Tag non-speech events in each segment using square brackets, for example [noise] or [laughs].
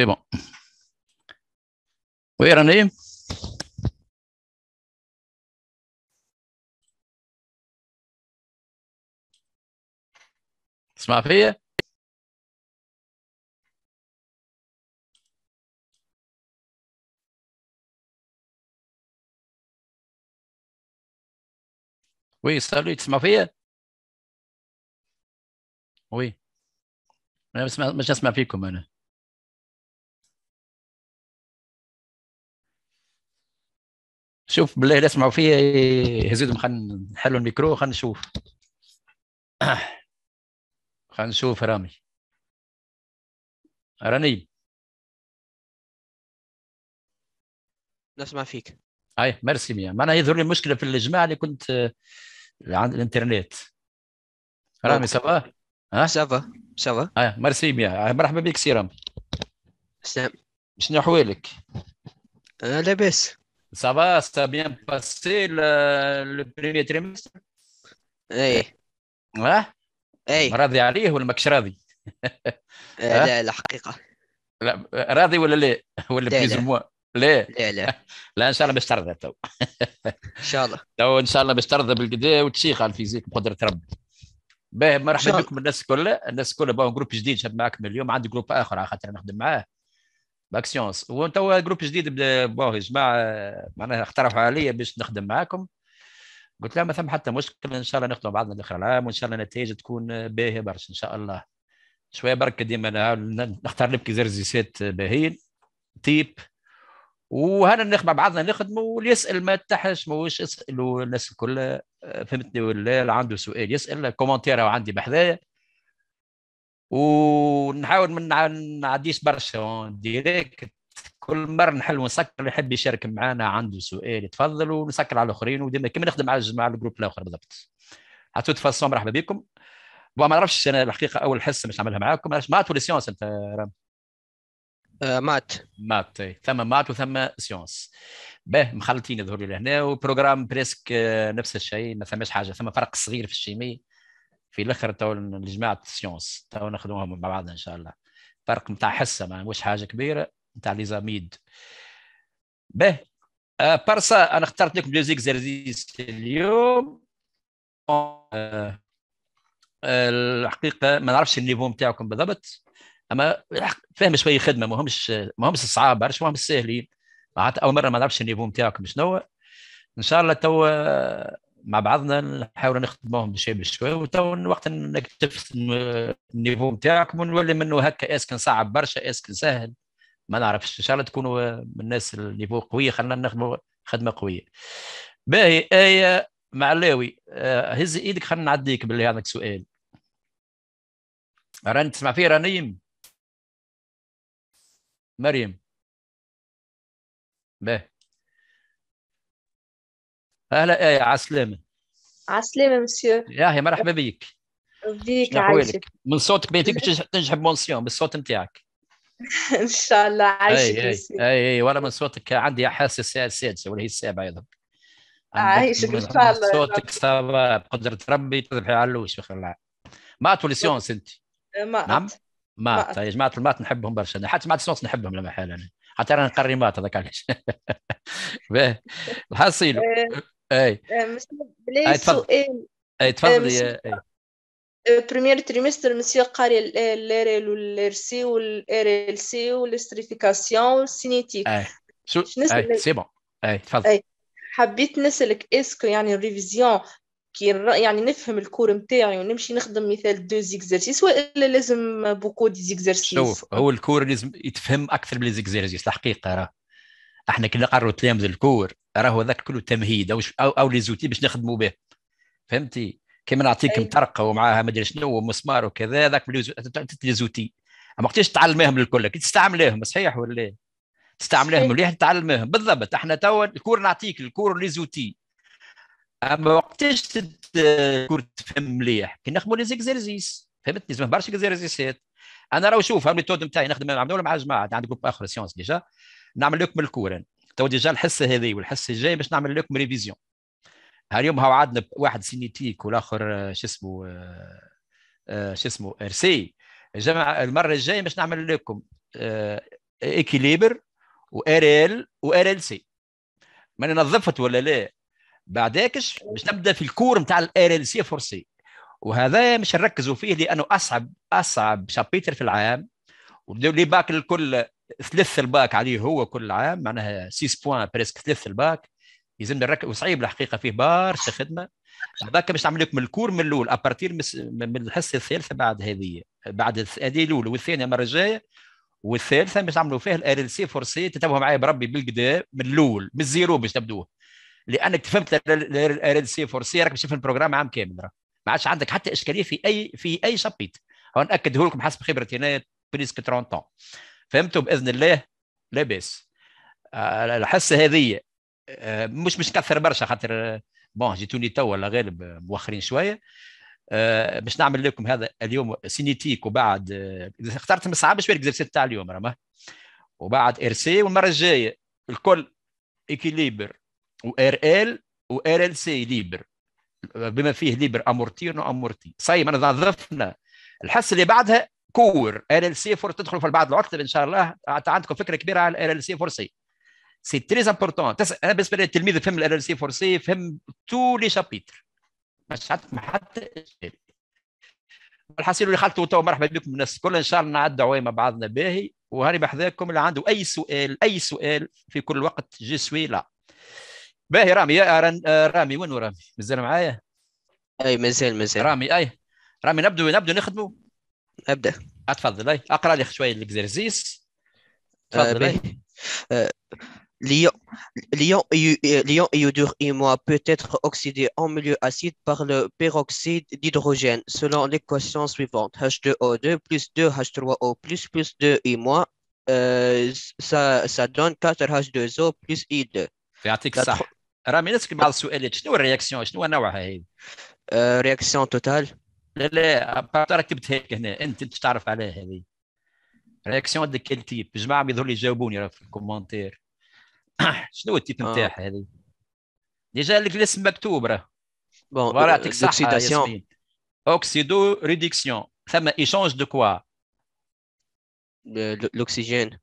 se vad. Vad gör ni? Smafi? Oui, salut, Smafi? Oui. Mais je ne sais pas si je suis شوف بالله لا اسمعوا فيا يهزيدهم خلينا نحلوا الميكرو خلينا نشوف [clears throat] خلينا نشوف رامي راني نسمع فيك اي ميرسي ميا معناها يظهر لي مشكله في الجماعه اللي كنت آه، عند الانترنت رامي سافا ها سافا سافا اي ميرسي ميا مرحبا بك سي رامي سلام شنو احوالك؟ لاباس Ça va, ça a bien passé le, le premier trimestre ايه ها ايه راضي عليه ولا ماكش راضي؟ لا لا حقيقة لا راضي ولا لا؟ ولا لا بليز لا. موا لا لا لا ان شاء الله باش ترضى تو ان شاء الله تو ان شاء الله باش ترضى بالقدا وتشيخ على الفيزيك بقدرة ربي باهي مرحبا بكم الناس كلها الناس كلها باهو جروب جديد شاب معكم اليوم عندي جروب اخر على خاطر نخدم معاه باكسيونس وتوا جروب جديد بدا يا جماعه معناها اقترحوا عليا باش نخدم معاكم قلت لهم ما ثم حتى مشكل ان شاء الله نخدموا بعضنا الاخر العام وان شاء الله النتائج تكون باهيه برشا ان شاء الله شويه برك ديما نختار لك زرزيسات باهيين تيب وهنا نخدم بعضنا نخدموا واللي يسال ما تحش ماهوش اسالوا الناس الكل فهمتني ولا عنده سؤال يسال كومنتير عندي بحذايا ونحاول من نعديش برشا ديريكت كل مره نحل ونسكر اللي يحب يشارك معنا عنده سؤال يتفضل ونسكر على الاخرين وديما كما نخدم على الجماعه الجروب الاخر بالضبط عطوت فاسون مرحبا بكم ما نعرفش انا الحقيقه اول حصه مش نعملها معاكم مات ولا سيونس انت رام آه، مات مات إيه. ثم مات وثم سيونس باه مخلطين يظهروا لي هنا وبروجرام بريسك آه، نفس الشيء ما ثماش حاجه ثم فرق صغير في الشيمي في الاخر تو الجماعه السيونس تو ناخذوها مع بعضنا ان شاء الله فرق نتاع حصه ما مش حاجه كبيره نتاع ليزاميد باهي أه انا اخترت لكم دو زيكزرزيس اليوم آه،, أه الحقيقه ما نعرفش النيفو نتاعكم بالضبط اما فاهم شويه خدمه ماهمش ماهمش الصعاب برشا ماهمش ساهلين معناتها اول مره ما نعرفش النيفو نتاعكم شنو ان شاء الله تو آه، مع بعضنا نحاول نخدموهم بشوي بشوي وتو وقت نكتب النيفو نتاعكم ونولي منه هكا اسكن صعب برشا اسكن سهل ما نعرفش ان شاء الله تكونوا من الناس النيفو قويه خلينا نخدموا خدمه قويه باهي ايه معلاوي آه، هز ايدك خلينا نعديك باللي عندك سؤال راني تسمع فيه رنيم مريم باهي اهلا ايه عسلامه عسلامه مسيو هي مرحبا بك بيك عايشك من صوتك بيتك تنجح بمونسيون بالصوت نتاعك [laughs] ان شاء الله عايشك اي اي, أي ولا من صوتك عندي احاسيس الساعه السادسه ولا هي السابعه ايضا عايشك ان شاء الله صوتك صعب بقدرة ربي تذبحي علوش بخير الله مات ولا سيونس انت؟ أه، مات نعم مات يا طيب، جماعه المات نحبهم برشا حتى مات سيونس نحبهم لما حالنا حتى انا نقري مات هذاك علاش الحصيل [laughs] اي آه، بلاي آه، سؤال اي تفضلي بريمير تريمستر مسيو قاري الار ال آه، والار سي ال سي والاستريفيكاسيون والسينيتيك اي شو اي سي بون اي تفضل حبيت نسالك اسكو يعني الريفيزيون كي يعني نفهم الكور نتاعي ونمشي نخدم مثال دو زيكزارسيس ولا لازم بوكو دي زيكزارسيس شوف هو الكور لازم يتفهم اكثر بلي زيكزارسيس الحقيقه راه احنا كنا قرروا تلامذ الكور راهو هذاك كله تمهيد او او, أو لي زوتي باش نخدموا به فهمتي كيما نعطيك مطرقه ومعاها ما ادري شنو ومسمار وكذا ذاك لي زوتي ما وقتاش تعلمهم الكل كي تستعملهم صحيح ولا تستعملهم مليح تعلمهم بالضبط احنا توا الكور نعطيك الكور لي زوتي اما وقتاش الكور تفهم مليح كي نخدموا لي زيكزيرزيس فهمتني لازم برشا زيكزيرزيسات انا راه شوف هاو الميثود نتاعي نخدم مع جماعه عندي جروب اخر سيونس ديجا نعمل لكم الكورن تو ديجا الحصه هذه والحصه الجايه باش نعمل لكم ريفيزيون اليوم هاو عادنا واحد سينيتيك والاخر آه، شو اسمه آه، آه، شو اسمه ار سي المره الجايه باش نعمل لكم اكيليبر وار ال وار ال سي ماني نظفت ولا لا بعداكش باش نبدا في الكور نتاع الار ال سي فور سي وهذا مش نركزوا فيه لانه اصعب اصعب شابيتر في العام ولي باك الكل ثلث الباك عليه هو كل عام معناها 6 بوان بريسك ثلث الباك يلزمنا نركب وصعيب الحقيقه فيه بارش خدمه هذاك باش نعمل لكم الكور من الاول ابارتير من الحصه الثالثه بعد هذه بعد هذه الاولى والثانيه المره الجايه والثالثه باش نعملوا فيها الار ال سي فور سي تتبعوا معايا بربي بالكدا من الاول من الزيرو باش تبدوه لانك فهمت الار ال سي فور سي راك باش تفهم البروجرام عام كامل راه ما عادش عندك حتى اشكاليه في اي في اي شابيت هون لكم حسب خبرتي انا بريسك 30 طون فهمتوا باذن الله لا باس الحصه هذه آه، مش مش كثر برشا خاطر آه، بون جيتوني تو ولا غالب مؤخرين شويه آه، باش نعمل لكم هذا اليوم سينيتيك وبعد اخترت من صعب شويه الاكزرسيس تاع اليوم راه وبعد ار سي والمره الجايه الكل اكيليبر وار ال وار ال سي ليبر بما فيه ليبر امورتي نو امورتي صايم انا ضفنا الحصه اللي بعدها كور ال ال سي فور تدخل في بعض العطل ان شاء الله عندكم فكره كبيره على ال ال سي فور سي سي تري امبورتون انا بالنسبه للتلميذ فهم ال ال سي فور سي فهم تو لي شابيتر مش عندكم حتى اشكال الحصير اللي خلطوا تو مرحبا بكم الناس الكل ان شاء الله نعدوا مع بعضنا باهي وهاني بحذاكم اللي عنده اي سؤال اي سؤال في كل وقت جي سوي لا باهي رامي يا رامي وين رامي مازال معايا اي مازال مازال رامي اي رامي نبدو نبدو نخدمه ابدا iodure اقرا et peut être oxydé en milieu acide par le peroxyde d'hydrogène selon l'équation suivante H2O2 plus 2H3O plus plus 2 I- euh, ça, donne 4H2O plus I2. Euh, réaction totale. لا لا ركبت هيك هنا انت انت تعرف عليها هذه رياكسيون دو كيل تيب جماعه بيظهر لي يجاوبوني في الكومنتير [clears throat] شنو التيب آه. نتاعها هذه ديجا الاسم مكتوب راه بون euh، يعطيك الصحه اوكسيدو ريديكسيون ثم ايشونج دو كوا لوكسيجين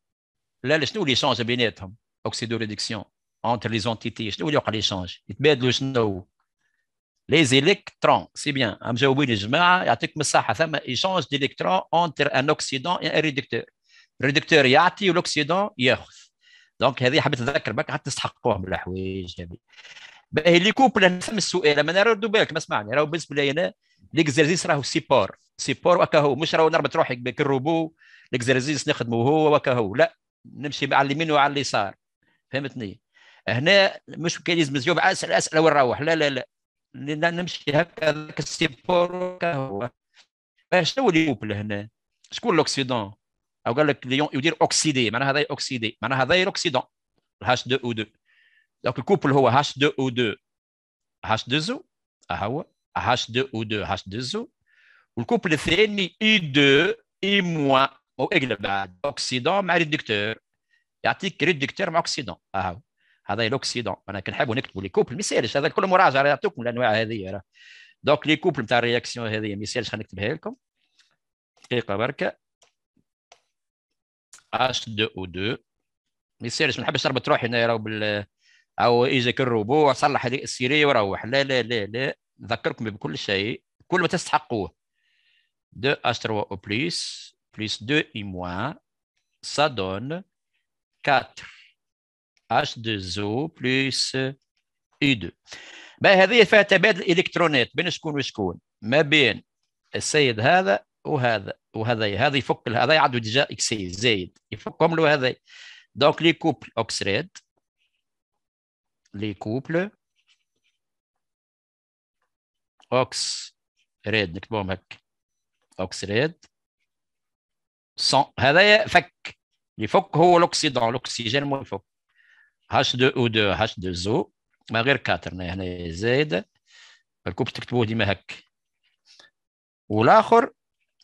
لا لا شنو اللي يشونج بيناتهم اوكسيدو ريديكسيون اونتر لي زونتيتي شنو اللي يوقع ليشونج يتبادلوا شنو les électrons c'est bien عم جاوبوني الجماعه يعطيكم الصحه ثم ايشونج d'électrons entre un oxydant et un réducteur الريدكتور يعطي والاكسيدون ياخذ دونك هذه حبيت نذكر بك حتى تستحقوهم بالحوايج هذه باهي لي كوبل نفهم السؤال اما ردوا بالك ما سمعني راهو بالنسبه لي انا ليكزرزيس راهو سيبور سيبور وكا هو مش راهو نربط روحي كالروبو ليكزرزيس نخدمه هو وكا هو لا نمشي على اليمين وعلى اليسار فهمتني هنا مش كان لازم نجاوب على اسئله اسئله ونروح لا لا لا نمشي هكا السيبور هو إيه، شنو اليوبل هنا شكون لوكسيدون او قال لك ليون يدير اوكسيدي معناها هذا اوكسيدي معناها هذا الاوكسيدون الهاش 2 او 2 دونك الكوبل هو هاش 2 او 2 هاش 2 زو ها هو هاش 2 او 2 هاش 2 او والكوبل الثاني اي 2 اي موان او اقلب بعد اوكسيدون مع ريدكتور يعطيك ريدكتور مع اوكسيدون ها هو هذا لوكسيدون انا كنحبوا نكتبوا لي كوبل ما يسالش هذا كل مراجعه يعطيكم يعطوكم الانواع هذه راه دونك لي كوبل نتاع الرياكسيون هذه ما يسالش نكتبها لكم دقيقه بركه اش 2 او 2 ما يسالش ما نحبش نربط روحي هنا راهو بال او يجيك الروبو صلح هذه السيري وروح لا لا لا لا نذكركم بكل شيء كل ما تستحقوه 2 اش 3 او بليس بليس 2 اي موان سا دون 4 H2O بلس E2 بقى هذه فيها تبادل الكترونات بين شكون وشكون ما بين السيد هذا وهذا وهذا هذا يفك هذا عنده ديجا اكسي زايد يفكهم له هذا دونك لي كوبل اوكسريد لي كوبل اوكس ريد نكتبهم هك اوكس ريد هذايا فك يفك هو الاكسيدون الاكسجين مو يفك H2O2 H2O ما غير كاترنا هنا زايد الكوب تكتبوه ديما هك والاخر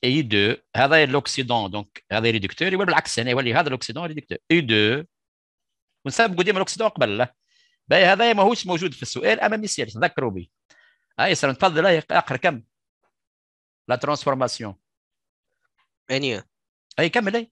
اي 2 هذا لوكسيدون دونك هذا ريدكتور يولي بالعكس هنا يولي هذا لوكسيدون ريدكتور اي 2 ونسبقوا ديما لوكسيدون قبل باهي هذا ماهوش موجود في السؤال اما ما يصيرش نذكروا به هاي سلام تفضل اقرا كم لا ترانسفورماسيون انيا اي كمل اي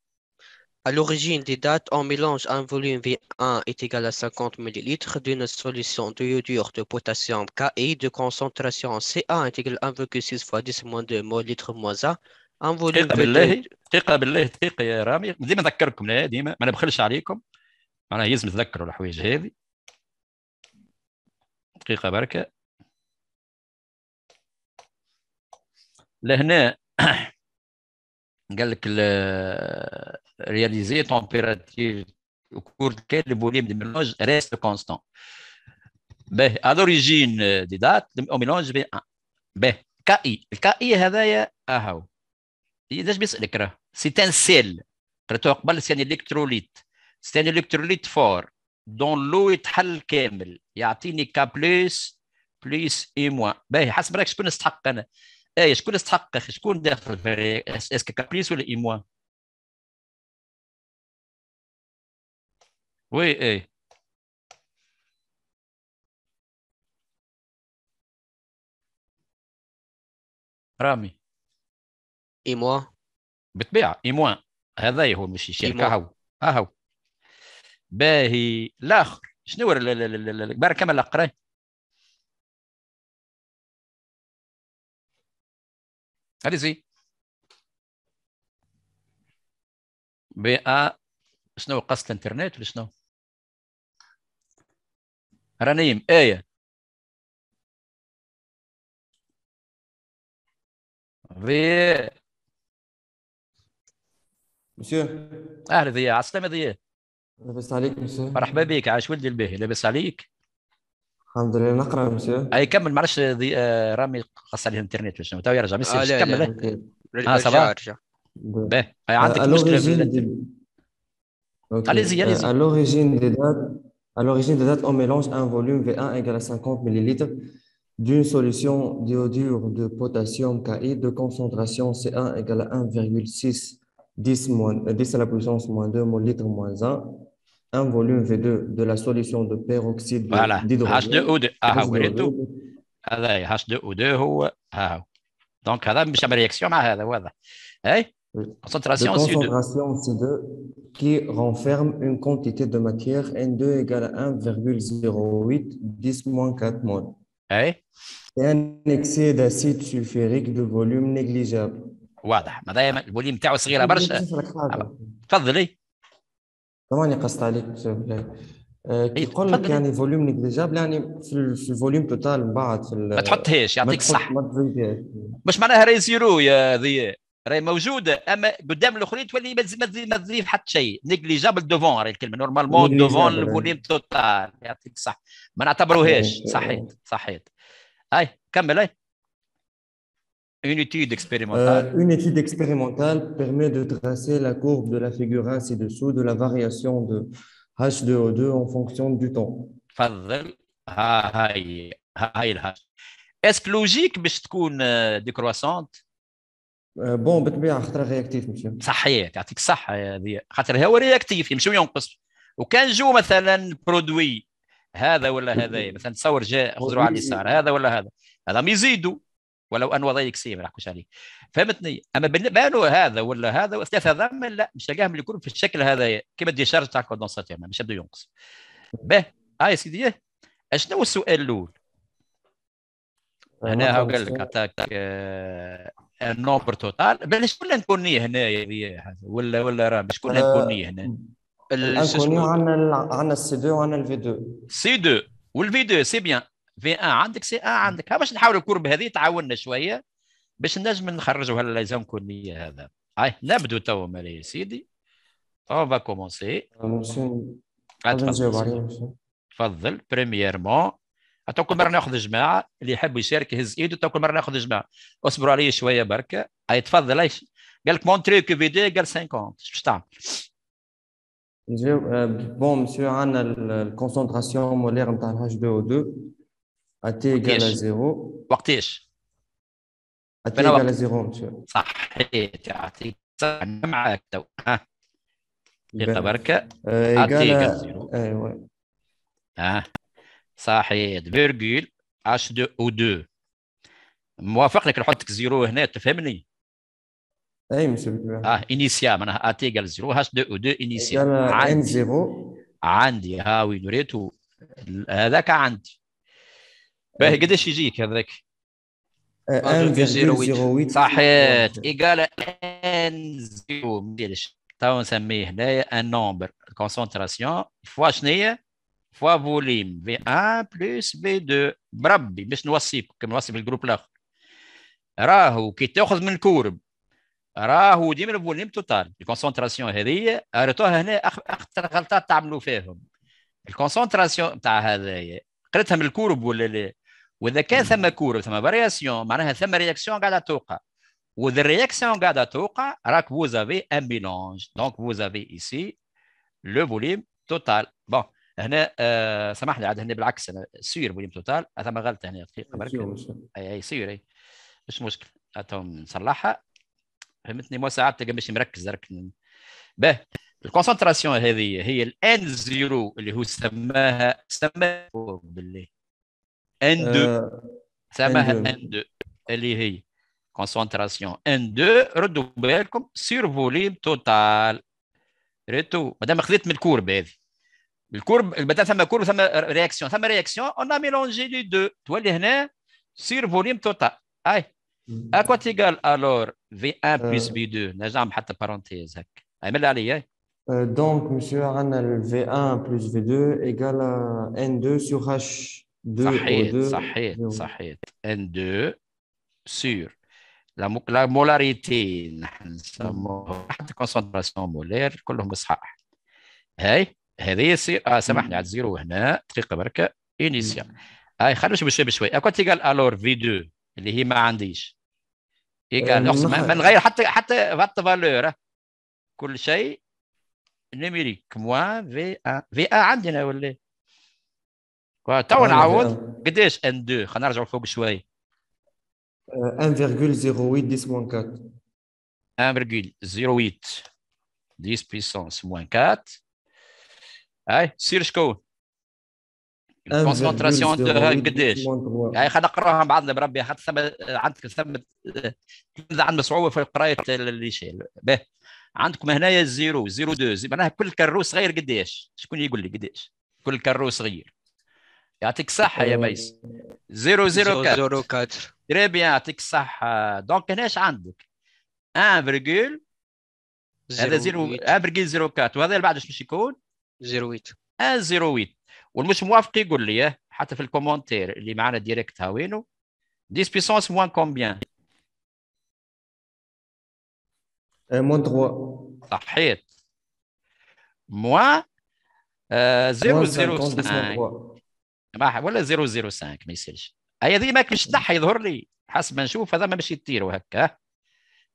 À l'origine des dates, on mélange un volume V1 est égal à 50 ml d'une solution de iodure de potassium Ki de concentration C1 est égal à 1,6 fois 10 moins 2 mol litre moins 1 Un volume ثقه بالله ثقه بالله ثقه يا رامي ديما نذكركم لا ديما ما نبخلش عليكم معناها لازم تذكروا الحوايج هذه دقيقه بركه لهنا قال لك réalisée, température au cours duquel le volume du mélange reste constant. به على اوريجين دي دات او ميلونج بين به كاي الكاي هذايا اهو ليش بيسالك راه سي ان سيل قريتوها قبل سي ان الكتروليت سي ان الكتروليت فور دون لو يتحل كامل يعطيني كا بليس بليس اي موان باهي حسب رايك شكون يستحق انا اي شكون يستحق اخي شكون داخل اسكو كا بليس ولا اي موان Oui, hey. رامي اي موا بالطبيعه اي موان هذا هو ماشي شركه هاو ها هو باهي الاخر شنو بارك برا كمل هذي زي بي ا آه، شنو قصد الانترنت ولا شنو رنيم آية ضياء مسيو أهلا ضياء عسلامة ضياء لاباس عليك مسيو مرحبا بك عاش ولدي الباهي لاباس عليك الحمد لله نقرا مسيو اي كمل معلش رامي قص عليه الانترنت باش تو يرجع مسيو آه كمل اه صباح رجع باهي عندك آه، مشكله في الانترنت اليزي الوريجين دي آه، دات À l'origine des dates, on mélange un volume V1 égale à 50 ml d'une solution d'iodure de potassium Ki de concentration C1 égale à 1,6 10, euh, à la puissance moins 2 mol moins 1, un volume V2 de la solution de peroxyde voilà. H2O2. Ah, H2O2 ah. donc concentration, de concentration CO2. qui renferme une quantité de matière N2 égale à 1,08 10 moins 4 mol. Hey. et un excès d'acide sulfurique de volume négligeable. واضح ما دايما الفوليوم تاعو صغيره برشا تفضلي ثواني قصت عليك يقول لك يعني فوليوم نيجليجابل يعني في الفوليوم توتال من بعد في ما تحطهاش يعطيك الصح باش معناها زيرو يا ضياء راهي موجوده اما قدام الاخرين تولي ما تزيد ما تضيف حتى شيء نيجليجابل دوفون راهي الكلمه نورمالمون دوفون الفوليم توتال يعطيك صح ما نعتبروهاش صحيت صحيت هاي كمل هاي Une étude expérimentale. Euh, une étude expérimentale permet de tracer la courbe de la figure 1 ci-dessous de la variation de H2O2 en fonction du temps. Est-ce que logique, mais je euh, décroissante آه، بون بالطبيعه خاطر رياكتيف مسيو صحيح يعطيك الصحه هذه خاطر هو رياكتيف يمشي وينقص وكان جو مثلا برودوي هذا ولا هذا مثلا تصور جاء خضروا على اليسار هذا ولا هذا هذا ما يزيدوا ولو ان وضعي كسيم ما نحكوش عليه فهمتني اما بالنسبه هذا ولا هذا وثلاثة هذا لا مش تلقاهم الجروب في الشكل هذا كيما ديشارج تاع الكوندونساتير مش يبدا ينقص باه اه يا سيدي اشنو هو السؤال الاول؟ هنا آه، قال لك عطاك آه، نومبر توتال شكون اللي نكون نيه هنايا ولا ولا راه باش كلنا نكون نيه هنا الانكونيو عندنا عندنا السي 2 وعندنا الفي 2 سي 2 والفي 2 سي بيان في 1 عندك سي 1 عندك ها باش نحاولوا الكرب هذه تعاوننا شويه باش نجم نخرجوا هاللازم كونيه هذا هاي نبدو تو مالا يا سيدي اون فا كومونسي تفضل بريميرمون تو كل مره ناخذ جماعه اللي يحب يشارك يهز ايده تو كل مره ناخذ جماعه اصبروا علي شويه بركه اي تفضل ايش قال لك مونتري كو دي قال 50 باش تعمل بون مسيو عندنا الكونسنتراسيون مولير نتاع الهاش 2 او 2 اتي ايكال زيرو وقتاش؟ اتي ايكال زيرو مسيو صحيت يعطيك معاك تو ها دقيقه بركه اتي euh, ايكال زيرو ايوا eh, ها صحيح فيرجول اش دو او دو موافق لك نحط لك زيرو هنا تفهمني اي مسيو اه انيسيا معناها ات ايكال زيرو هاش دو او دو انيسيا عندي زيرو عندي ها وين ريتو هذاك عندي باهي قداش يجيك هذاك ان ويت صحيت ايكال ان زيرو تو نسميه هنايا ان نومبر كونسونتراسيون فوا شنو هي fois volume V1 plus V2. Bravo. Mais nous aussi, comme nous aussi le groupe là, rahou qui tirez de courbe, rahou dit le volume total. La concentration est alors toi eh bien, table de La concentration de cette année. Qu'est-ce qu'on dit de la courbe? On dit que, ouais, c'est une courbe. C'est une variation. Maintenant, c'est une réaction qui la duré. Ou la réaction à la duré. vous avez un mélange. Donc, vous avez ici le volume total. Bon. هنا سامحني آه، سمح لي عاد هنا بالعكس انا سير بويم توتال ما غلطه هنا دقيقه برك اي اي سير اي مش مشكل تو نصلحها فهمتني مو ساعات تلقى مش مركز درك باه الكونسنتراسيون هذه هي الان زيرو اللي هو سماها سماها بالله ان دو آه، سماها ان دو اللي هي كونسنتراسيون ان دو ردوا بالكم سير فوليم توتال ريتو مادام خذيت من الكورب هذه Le méthamphène, ça ma courbe, ça ma réaction. ça ma réaction, on a mélangé les deux. Tu vois, sur volume total. Mm. À A quoi égale alors V1 euh. plus V2? Je vais mettre la parenthèse. Euh, donc, monsieur Aranel, V1 plus V2 égale N2 sur H2. Sachez, sachez, sachez. N2 sur la molarité, la mm. ah, concentration molaire, Columbus ça. ça هذه يصير اه سامحني على الزيرو هنا دقيقه بركة انيسيال هاي خرج بشوي بشوي اكو قال الور في دو اللي هي ما عنديش نقص آه، ما نغير حتى حتى فات آه. فالور كل شيء نيميريك موان في ان في ان عندنا ولا آه، تو نعوض قداش ان دو خلينا نرجعوا فوق شوي 1,08 10 4 1,08 10 بيسونس موان 4 هاي سير شكون الكونسنتراسيون تاعها قداش يعني خلينا نقراها بعضنا بربي خاطر ثم عندك ثم عندنا صعوبه في قرايه اللي شال باهي عندكم هنايا الزيرو زيرو دو زي معناها كل كرو صغير قداش شكون يقول لي قداش كل كرو صغير يعطيك الصحة يا ميس 004 تري بيان يعطيك الصحة دونك هنا اش عندك 1 فيرغول هذا 0 1 فيرغول 04 وهذا اللي بعد باش يكون 08 اه 08 والمش موافق يقول لي آه، حتى في الكومنتير اللي معنا ديريكت هاوينو ديس بيسونس موان كومبيان آه، موان 3 صحيت موان آه، 005 ولا 005 ما يسالش هي ماك مش تنحي يظهر لي حسب ما نشوف هذا ما باش يطيروا هكا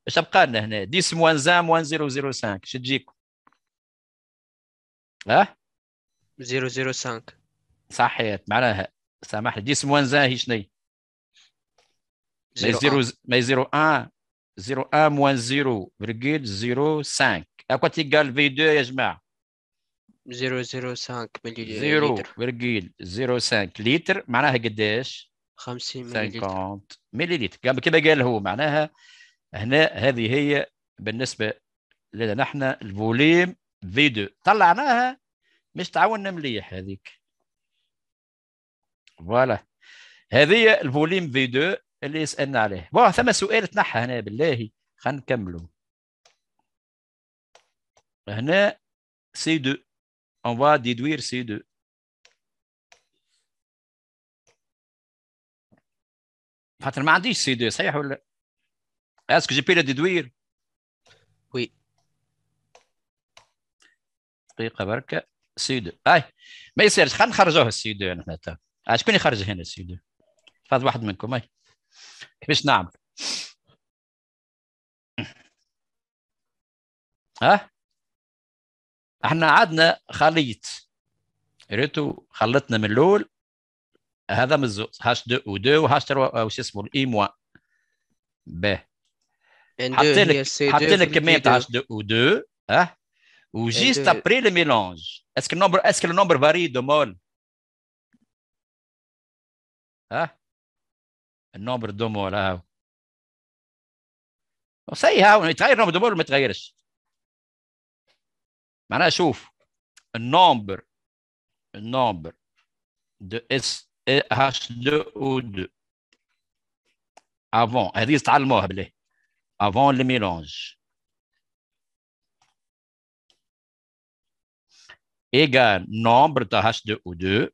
باش تبقى لنا هنا ديس موان 1 موان 005 شو تجيكم اه 005 صحيت معناها سامحني جسم زان هي شني زيرو ماي زيرو ان زيرو ان موان زيرو فيرغول زيرو سانك اكوا تيكال في دو يا جماعه زيرو زيرو سانك مليلتر زيرو فيرغول زيرو سانك لتر معناها قداش 50 مليلتر 50 مليلتر كما قال هو معناها هنا هذه هي بالنسبه لنا نحن الفوليم في 2 طلعناها مش تعاوننا مليح هذيك فوالا هذه الفوليم في 2 اللي سألنا عليه بون ثم سؤال تنحى هنا بالله خلينا نكملوا هنا سي 2 اون فوا ديدوير سي 2 خاطر ما عنديش سي 2 صحيح ولا اسكو جي بي لا ديدوير وي دقيقه برك سي دو اي ما يصيرش خلينا نخرجوه السي دو يعني احنا تو شكون يخرج هنا السي دو فاض واحد منكم اي كيفاش نعمل ها احنا عدنا خليط ريتو خلطنا من الاول هذا من الزوز هاش 2 و دو وهاش تروا وش اسمه الاي موان به حط لك حط لك كميه تاع هاش 2 و دو ها ou juste après le mélange Est-ce que, le nombre varie de mol Un hein? Le nombre de mol. Ah. On sait, ah, le nombre de mol, mais il Maintenant, je trouve un nombre, un nombre de e, h 2 o 2 avant, avant le mélange. égale nombre de raça de U2,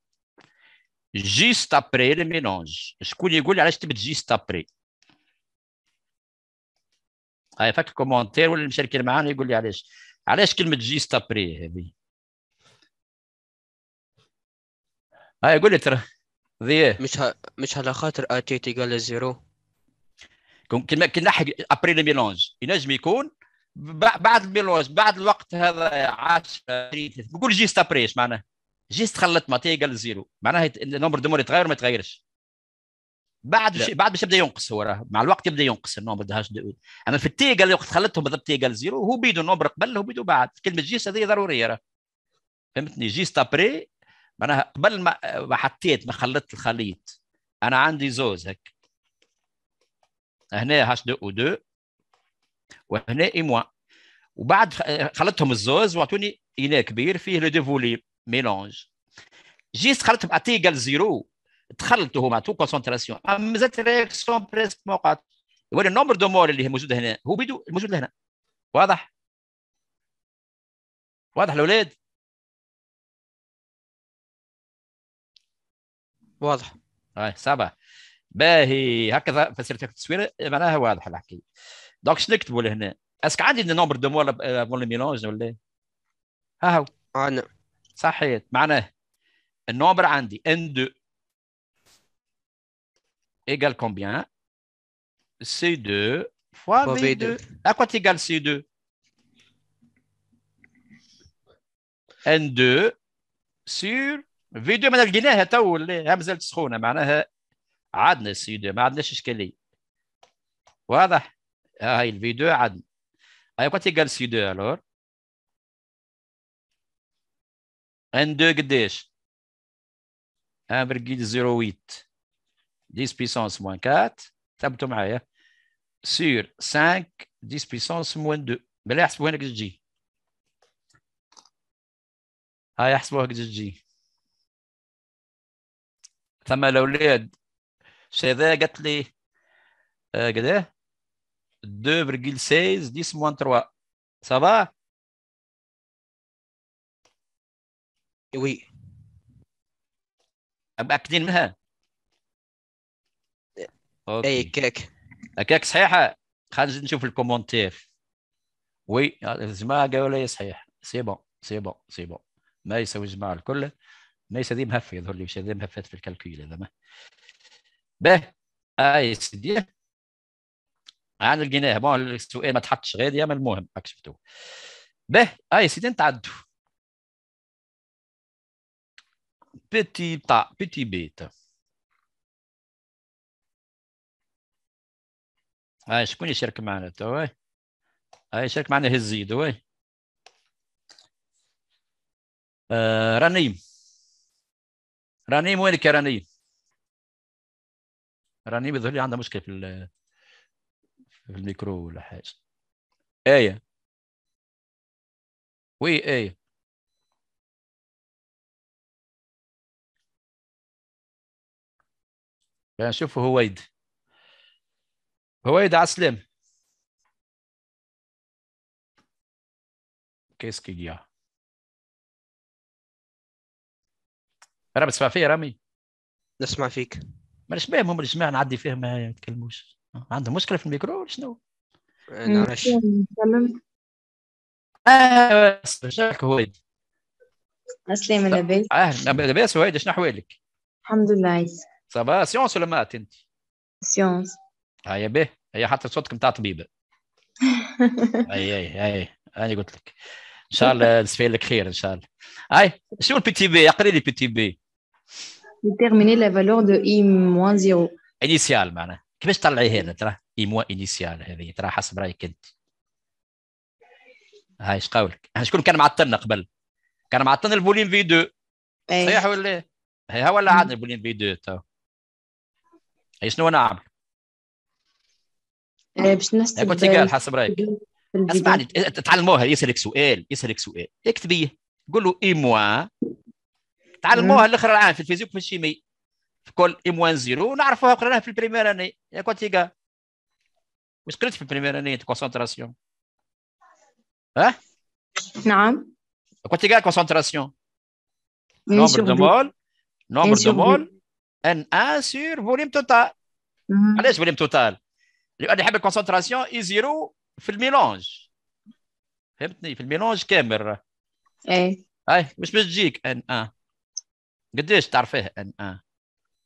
gistapre ele menos. Escolhigo ele tipo de gistapre. هاي فك كومنتير واللي مشاركين معانا يقول لي علاش علاش كلمه جيستابري هذه هاي قول لي ترى ذي مش ها مش على خاطر اتي تيغال زيرو كون كنا حق ابري لي ميلونج ينجم يكون بعد البيلوز بعد الوقت هذا عاش بقول جيست ابريش معناه جيست خلت ماتي قال زيرو معناها النمبر مور يتغير ما يتغيرش بعد لا. بعد باش يبدا ينقص هو راه مع الوقت يبدا ينقص النمبر دهاش دقود. انا في التي قال وقت خلتهم بالضبط تي قال زيرو هو بيدو النمبر قبل هو بيدو بعد كلمه جيست هذه ضروريه راه فهمتني جيست ابري معناها قبل ما حطيت ما خلت الخليط انا عندي زوز هك هنا هاش دو او دو وهنا اي موان وبعد خلطتهم الزوز واعطوني اناء كبير فيه لو ديفولي ميلونج جيت تي اتيكال زيرو تخلطوا هما تو كونسنتراسيون اما زادت رياكسيون بريسك موقعت ولا النومبر دو مول اللي موجود هنا هو بيدو موجود هنا واضح واضح الاولاد واضح اه صباح باهي هكذا فسرت التصوير معناها واضح الحكي دونك شنو نكتبوا لهنا اسك عندي نومبر دو موال افون لي ميلونج ولا ها هو انا صحيت معناه النومبر عندي ان دو ايكال كومبيان سي دو فوا في دو اكوا تيكال سي دو ان دو سور في دو ما لقيناها تو ولا مازالت سخونه معناها عادنا سي دو ما عندناش اشكاليه واضح هاي دو عدم هاي قلت قال سي دو الور ان 2 قديش ان برقيد ويت 10 بيسونس موان 4 ثبتوا معايا سير 5 10 بيسونس موان 2 بلا احسبوا هنا قد تجي هاي احسبوها قد تجي ثم الاولاد شذا قالت لي قداه 2,16, 10 moins 3. Ça va Oui. مأكدين ah منها إيه، أوكي. اي كاك هكاك صحيحه خلينا نزيد نشوف الكومنتير وي الجماعه قالوا لي صحيح سي بون سي بون سي بون ما يسوي الجماعه الكل ما هذه مهفه يظهر لي مش مهفات في الكالكول هذا ما باه اي سيدي عن الجناه بون السؤال ما تحطش غادي اما المهم هاك شفتوه به اي سيدي نتعدوا بيتي تا بيتي بيت هاي شكون يشارك معنا توا هاي شارك معنا هزيد وي آه رنيم رنيم وينك يا رنيم رنيم يظهر لي عندها مشكله في في الميكرو ولا حاجه ايه وي ايه نشوف يعني هويد هويد عسلم كيس كي qu'il y a راه فيا رامي نسمع فيك ما باهم هما اللي نعدي فيهم ما يتكلموش آه، عنده مشكله في الميكرو ولا إيه، نعم، شنو؟ اه شنو هويد اسلم لاباس اه لاباس هويد شنو احوالك؟ الحمد لله عايز صبا سيونس ولا مات انت؟ سيونس هيا به هيا حتى صوتك نتاع طبيبه [laughs] اي اي اي انا قلت لك ان شاء الله نسفي لك خير ان شاء الله اي شنو البي تي بي اقري لي بي تي بي ديتيرميني لا فالور دو اي موان زيرو انيسيال معناها كيفاش طلعي لنا تراه ايموا انيسيال هذه تراه حسب رايك انت هاي اش قولك شكون كان معطلنا قبل كان معطلنا البولين في 2 إيه. صحيح ولا إيه؟ هي ولا عاد البولين في 2 تو اي شنو نعمل إيه، باش نستبدل قلت لك حسب رايك اسمعني تعلموها يسالك سؤال يسالك سؤال اكتبيه قول له اي موا تعلموها الاخر العام في الفيزيك في الشيمي في كل ام 1 0 نعرفوها قريناها في البريمير اني يا كوتيكا واش قريت في البريمير اني كونسونتراسيون ها نعم كوتيكا كونسونتراسيون نومبر دو مول نومبر دو مول ان ان سور فوليم توتال علاش فوليم توتال لان يحب الكونسونتراسيون اي زيرو في الميلونج فهمتني في الميلونج كامل اي اي باش باش تجيك ان ان قداش تعرفيه ان ان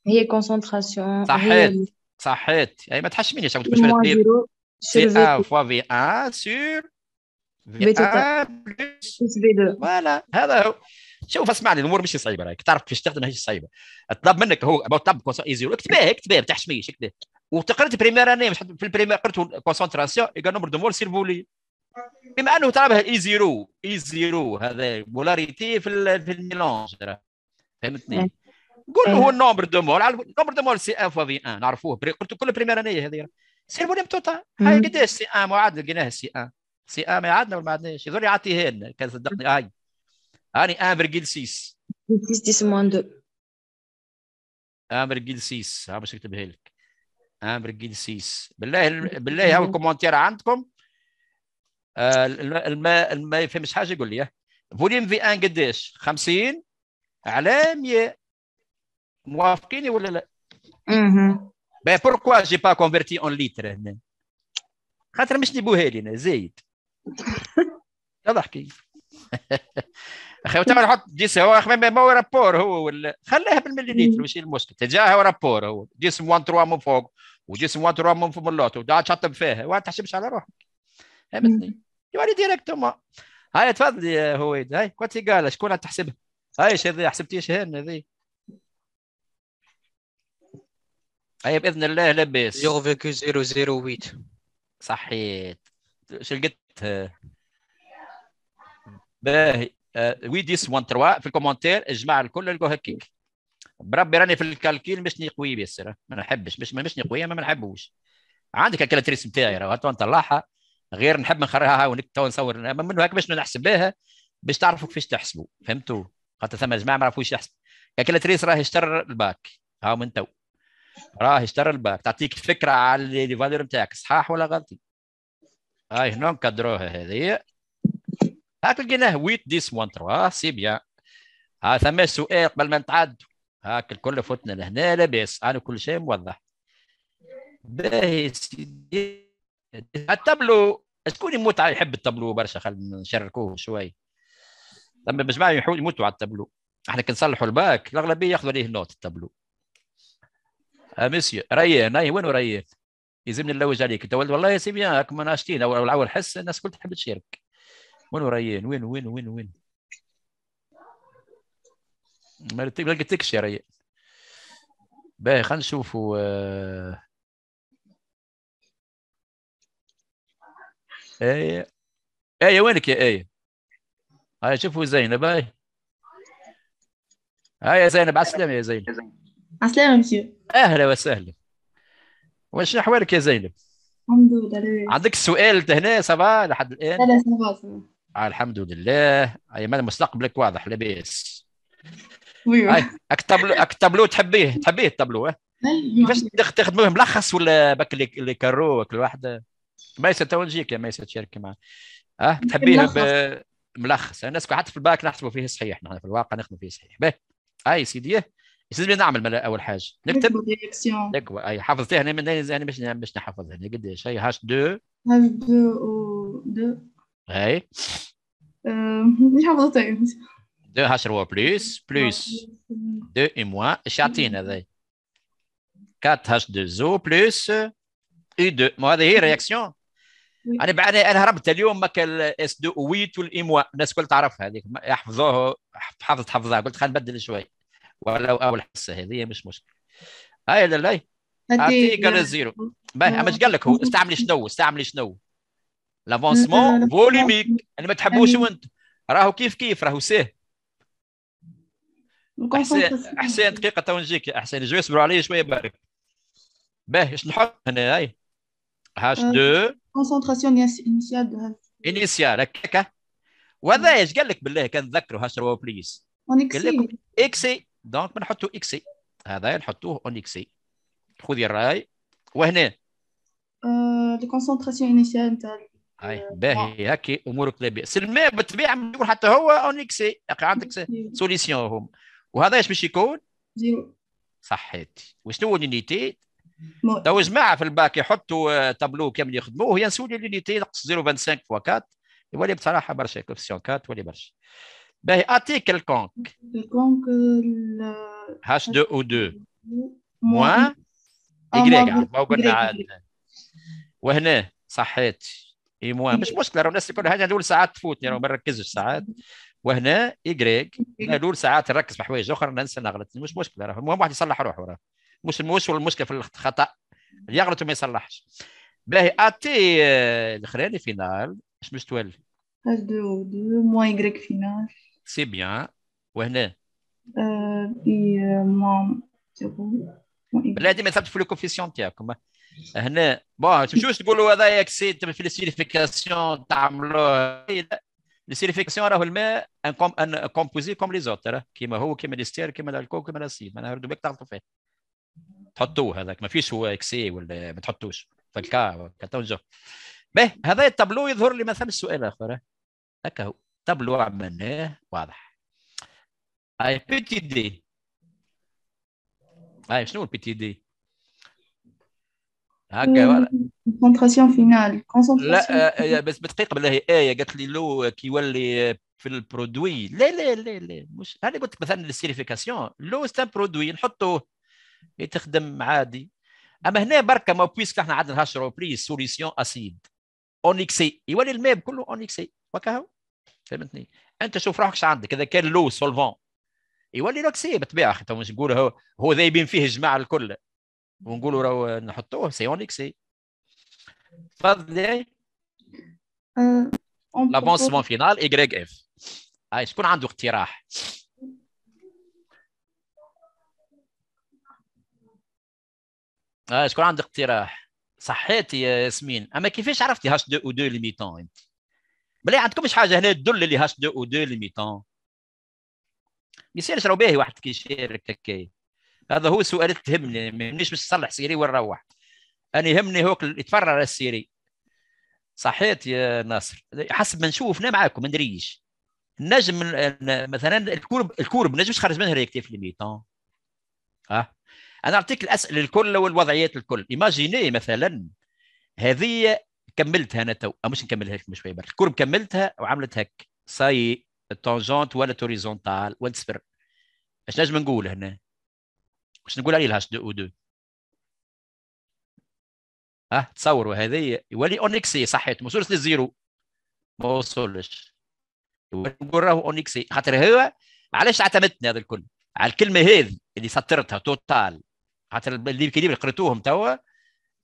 هي كونسنتراسيون صحيت صحيت اي يعني ما تحشمنيش باش تدير سي ا فوا في ان سور في ا بلس في 2 فوالا هذا هو شوف اسمعني الامور ماشي صعيبه راك تعرف كيفاش تخدم ماهيش صعيبه طلب منك هو طلب كونسون ايزيرو اكتبها اكتبها ما تحشميش اكتبها وتقريت بريمير اني في البريمير قريت كونسنتراسيون اي نمبر دو مور فولي بما انه تعرف اي زيرو اي زيرو هذا بولاريتي في الميلونج فهمتني قول له هو النومبر دو مول النومبر دو مول سي ان فوا في ان آه، نعرفوه بري قلت كل بريمير انيه هذه سي المونيم توتال هاي قداش سي ان وعاد لقيناه سي ان سي ان ما عادنا ولا ما عادناش يظل يعطيها لنا كان صدقني هاي هاني 1.6 6 موان 2 امر 6 ها باش نكتبها لك امر 6 بالله بالله ها الكومنتير عندكم آه، الماء الما الما يفهمش حاجه يقول لي فوليوم في ان قداش 50 على 100 موافقيني ولا لا؟ اها باه بوركوا جي با كونفيرتي اون ليتر هنا خاطر مش نبوها لينا زايد تضحكي [laughs] اخي تو نحط ديس هو اخي ما هو رابور هو ولا خليها بالمليليتر ماشي المشكل تجاه هو رابور هو ديس وان تروا من فوق وجسم وان تروا من فوق اللوتو دا تشطب فيها وما تحسبش على روحك فهمتني يوري ديريكتومون هاي تفضل يا هويد هاي كنت قال شكون تحسبها هاي شذي حسبتيش هان هذي اي طيب، باذن الله لاباس فيكو 008 صحيت شو لقيت باهي وي ديس 1 3 في الكومنتير اجمع الكل لقوا هكيك بربي راني في الكالكيل ني قوي بيسر ما نحبش مش ني قوي ما نحبوش عندك الكالكيلاتريس نتاعي راه تو نطلعها غير نحب نخرجها ها ونك تو نصور منو هكا باش نحسب بها باش تعرفوا كيفاش تحسبوا فهمتوا خاطر ثم جماعه ما يعرفوش يحسبوا الكالكيلاتريس راهي يشتر الباك ها من تو راه اشترى الباك تعطيك فكره على فالور نتاعك صحاح ولا غلطي هاي هنا نكدروها هذه هاك لقيناه ويت ديس وان تروا سي بيان ها آه، ثم سؤال قبل ما نتعدوا هاك الكل فتنا لهنا لاباس انا كل شيء موضح باهي سيدي التابلو شكون يموت على يحب التابلو برشا خلينا نشركوه شوي لما مجموعه يموتوا على التابلو احنا كنصلحوا الباك الاغلبيه ياخذوا عليه نوت التابلو آه، مسيو ريان اي وين ريان يلزمني نلوج عليك انت والله يا سي بيان راك مناشتين ناشطين او حس الناس كل تحب تشارك وين ريان وين وين وين وين ما لقيتكش يا ريان باهي خلينا نشوفوا آه. ايه ايه وينك يا ايه هاي شوفوا زينب باي هاي يا زينب على السلامه يا زينب السلامة مسيو اهلا وسهلا واش احوالك يا زينب؟ الحمد لله عندك سؤال تهنا هنا سافا لحد الان؟ لا لا سافا سافا الحمد لله ايمن مستقبلك واضح لاباس اكتب التابلو تحبيه تحبيه التابلو أيوة. كيفاش تخدموه ملخص ولا باك لي كارو كل واحد ميسة تو نجيك يا ميسة تشاركي معنا اه تحبيه ملخص الناس حتى في الباك نحسبوا فيه صحيح نحن في الواقع نخدموا فيه صحيح باهي اي سيدي بس لازم نعمل اول حاجه نكتب لكوا أيوة، اي حافظ انا من انا باش باش نحفظها هنا قداش إيه؟ هي هاش 2 هاش 2 و 2 اي مش حفظتها 2 هاش روا بلوس بلوس 2 اي موان ايش يعطينا ذي 4 هاش 2 زو بلوس اي 2 ما هذه هي رياكسيون انا بعد انا هربت اليوم مك الاس 2 8 موا الناس الكل تعرفها هذيك احفظوه حفظت حفظها قلت خلينا نبدل شوي ولو اول حصه هذه مش مشكله هاي لاي اعطيك على الزيرو مش قال لك هو [laughs] استعملي شنو استعملي شنو لافونسمون فوليميك انا ما تحبوش وانت راهو كيف كيف راهو ساهل احسن احسن دقيقه تو نجيك احسن جوي اصبروا علي شويه برك باهي اش نحط هنا هاي هاش دو كونسنتراسيون انيسيال انيسيال هكاك وهذا ايش قال لك بالله كان تذكروا هاش روا بليز قال اكسي دونك بنحطوا اكسي هذا نحطوه اون اكسي خذي الراي وهنا لي كونسونطراسيون انيسيال تاع اي باهي هكي امورك باس سلمى بالطبيعه يقول حتى هو اون اكسي عندك سوليسيون هم وهذا ايش باش يكون؟ زيرو وشنو وشنو لينيتي؟ تو جماعه في الباك يحطوا آه، تابلو كامل يخدموه ينسوا لي لينيتي نقص 0.25 فوا 4 يولي بصراحه برشا كوفيسيون 4 يولي برشا باهي اتي كلكونك كلكونك هاش دو او دو موان ايكغيك باو قلنا عاد وهنا صحيت اي موان مش مشكله راه الناس كل هذه ساعات تفوتني راه ما نركزش ساعات وهنا ايكغيك الاول ساعات نركز في حوايج اخرى ننسى نغلط مش مشكله راه المهم واحد يصلح روحه راه مش مش المشكله في الخطا يغلط وما يصلحش باهي اتي الاخراني فينال شنو تولي؟ دو او دو موان ايكغيك فينال سي بيان وهنا بي موان بلادي ما ثبت في الكوفيسيون تاعكم هنا بون تمشيو تقولوا هذا يكسي في السيريفيكاسيون تعملوه السيريفيكاسيون راهو الماء ان كومبوزي كوم لي زوتر كيما هو كيما الستير كيما الكول كيما الاسيد معناها ردوا بالك تعرفوا فيه تحطوه هذاك ما فيش هو اكسي ولا ما تحطوش فالكا كاتونجو به هذا التابلو يظهر لي مثلا السؤال اخر هكا هو طبلو عملناه واضح اي بي تي دي اي شنو البي تي دي هكا ولا كونسونتراسيون فينال لا آه، آه، بس دقيقه بالله ايه قالت لي لو كيولي في البرودوي لا لا لا لا مش انا قلت لك مثلا السيريفيكاسيون لو ستا برودوي نحطوه يتخدم عادي اما هنا بركه ما بويسك احنا عندنا هاش روبريز سوليسيون اسيد اونيكسي يولي الماء كله اونيكسي وكهو فهمتني انت شوف روحك عندك اذا كان لو سولفون يولي لوكسي بالطبيعه تو مش نقول هو هو ذايبين فيه الجماعه الكل ونقولوا راهو نحطوه سي اون اكسي تفضلي لافونسمون فينال ايغريك اف هاي شكون عنده اقتراح اه شكون عندك اقتراح صحيت يا ياسمين اما كيفاش عرفتي هاش دو او دو ليميتون انت بلي عندكمش حاجه هنا تدل اللي هاش دو او دو ليميتون يصير يصراو به واحد كيشارك هكا هذا هو السؤال اللي تهمني ما يهمنيش باش تصلح سيري ونروح انا يهمني هوك يتفرع على السيري صحيت يا ناصر حسب ما نشوفنا معاكم ما ندريش النجم مثلا الكورب الكورب نجمش خرج منها ريكتيف ليميتون اه انا اعطيك الاسئله الكل والوضعيات الكل ايماجيني مثلا هذه كملتها انا تو مش نكملها مش شويه برك كرب كملتها وعملت هك ساي التونجونت ولا توريزونتال ولا سبر اش نجم نقول هنا واش نقول عليه الهاش 2 او 2 ها تصوروا هذه يولي اونكسي صحيت ما وصلش للزيرو ما وصلش نقول راهو اونكسي خاطر هو علاش اعتمدنا هذا الكل على الكلمه هذه اللي سطرتها توتال خاطر اللي قريتوهم توا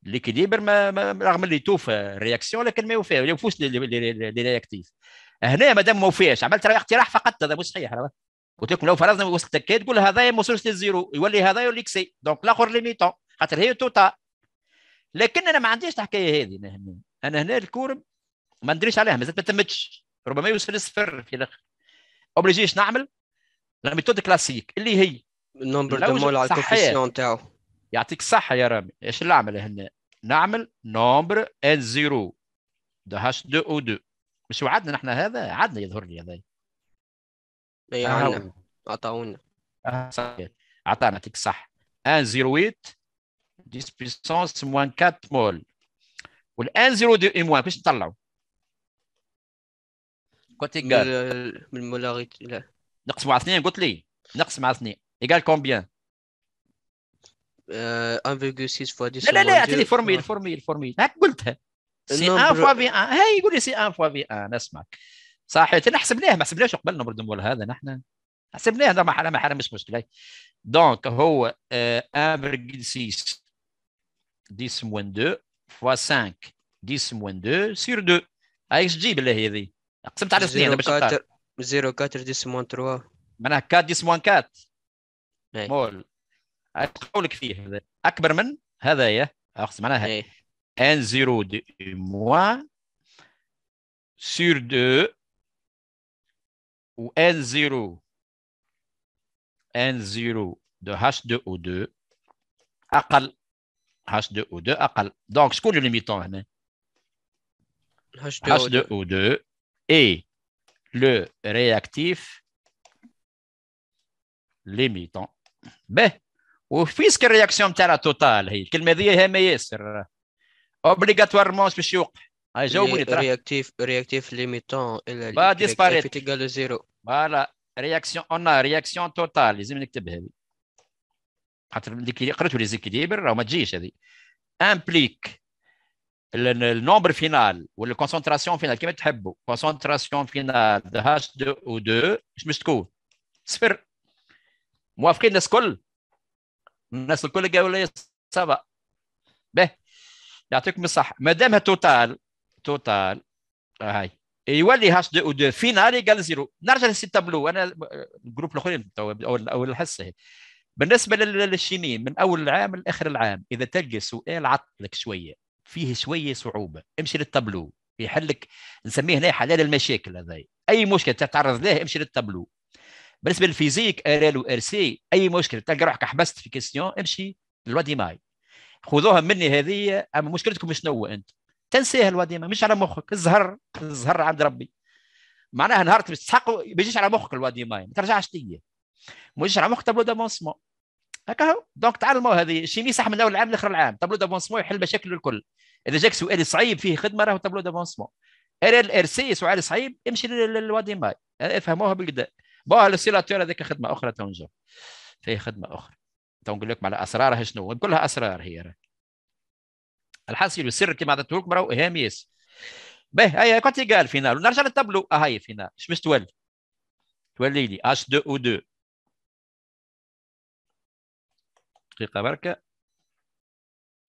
ليكيليبر ما, رغم اللي توفى الرياكسيون لكن ما يوفى يوفوش لي رياكتيف هنا مادام ما وفاش عملت راه اقتراح فقط هذا مش صحيح قلت لكم لو فرضنا وصلت كي تقول هذايا ما وصلش للزيرو يولي هذايا كسي دونك الاخر ليميتون خاطر هي توتا لكن انا ما عنديش الحكايه هذه انا هنا انا هنا ما ندريش عليها مازال ما تمتش ربما يوصل للصفر في الاخر اوبليجيش نعمل لا ميثود كلاسيك اللي هي النمبر دو مول على الكوفيسيون تاعو يعطيك صحة يا رامي ايش اللي نعمل هنا نعمل نومبر ان زيرو ده هاش دو او دو مش وعدنا نحن هذا عدنا يظهر لي هذا اي عنا عطاونا عطانا يعطيك الصح ان زيرو ويت ديس بيسونس موان 4 مول والان زيرو دو اي موان باش نطلعوا كنت من المولاغيت لا نقسموا على اثنين قلت لي نقسم على اثنين ايكال كومبيان 1,6 فوا 10 لا لا لا اعطيني فورميل فورميل فورميل هاك قلتها سي 1 فوا في 1 هاي يقول لي سي 1 فوا في 1 اسمعك صحيح احنا حسبناه ما حسبناش قبل نمر دمول هذا نحن حسبناه ما حرام ما حرام مش مشكله دونك هو 6 10 موان 2 فوا 5 10 موان 2 سير 2 هاي ايش تجيب اللي هذه قسمت على اثنين باش تختار 0 4 10 موان 3 معناها 4 10 موان 4 مول قولك فيه هذا اكبر من هذايا اقصد معناها إيه. ان زيرو دو موان سور دو و ان زيرو ان زيرو دو هاش دو او دو اقل هاش دو او دو اقل دونك شكون لو ليميتون هنا هاش دو او دو اي لو رياكتيف ليميتون به وفيسك الرياكسيون تاع توتال هي الكلمه ذي ما ياسر اوبليغاتوارمون باش يوقع هاي جاوبوني ترى رياكتيف رياكتيف ليميتون با ديسباريت ايكال زيرو فوالا رياكسيون اون رياكسيون توتال لازم نكتبها هذه خاطر قريتو لي زيكيليبر راه ما تجيش هذه امبليك النومبر فينال ولا الكونسنتراسيون فينال كيما تحبوا كونسنتراسيون فينال هاش دو او دو شنو باش تكون صفر موافقين الناس الكل الناس الكل قالوا لي سافا به يعطيكم الصحة دامها توتال توتال هاي يولي هاش دي او دو فينال قال زيرو نرجع تابلو انا الجروب الاخرين اول اول الحصه بالنسبه للشينين من اول العام لاخر العام اذا تلقى سؤال عطلك شويه فيه شويه صعوبه امشي للتابلو يحلك نسميه هنا حلال المشاكل هذا اي مشكله تتعرض له امشي للتابلو بالنسبه للفيزيك ار ال وار سي اي مشكل تلقى روحك حبست في كيستيون امشي للوادي ماي خذوها مني هذه اما مشكلتكم شنو انت تنساها الوادي ماي مش على مخك الزهر الزهر عند ربي معناها نهار تستحق ما يجيش على مخك الوادي ماي ما ترجعش ليا ما يجيش على مخك تابلو دافونسمون هكا هو دونك تعلموا هذه الشيمي صح من اول العام لاخر العام تابلو دافونسمون يحل مشاكل الكل اذا جاك سؤال صعيب فيه خدمه راهو تابلو دافونسمون ار ال ار سي سؤال صعيب امشي للوادي ماي افهموها بالكدا بقى الاسيلاتور هذيك خدمه اخرى تنجر فهي خدمه اخرى تو نقول لكم على اسرارها شنو كلها اسرار هي الحاصل السر كما عطيته لكم راهو هام ياسر باهي هيا قال فينال نرجع للطابلو هاي آه، فينال اش باش تولي تولي لي اش 2 او 2 دقيقه بركه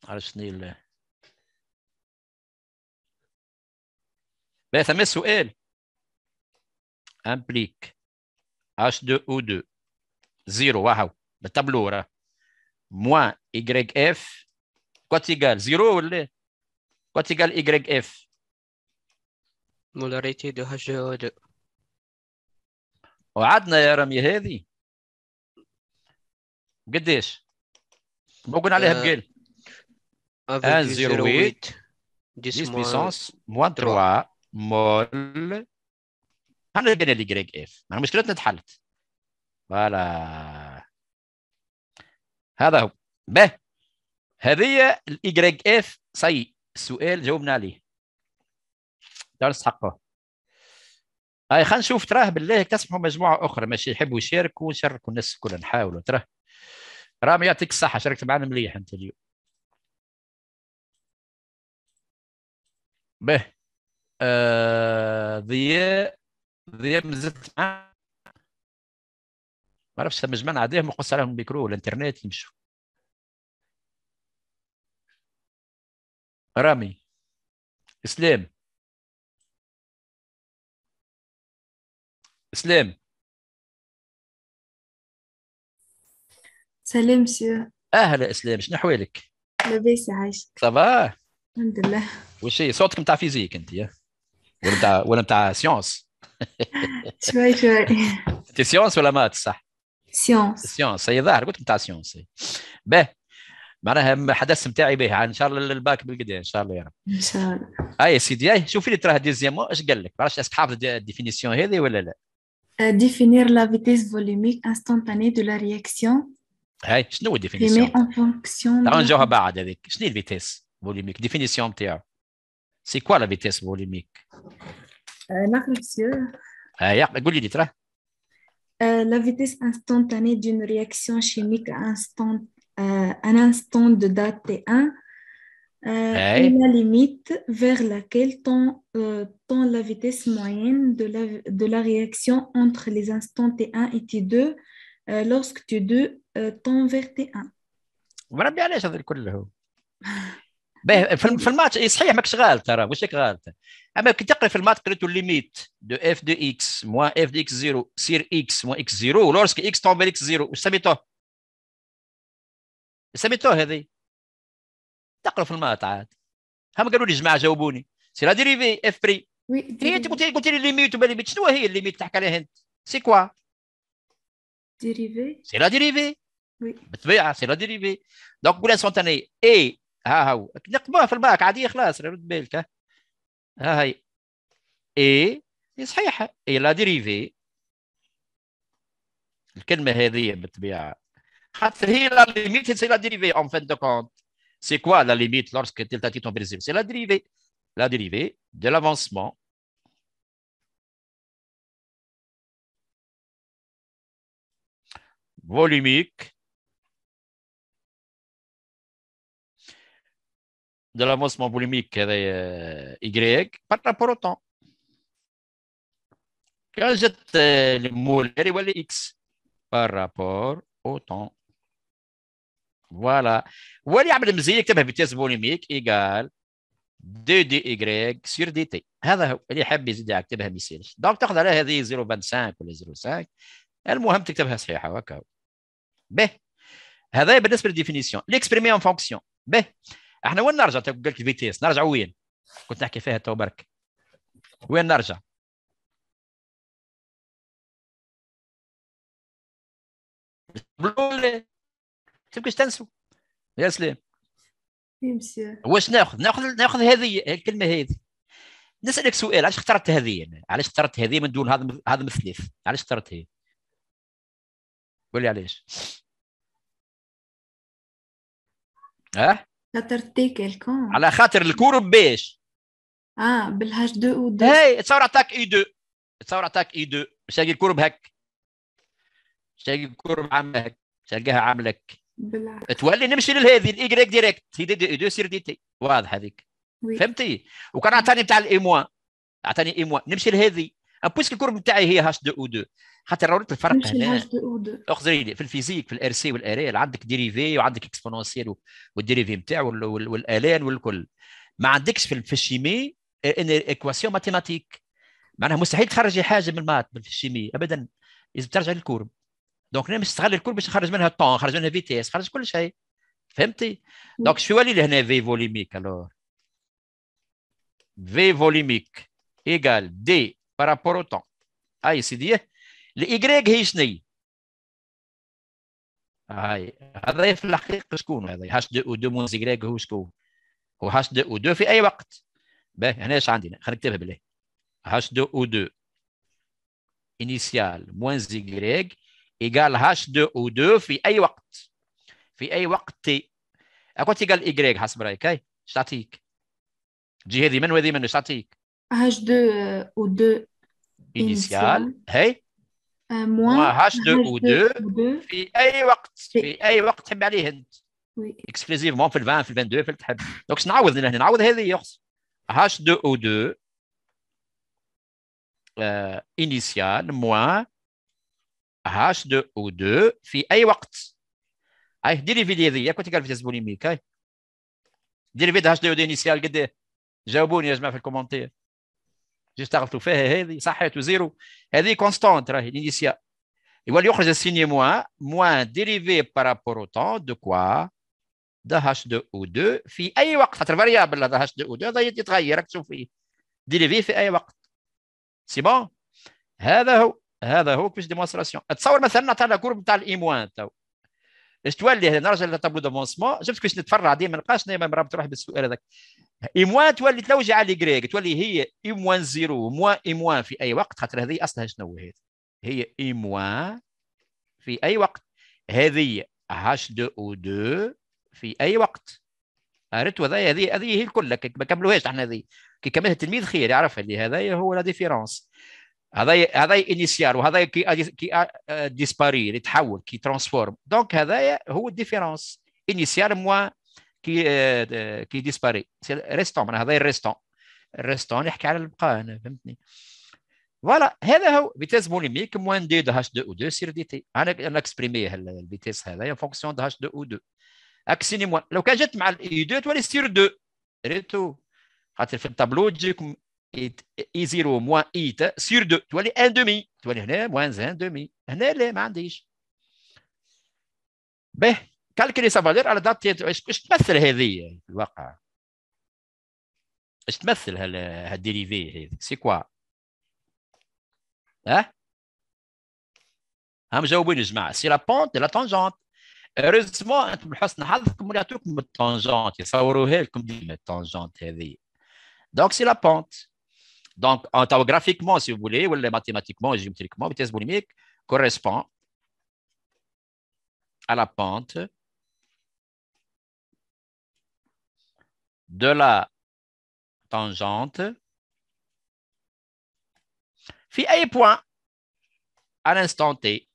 عرفت باهي ثم سؤال امبليك H2O2, 0, واهو بالطابلوره موان YF كوت يقال 0 ولا كوت يقال اف مولاريتي دو H2O2 وعدنا يا رمي هذه قديش بقول عليها آه، بقيل ان آه، زيرويت ديس بيسونس موان تروا مول هنرجع جريج اف ما مشكلتنا اتحلت فلا هذا هو ب هذه جريج اف سيء السؤال جاوبنا عليه درس حقه اي آه، خلينا نشوف تراه بالله تسمحوا مجموعه اخرى ماشي يحبوا يشاركوا شاركوا الناس الكل نحاولوا تراه رامي يعطيك الصحه شاركت معنا مليح انت اليوم به آه ضياء ذياب نزلت معاه ما عرفتش ثم جمعنا عداهم وقص عليهم الميكرو والانترنت يمشوا رامي اسلام اسلام سلام سي اهلا اسلام شنو احوالك؟ لاباس عايشك صباح الحمد لله وشي صوتك نتاع فيزيك انت ولا نتاع ولا نتاع سيونس شوي شوي انت سيونس ولا مات صح؟ سيونس سيونس اي ظاهر قلت نتاع سيونس به معناها حدث نتاعي به ان شاء الله الباك بالقدا ان شاء الله يا رب ان شاء الله اي سيدي اي شوفي لي تراه ديزيام اش قال لك ما عرفتش حافظ الديفينيسيون هذه ولا لا ديفينير لا فيتيس فوليميك انستونتاني دو لا رياكسيون هاي شنو هو الديفينيسيون؟ تعالوا نجاوبها بعد هذيك شنو هي الفيتيس فوليميك ديفينيسيون نتاعو سي كوا لا فيتيس فوليميك Euh, euh, ben, euh, la vitesse instantanée d'une réaction chimique à, instant, un instant de date T1 est la limite vers laquelle tend, tend la vitesse moyenne de la, réaction entre les instants T1 et T2 lorsque T2 tend vers T1. مربي علاش هذا كله؟ باهي في الماتش صحيح ماكش غالط ترى واش غالط اما كي تقرا في المات قريتو ليميت دو اف دو اكس موان اف دو اكس زيرو سير اكس موان اكس زيرو لورسك اكس تومبي اكس زيرو واش سميتوه؟ سميتوه هذه تقرا في المات عاد هم قالوا لي جماعه جاوبوني سي لا ديريفي اف بري هي انت قلت لي قلت لي ليميت وما ليميت شنو هي الليميت تحكي عليها انت سي كوا ديريفي سي لا ديريفي بالطبيعه سي لا ديريفي دونك لها سونتاني اي ها هو نقبوها في الباك عاديه خلاص رد بالك Ah, Et la derivée la limite c'est la dérivée en fin de compte. C'est quoi la limite lorsque t'es en brésilien? C'est la La dérivée de l'avancement volumique. de l'avancement volumique, euh, Y par rapport au temps. Quand le moule X par rapport au temps. Voilà. il y a une vitesse volumique égale 2 dy sur dt. Donc, 0,25 ou 0,5. Le est B. C'est la définition. L'exprimer en fonction. B. احنا وين نرجع طيب، قلت لك تي اس نرجع وين كنت نحكي فيها تو برك وين نرجع تبقاش تنسوا يا سلام واش ناخذ ناخذ ناخذ هذه الكلمه هذه نسالك سؤال علاش اخترت هذه يعني علاش اخترت هذه من دون هذا هذا مثليث الثلاث علاش اخترت هذه قول لي علاش ها أه؟ خاطر الكون على خاطر الكورب باش اه بالهاش دو و دو هاي تصور عطاك اي e دو تصور عطاك اي e دو باش تلقى الكورب هك باش تلقى الكورب عامله هك تلقاها عامله بالعكس تولي نمشي لهذه الايكريك ديريكت هي دي دو سير دي تي واضح هذيك فهمتي وكان عطاني بتاع الايموان e عطاني ايموان نمشي لهذه بويسك الكورب نتاعي هي هاش 2 او 2 خاطر راهو الفرق هنا اخزري في الفيزيك في الار سي والاريال عندك ديريفي وعندك اكسبونونسيال والديريفي نتاعو والالان والكل ما عندكش في الشيمي ايكواسيون ماتيماتيك معناها مستحيل تخرجي حاجه من المات في الشيمي ابدا لازم ترجع للكورب دونك انا نستغل الكورب باش نخرج منها الطون نخرج منها فيتيس نخرج كل شيء فهمتي دونك شو يولي لهنا في فوليميك الور في فوليميك ايكال دي بارابور او au temps. سيدي se هي شني هاي هذا في الحقيقة شكون هذا هاش دو او دو مونز إجراج هو شكون هو هاش دو او دو في أي وقت باه هنا اش عندنا خلينا نكتبها بالله هاش دو او دو initial moins y ايكال هاش دو او دو في اي وقت في اي وقت تي اكو تيكال y حسب رايك هاي اش جي تجي هذه من وهذه من اش H2O2 initial هي moins H2O2 في اي وقت في اي وقت تحب عليه انت اكسكلوزيفمون في ال 20 في ال 22 في تحب دونك شنو نعاود هنا نعاود هذه يخص اختي H2O2 initial moins H2O2 في اي وقت هاي ديري في هذه كنت قال في تزبوليميك هاي ديري في H2O2 initial قد جاوبوني يا جماعه في الكومنتير اللي اشتغلتوا فيها هذه صحيت زيرو هذه كونستانت راهي الانيسيا يولي يخرج السيني موان موان ديريفي بارابور او طون دو كوا ده هاش دو او دو في اي وقت خاطر فاريابل هذا هاش دو او دو هذا يتغير راك تشوف فيه ديريفي في اي وقت سي بون هذا هو هذا هو كيفاش ديمونستراسيون تصور مثلا لك كورب نتاع الاي موان تو اش تولي نرجع للطابلو دافونسمون شفت كيفاش نتفرع ديما نلقى ديما مرابط روحي بالسؤال هذاك اي موان تولي تلوجع على الكريك تولي هي اي موان زيرو موان اي موان في اي وقت خاطر هذه اصلها شنو هي هي اي موان في اي وقت هذه هاش دو او دو في اي وقت عرفت وذايا هذه هذه هي الكل ما كملوهاش احنا هذه كي كملها التلميذ خير يعرفها اللي هذا هو لا ديفيرونس هذا هذا انيسيال وهذا كي كي ديسباري يتحول كي ترانسفورم دونك هذا هو الديفيرونس انيسيال موان qui disparaît. C'est le restant, mais il y a un restant. Restant, il y a un carré. Voilà, vitesse monomique moins 2 de H2O2 sur DT. on y a exprimé, la vitesse, est en fonction de H2O2. Axine moins. L'occasion est mal, E2, tu vas sur 2. Retour, il fait un tableau de E0, moins E, sur 2, tu vas aller 1,5. Tu vas aller moins 1,5. Ben. كالكلي سا فالير على دات اش تمثل هذه في الواقع اش تمثل هالديريفي هذه سي كوا ها هم جاوبوني يا جماعه سي لا بونت لا تونجونت هوريزمون انتم بحسن حظكم ولا يعطوكم التونجونت يصوروها لكم ديما التونجونت هذه دونك سي لا بونت دونك تو غرافيكمون سي فولي ولا ماتيماتيكمون جيومتريكمون فيتيس بوليميك كوريسبون à la pente de la tangente في اي point à l'instant T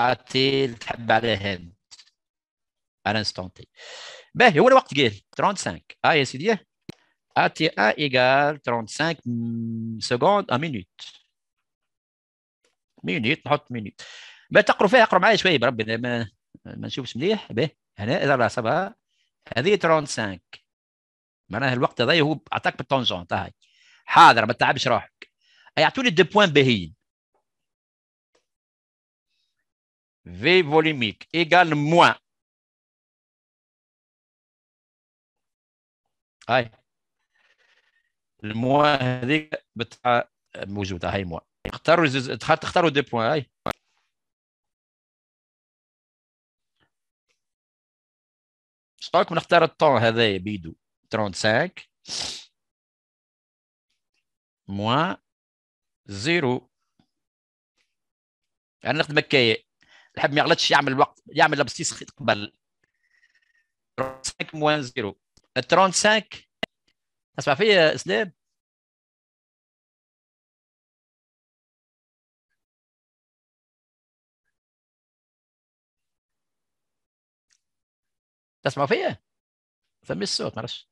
à T تحب عليهن à l'instant T باهي هو الوقت قال 35 اه يا سيدي à T1 égale 35 secondes à minute minute نحط minute تقروا فيها اقروا معايا شويه بربي ما, ما نشوفش مليح به هنا اذا صافا هذه 35 معناها الوقت هذايا هو عطاك بالتونجونت هاي حاضر ما تعبش روحك اي اعطوني دي بوان باهيين في فوليميك ايكال موان هاي الموان هذيك بتاع موجوده هاي موان اختاروا زز... تختاروا دي بوان هاي شكون نختار الطون هذايا بيدو 35. موان زيرو انا نخدم هكايا الحب ما يغلطش يعمل وقت يعمل لابسيس قبل 35 موان زيرو 35 اسمع فيا اسلام تسمعوا فيا؟ فمي الصوت معلش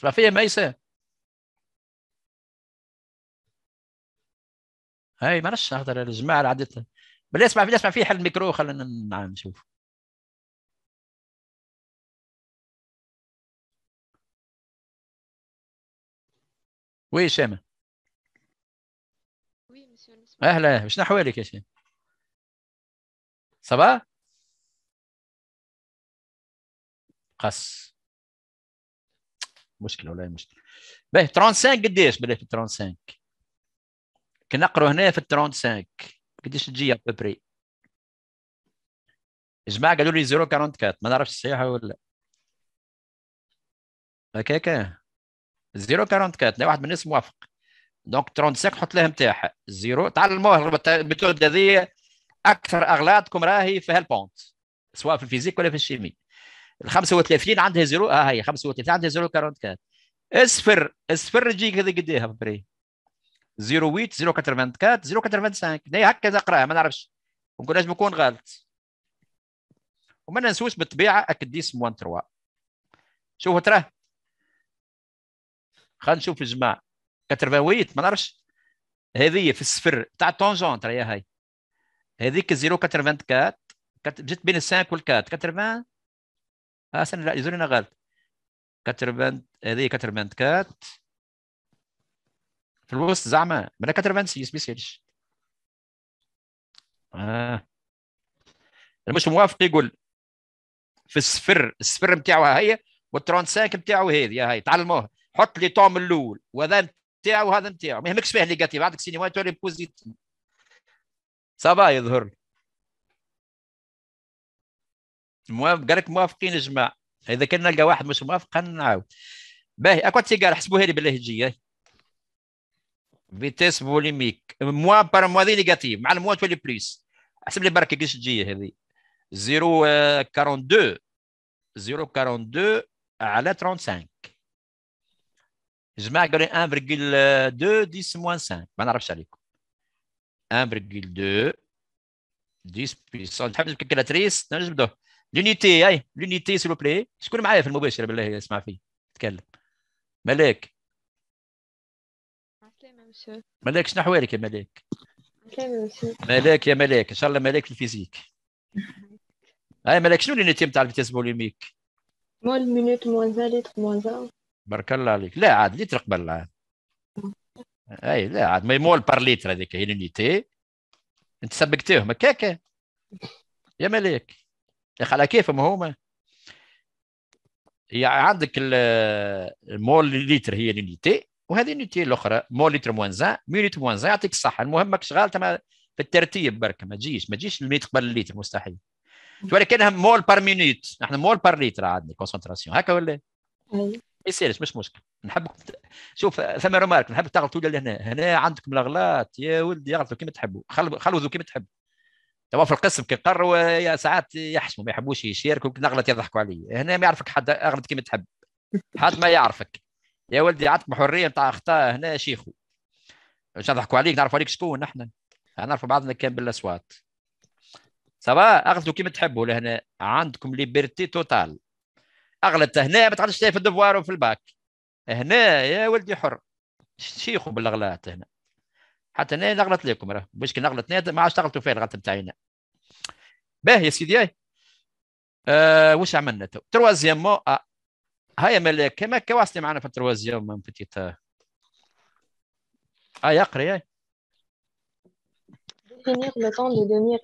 تسمع فيا ميساء هاي رش نهضر الجماعه عادة بلي اسمع فيه اسمع في حل الميكرو خلينا نعم نشوف وي شامه وي مسيو اهلا شنو احوالك يا شيخ صباح قص مشكله ولا مشكله باهي 35 قديش بدا في 35 كنقروا هنا في 35 قديش تجي ابري جماعه قالوا لي 0.44 ما نعرفش صحيحه ولا هكاك 0.44 لا واحد من الناس موافق دونك 35 حط لها نتاعها 0 تعلموا الميثود هذه اكثر اغلاطكم راهي في هالبونت سواء في الفيزيك ولا في الشيمي ال 35 عندها زيرو اه هي 35 عندها زيرو 44 اصفر اصفر تجيك هذه قديها بري 08 084 سانك هي هكا نقراها ما نعرفش ممكن لازم يكون غلط وما ننسوش بالطبيعه اكديس موان 3 شوف تراه خلينا نشوف الجماع 88 ما نعرفش هذه في الصفر تاع التونجون ترى هي هذيك 084 جت بين 5 وال 4 80 استنى لا يزورنا غلط كتر بنت هذه كتر بنت كات في الوسط زعما كتر بنت سيس بيسيلش اه مش موافق يقول في الصفر الصفر نتاعو هي و 35 نتاعو هذه هي تعلموه حط لي طوم الاول وهذا نتاعو وهذا نتاعو ما يهمكش فيه نيجاتيف عندك سينيوات تولي بوزيتيف صباح يظهر لي قال لك موافقين جماع اذا كان نلقى واحد مش موافق نعاود باهي اكوا تيكار حسبوها لي باللهجيه فيتيس بوليميك موا بار موا دي نيجاتيف مع الموا تولي بليس حسب لي برك قداش تجي هذه 0.42 0.42 على 35 جماعه قالوا 1,2 10 موان 5 ما نعرفش عليكم 1,2 10 بيسون تحب الكالكولاتريس نجبدوه لونيتي اي لونيتي سيلو بلاي شكون معايا في المباشره بالله يسمع فيه تكلم ملاك ملاك شنو احوالك يا ملاك ملاك يا ملاك ان شاء الله ملاك في الفيزيك اي ملاك شنو لونيتي نتاع الفيتيس بوليميك مول مينوت موان زان لتر موان بارك الله عليك لا عاد لتر قبل عاد اي لا عاد مي مول بار لتر هذيك هي لونيتي انت سبقتيهم هكاك يا ملاك يا اخي على كيفهم هما يعني عندك المول لتر هي لونيتي وهذه النيتي الاخرى مول لتر موان زان مينيت موان زان يعطيك الصحه المهم ماكش غالطه في الترتيب برك ما تجيش ما تجيش الميت قبل الليتر مستحيل ولكن مول بار مينيت احنا مول بار ليتر عندنا كونسنتراسيون هكا ولا ما يسالش مش مشكل نحبك شوف ثم رمارك نحب تغلطوا لهنا هنا عندكم الاغلاط يا ولدي اغلطوا كيما تحبوا خلوا خلوا كيما تحبوا توا في القسم كي يا ساعات يحشموا ما يحبوش يشاركوا نغلط يضحكوا علي هنا ما يعرفك حد اغلط كيما تحب حد ما يعرفك يا ولدي عطك حريه نتاع اخطاء هنا شيخو باش نضحكوا عليك نعرفوا عليك شكون احنا نعرفوا بعضنا كان بالاصوات سوا اغلطوا كيما تحبوا لهنا عندكم ليبرتي توتال اغلط هنا ما تغلطش في الدفوار وفي الباك هنا يا ولدي حر شيخو بالاغلاط هنا حتى انا نغلط لكم راه باش كي نغلط ما عادش تغلطوا فيها الغلطه باهي يا سيدي آه واش عملنا تو تروازيام مو آه. ملاك كما كواصل معنا في التروازيام بتيت اه, آه، يقري يا définir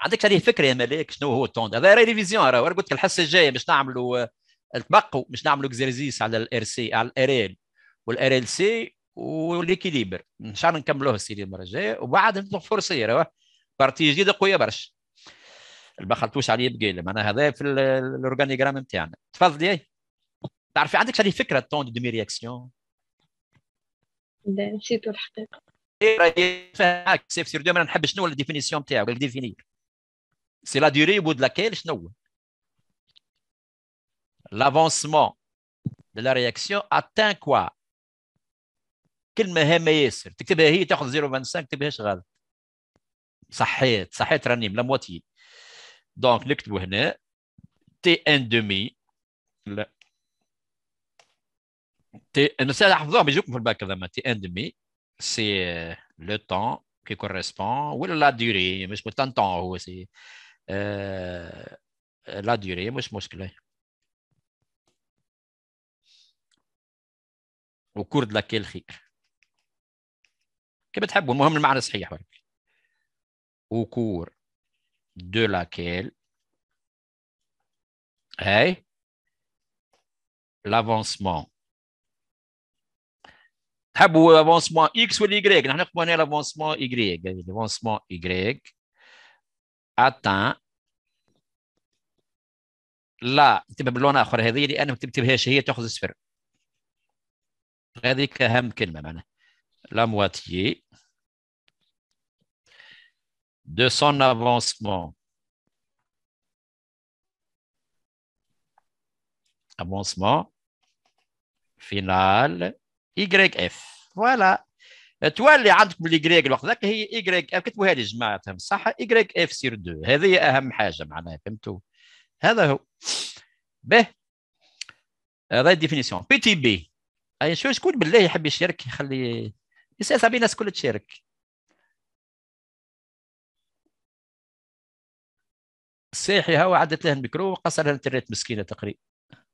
عندك هذه فكره يا ملاك شنو هو التون هذا ريفيزيون راه قلت لك الحصه الجايه باش نعملوا آه، تبقوا باش نعملوا اكزرسيس على الار سي على الار ال والار ال سي وليكيليبر ان شاء الله نكملوه السيري المره الجايه وبعد فرصه يا راه بارتي جديده قويه برشا ما خلطوش عليه بقيله معناها هذا في الاورغانيغرام نتاعنا تفضلي اي تعرفي عندك شنو فكره تون دو رياكسيون لا نسيتو الحقيقه معاك إيه سيف سير دو ما نحب شنو الديفينيسيون نتاعو ديفيني سي لا ديوري بو لاكيل شنو لافونسمون de la réaction atteint quoi كلمه هامه ياسر تكتبها هي تاخذ 0.25 تكتبها غلط صحيت صحيت راني لا موتي دونك نكتبوا هنا تي ان دومي لا تي انا حفظوهم يجوكم في الباك زعما تي ان دومي سي لو تون كي كوريسبون ولا لا ديوري مش تان تون هو سي لا آه، ديوري مش مشكله وكورد cours خير كيف تحبوا المهم المعنى صحيح برك او كور دو لاكيل هاي لافونسمون تحبوا لافونسمون اكس ولا y نحن نقبل هنا لافونسمون y لافونسمون y اتان لا تبقى باللون اخر هذه لانه ما تكتبهاش هي تاخذ صفر هذيك اهم كلمه معناها la moitié de son avancement. Avancement final YF. Voilà. التوالي اللي عندكم اليغريك الوقت ذاك هي يغريك اف كتبوها لي جماعه فهم صح يغريك اف سير دو هذه هي اهم حاجه معناها فهمتوا هذا هو به هذا ديفينيسيون بي تي بي اي شو شكون بالله يحب يشارك يخلي يسعى صاحبي الناس كلها تشارك السايح هو عدت له الميكرو وقصر الانترنت مسكينه تقريبا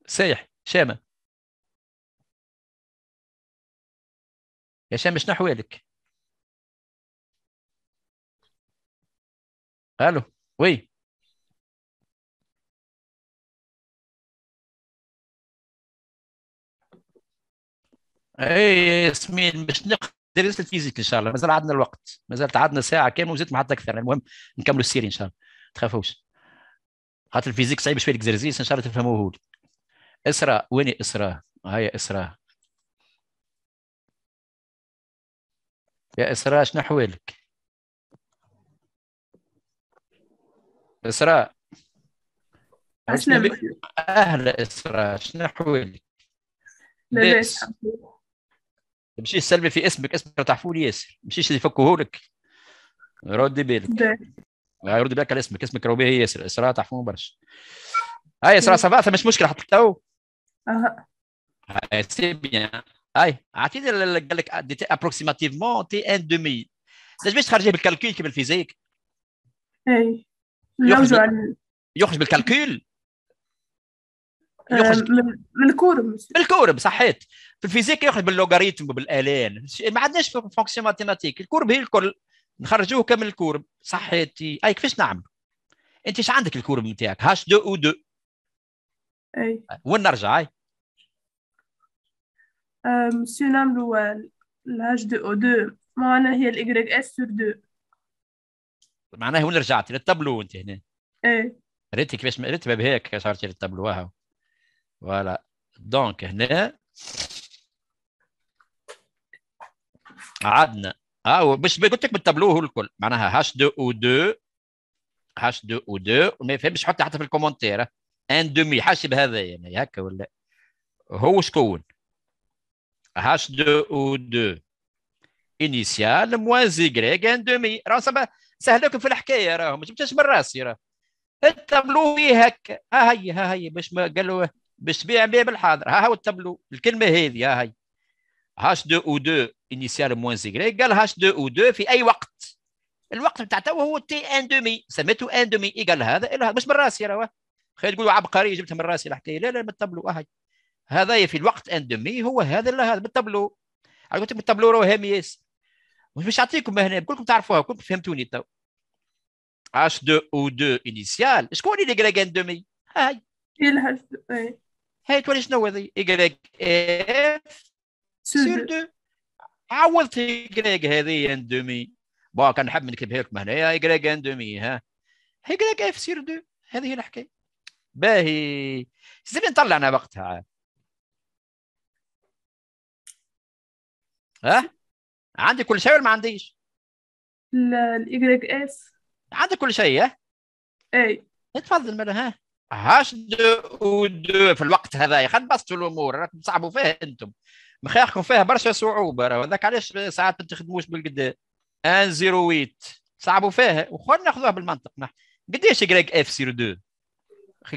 سايح شامه يا شام شنو حوالك الو وي اي ياسمين مش نقف درس الفيزيك ان شاء الله مازال عندنا الوقت مازال عندنا ساعه كامله وزدت حتى اكثر المهم نكملوا السيري ان شاء الله ما تخافوش خاطر الفيزيك صعيب شويه الاكزرسيس ان شاء الله تفهموه اسراء وين اسراء هيا اسراء يا اسراء شنو احوالك اسراء اهلا اسراء شنو احوالك لاباس ماشي السلبي في اسمك اسمك تاع فول ياسر ماشي اللي لك ردي بالك آه، ردي بالك على اسمك اسمك روبيه ياسر اسراء تعفون برشا هاي اسراء صافا مش مشكله حتى تو اها هاي سي بيان هاي عطيني قال لك ابروكسيماتيفمون تي ان دومي لازمش تخرجيه بالكالكول كيما الفيزيك اي يخرج بالكالكول يخرج آه، من الكورب من الكورب صحيت في الفيزيك يخرج باللوغاريتم وبالالين ما عندناش فونكسيون ماتيماتيك الكورب هي الكل نخرجوه كامل الكورب صحيتي اي كيفاش نعمل انت ايش عندك الكورب نتاعك هاش 2 او 2 اي وين نرجع اي سي نعملو الهاش 2 او 2 معناها هي الايكغيك اس سور 2 معناها وين رجعتي للتابلو انت هنا ايه ريتي كيفاش ريتي بهيك صارتي للتابلو هاو فوالا دونك هنا عدنا اه باش قلت لك بالتابلو هو الكل معناها هاش 2 او 2 هاش 2 او 2 وما يفهمش حتى حتى في الكومنتير ان دومي حاسب هذا يعني هكا ولا هو شكون هاش 2 او 2 انيسيال موان زيغريك ان دومي راه صبا سهلوك في الحكايه راه ما جبتهاش من راسي راه التابلو هي هكا ها آه، هي ها آه، هي باش ما قالوا باش تبيع بيع بالحاضر ها هو التابلو الكلمه هذه ها هي هاش دو او دو انيسيال موان زيغري قال هاش دو او دو في اي وقت الوقت بتاع توا هو تي ان دومي سميته ان دومي إيه قال هذا الى مش من راسي راه خير تقولوا عبقريه جبتها من راسي الحكايه لا لا من التابلو ها هذا في الوقت ان دومي هو هذا لا هذا بالتابلو على قولتك التابلو راهو هام ياس مش باش نعطيكم هنا كلكم تعرفوها كلكم فهمتوني تو H2O2 initial شكون اللي ان دومي هاي إيه الهاش هاي تولي شنو هذي إيكغيك إف سير دو عوضت إيكغيك هذي ان دومي كان نحب نكتبها لكم هنايا إيكغيك ان دومي ها إيكغيك إف سير دو هذه هي الحكاية باهي زين طلعنا وقتها ها عندي كل شيء ولا ما عنديش؟ لا الاي اف عندك كل شيء ها؟ اي تفضل مالها ها هاش دو او دو في الوقت هذا خد بسطوا الامور راكم تصعبوا فيه انتم مخاخكم فيها برشا صعوبه راه هذاك علاش ساعات ما تخدموش بالقد ان زيرو ويت صعبوا فيها وخلنا ناخذوها بالمنطق نح قديش جريك اف سيرو دو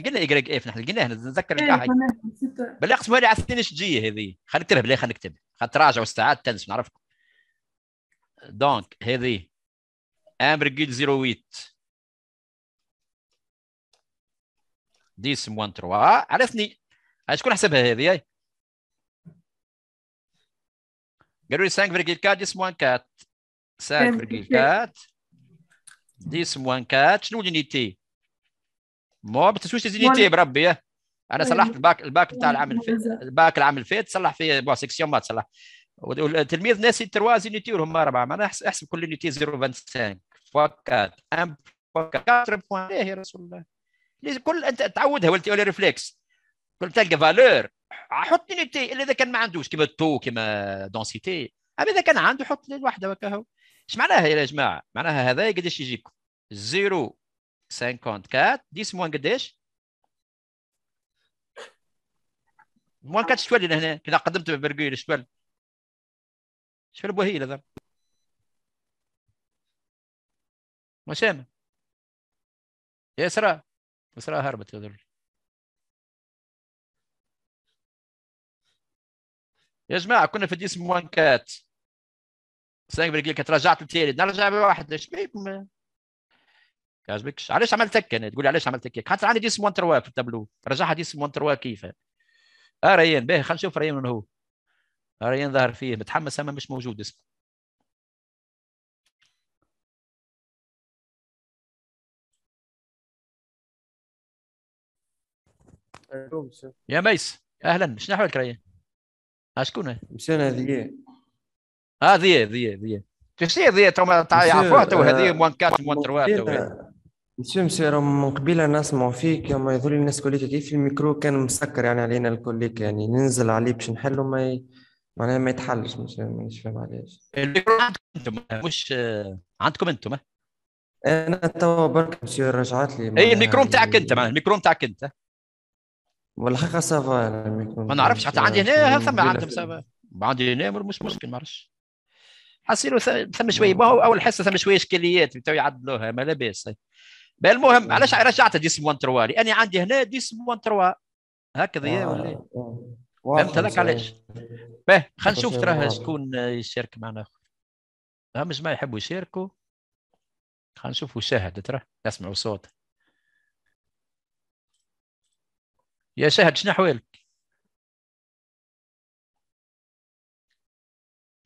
قلنا جريك اف نحن لقيناه نتذكر إيه، الكاع بالله اقسم بالله عرفتني ايش تجي هذه خلينا نكتبها بالله خلينا نكتبها خاطر تراجع وساعات تنس نعرفكم دونك هذه زيرو ويت 10 موان 3 على على شكون حسبها هذه قالوا لي 5 4 10 موان 4 5 4 10 موان 4 شنو لينيتي مو ما تسويش لينيتي بربي انا طيب. صلحت الباك الباك نتاع العام الفات الباك العام الفات صلح فيه بون سيكسيون ما صلح والتلميذ ناسي ترواز يونيتي وهم اربعه معناها احسب كل يونيتي 0.25 فوا 4 4 4 4 يا رسول الله كل انت تعودها ولتي ولا ريفلكس كل تلقى فالور حط يونيتي الا اذا كان ما عندوش كيما التو كيما دونسيتي اما اذا كان عنده حط لوحده هكا اش معناها يا جماعه معناها هذا قداش يجيكم 0 54 10 موان قداش موان كاتش تولي لهنا كذا قدمت برقيل شتولي شتولي بوهيل هذا وسام يا اسراء بس لا هربت يظل يا جماعه كنا في جسم وان كات سنك برجلي كانت رجعت التالت نرجع بواحد ايش بيكم يعجبكش علاش عملت هكا انا تقول لي علاش عملت هكا خاطر عندي جسم وان تروا في التابلو رجعها جسم وان تروا كيف اه ريان باهي خلينا نشوف ريان من هو آه، ريان ظهر فيه متحمس اما مش موجود اسمه يا ميس اهلا شنو احوالك رايه؟ شكون مسانا هذه هذه هذه هذه تسي هذه تو آه، يعرفوها تو هذه موان كات موان 3 مسيو مسيو راهم من قبيله نسمعوا فيك ما يظهر الناس كليك كيف في الميكرو كان مسكر يعني علينا الكليك يعني ننزل عليه باش نحله ما معناها ما يتحلش مش مانيش فاهم علاش الميكرو عندكم انتم مش عندكم انتم انا تو برك مسيو رجعت لي اي الميكرو نتاعك انت معناها الميكرو نتاعك انت والحقيقه سافا ما نعرفش حتى عندي هنا ثم عندهم سافا عندي هنا مش مشكل ما عرفتش حصيلو ثم شويه ما هو اول حصه ثم شويه اشكاليات تو يعدلوها ما لاباس المهم علاش رجعت ديس موان تروا لاني عندي هنا ديس موان تروا هكذا يا آه، ولا آه. فهمت لك علاش باه خلينا نشوف تراه شكون يشارك معنا اخر اهم ما يحبوا يشاركوا خلينا نشوفوا شاهد تراه نسمعوا صوت يا سهد شنو حوالك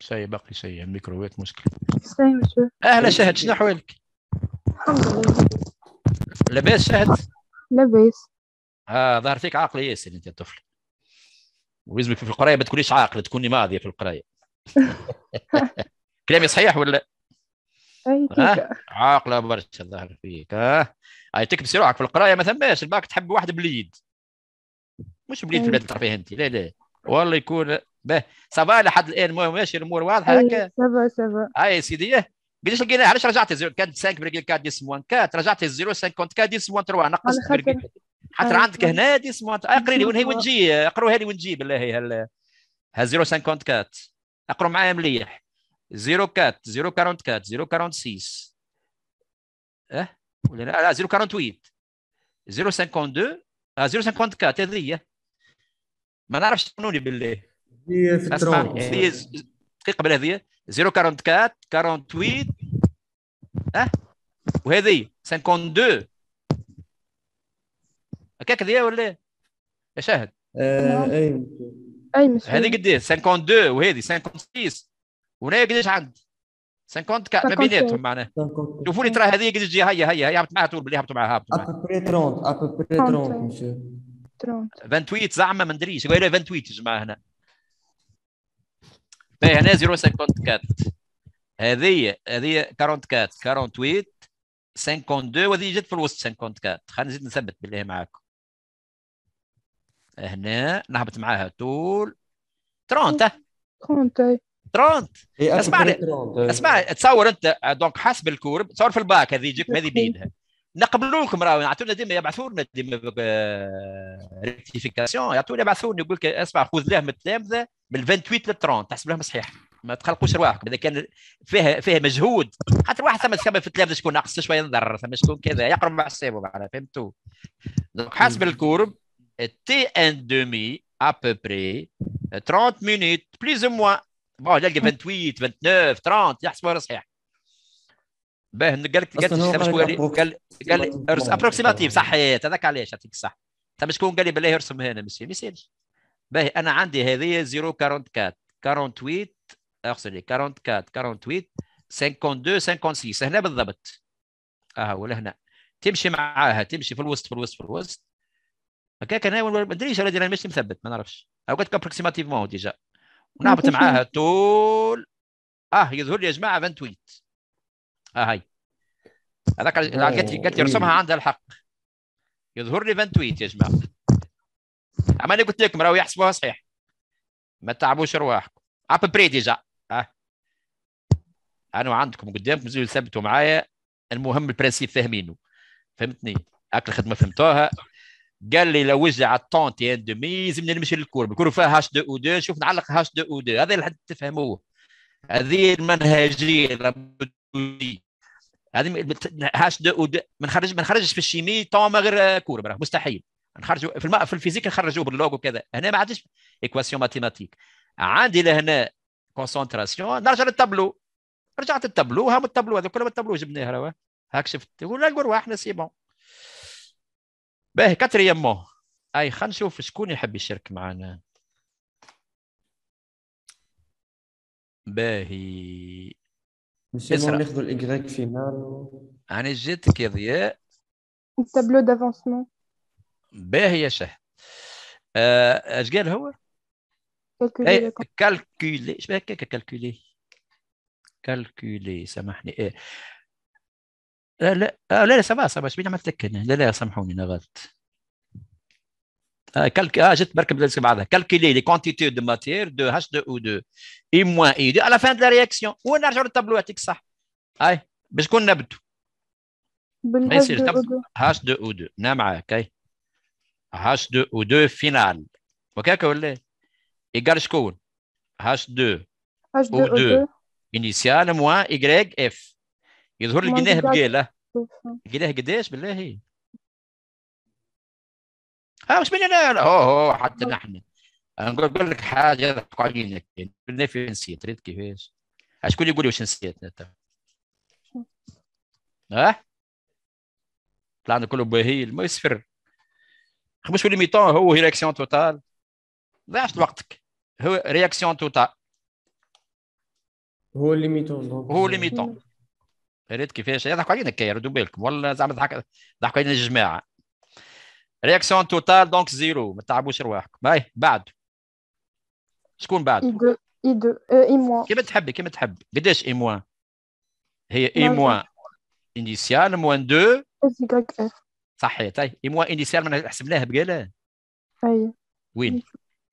ساي باقي ساي الميكروويت مشكل اهلا سهد شنو حوالك الحمد لله لاباس سهد لاباس اه ظهر فيك عاقله ياسر انت طفل ويزمك في القرايه ما تكونيش عاقله تكوني ماضيه في القرايه [laughs] كلامي صحيح ولا آه؟ عاقله برشا الظاهر فيك اه اي تكبسي روحك في القرايه ما ثماش الباك تحب واحد بليد مش بليت في البلاد إيه. الترفيه انت لا لا والله يكون به سافا لحد الان ماشي الامور واضحه هكا سافا سافا اي سيدي قداش لقينا علاش رجعت زيرو كانت 5 بريغيل 10 موان 4 رجعت زيرو 54 10 موان 3 نقص خاطر عندك هنا 10 موان اقري لي وين هي وين تجي اقروها لي وين تجي بالله هال ها 054 اقروا معايا مليح 04 044 046 اه ولا لا 048 052 054 هذه هي ما نعرفش قانوني بالله هي في الترون هي دقيقه بلا هذه 044 48 اه وهذه 52 هكاك هذه ولا يا شاهد اي اي مش هذه قداش 52 وهذه 56 وهنا قداش عند 54 ما بيناتهم معناها شوفوا لي ترى هذه قداش تجي هيا هيا هيا هبط معها طول باللي هبطوا معها هبطوا معها ابوبري 30 ابوبري 30 مسيو 28 زعما ما ندريش يقول فانتويت يا جماعه هنا باهي هنا 054 هذه هذه 44 48 52 وهذه جات في الوسط 54 خلينا نزيد نثبت بالله معاكم هنا نهبط معاها طول 30 30 30 اسمعني إيه. اسمع تصور انت آه، دونك حسب الكورب تصور في الباك هذه يجيك هذه بيدها نقبلوا لكم راهو يعطونا ديما يبعثوا لنا ديما ريكتيفيكاسيون آه، يعطونا يبعثوا لنا يقول لك اسمع خذ له من التلامذه من 28 ل 30 تحسب لهم صحيح ما تقلقوش رواحكم اذا كان فيها فيها مجهود خاطر واحد ثم ثم في التلامذه شكون ناقص شويه نضر ثم شكون كذا يقرب مع السيبو معناها فهمتوا دونك حسب الكورب تي ان دومي ا بو بري 30 مينيت بليز او موان بون نلقى 28 29 30 يحسبوها صحيح باه قال لك قال لك شكون قال قال قال ابروكسيماتيف صحيت إيه، هذاك علاش يعطيك الصح تما شكون قال لي بالله ارسم هنا ما يسالش باهي انا عندي هذه 044 48 اغسلي 44 48 52 56 هنا بالضبط اه ولا هنا تمشي معاها تمشي في الوسط في الوسط في الوسط هكاك انا ما ادريش انا مش مثبت ما نعرفش او قلت لك ابروكسيماتيفمون ديجا ونهبط معاها طول اه يظهر لي يا جماعه 28 ها هي هذاك جات لي جات لي إيه. رسمها عندها الحق يظهر لي 28 يا جماعه اما انا قلت لكم راهو يحسبوها صحيح ما تعبوش ارواحكم اب بري ديجا ها انا عندكم قدامكم زيو ثبتوا معايا المهم البرانسيب فاهمينه فهمتني هاك الخدمه فهمتوها قال لي لو وزع الطونتي ان دومي لازمني نمشي للكور الكور فيها هاش 2 او 2 شوف نعلق هاش 2 او 2 هذا اللي تفهموه هذه المنهجيه هذه هاش دو ود ما نخرج ما نخرجش في الشيمي توا غير كور براه مستحيل نخرجوا في الم... في الفيزيك نخرجوا باللوغ وكذا هنا ما عادش ايكواسيون ماتيماتيك عندي لهنا كونسونتراسيون نرجع للتابلو رجعت التابلو هم التابلو هذا كله التابلو جبناه راه هاك شفت ولا القروه احنا سي بون باهي مو اي خلينا نشوف شكون يحب يشارك معنا باهي نسيبو ناخذ الاكغيك فينال انا جيتك يا ضياء التابلو دافونسمون باهي يا شح اش قال هو؟ كالكولي كالكولي بها هكاك كالكولي كالكولي سامحني ايه لا لا لا سافا سافا شبينا لك انا لا لا سامحوني انا غلطت بركب لازم بعدها كالكيلي لي كونتيتي دو ماتير دو h 2 او 2 اي موان اي 2 على فان دو de la réaction ونرجعوا للطابلو يعطيك الصح هاي باش كون نبدو ما يصير او 2 o 2 نا معاك اي هاش 2 او 2 فينال وكاك ولا ايكال شكون دو 2 دو 2 موان moins اف يظهر لك جناه بقاله جناه قداش بالله اه مش مننا لا هو هو حتى نحن نقول أقول لك حاجه يضحكوا علينا إيه، في نسيت ريت كيفاش شكون يقول لي واش نسيت انت اه طلعنا كله بهيل ما يسفر خمس ولي ميتون هو رياكسيون توتال ضيعت وقتك هو رياكسيون توتال هو اللي هو اللي ريت كيفاش يضحكوا علينا كي ردوا بالكم والله زعما ضحك ضحكوا علينا الجماعه رياكسيون توتال دونك زيرو ما تعبوش رواحكم هاي بعد شكون بعد؟ اي دو اي دو اي موان كيما تحبي كيما تحبي قداش اي موان؟ هي اي موان انيسيال موان دو اس اف صحيت اي اي موان انيسيال ما حسبناها بقالا اي وين؟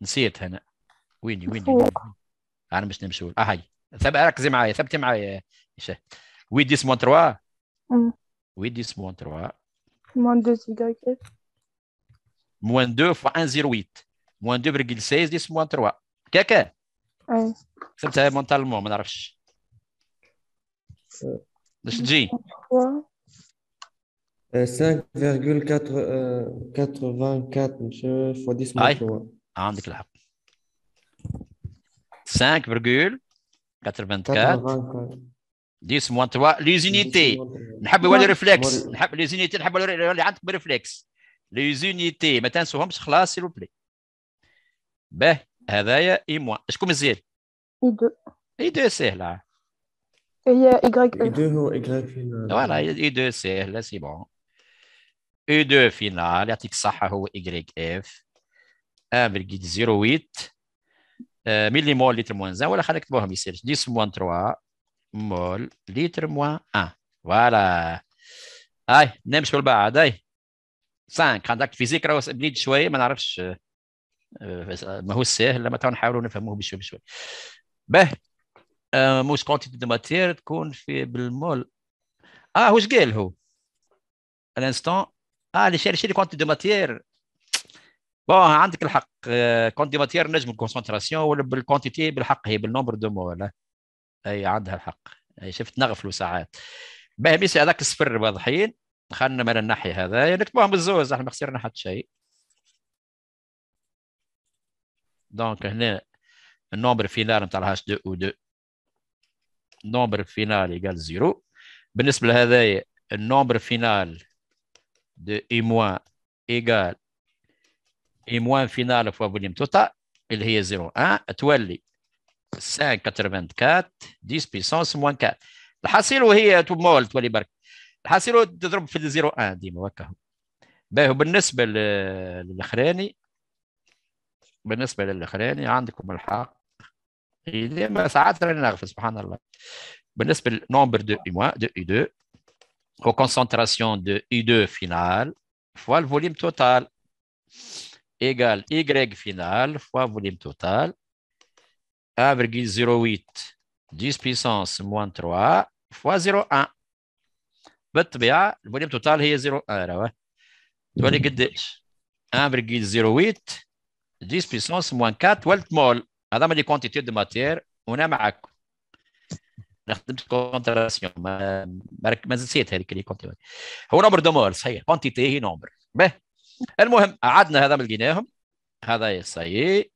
نسيت هنا ويني ويني, انا باش نمشي اه هاي ثب ركزي معايا ثبتي معايا وي ديس موان تروا وي ديس موان تروا موان دو زيكغ اف moins 2 fois 1,08. Moins 2,16, 10 moins 3. Qu'est-ce que c'est C'est mentalement, je ne Je dis. 5,4. fois 10 moins 3. 5,84 10 moins 3 les unités les unités les unités réflexe reflex. لي زونيتي ما تنسوهمش خلاص سيلو بلي باه هذايا اي موان شكون مزيان اي دو اي دو سهله هي ايغريك اي دو هو ايغريك فينال فوالا اي دو سهله سي بون اي دو فينال يعطيك الصحه هو إيكغيك اف 1,08 آه، ملي مول لتر موان زان ولا خلينا نكتبوهم يصير 10 موان 3 مول لتر موان 1 فوالا هاي نمشيو لبعض هاي 5 عندك فيزيك راه بليد شويه ما نعرفش آه، ماهوش ساهل لما تو نحاولوا نفهموه بشوي بشوي باه موش كونتيتي دو ماتير تكون في بالمول اه واش قال هو الانستون اه اللي شاري شاري كونتيتي دو ماتير بون عندك الحق كونتي دو ماتير نجم الكونسنتراسيون ولا بالكونتيتي بالحق هي بالنومبر دو مول اي عندها الحق شفت نغفلوا ساعات باهي ميسي هذاك الصفر واضحين خلنا من الناحيه هذا نكتبوهم يعني بالزوز احنا ما خسرنا حتى شيء دونك هنا النومبر فينال نتاع الهاش دو او دو النومبر فينال يقال زيرو بالنسبه لهذايا النومبر فينال دو اي موان ايكال اي موان فينال فوا فوليوم توتال اللي هي زيرو ان تولي 584 10 بيسونس موان 4 الحصيل وهي تو مول تولي برك الحاسيلو تضرب في الزيرو ان آه، ديما هكا باهي بالنسبه للاخراني بالنسبه للاخراني عندكم الحق اذا ما ساعات راني نغفل سبحان الله بالنسبه للنومبر دو اي موان دو اي دو هو كونسنتراسيون دو اي دو فينال فوا الفوليم توتال ايغال y فينال فوا فوليم توتال 1,08 10 بيسونس موان 3 fois 0,1 بالطبيعه الفوليوم توتال هي زيرو راهو تولي قداش 1,08 10 بيسونس موان 4 ولت مول هذا هما لي كونتيتي دو ماتير وانا معاكم نخدم كونتراسيون ما ما نسيت هذيك لي كونتيتي هو نمبر دو مول صحيح كونتيتي هي نمبر المهم عدنا هذا من لقيناهم هذا سي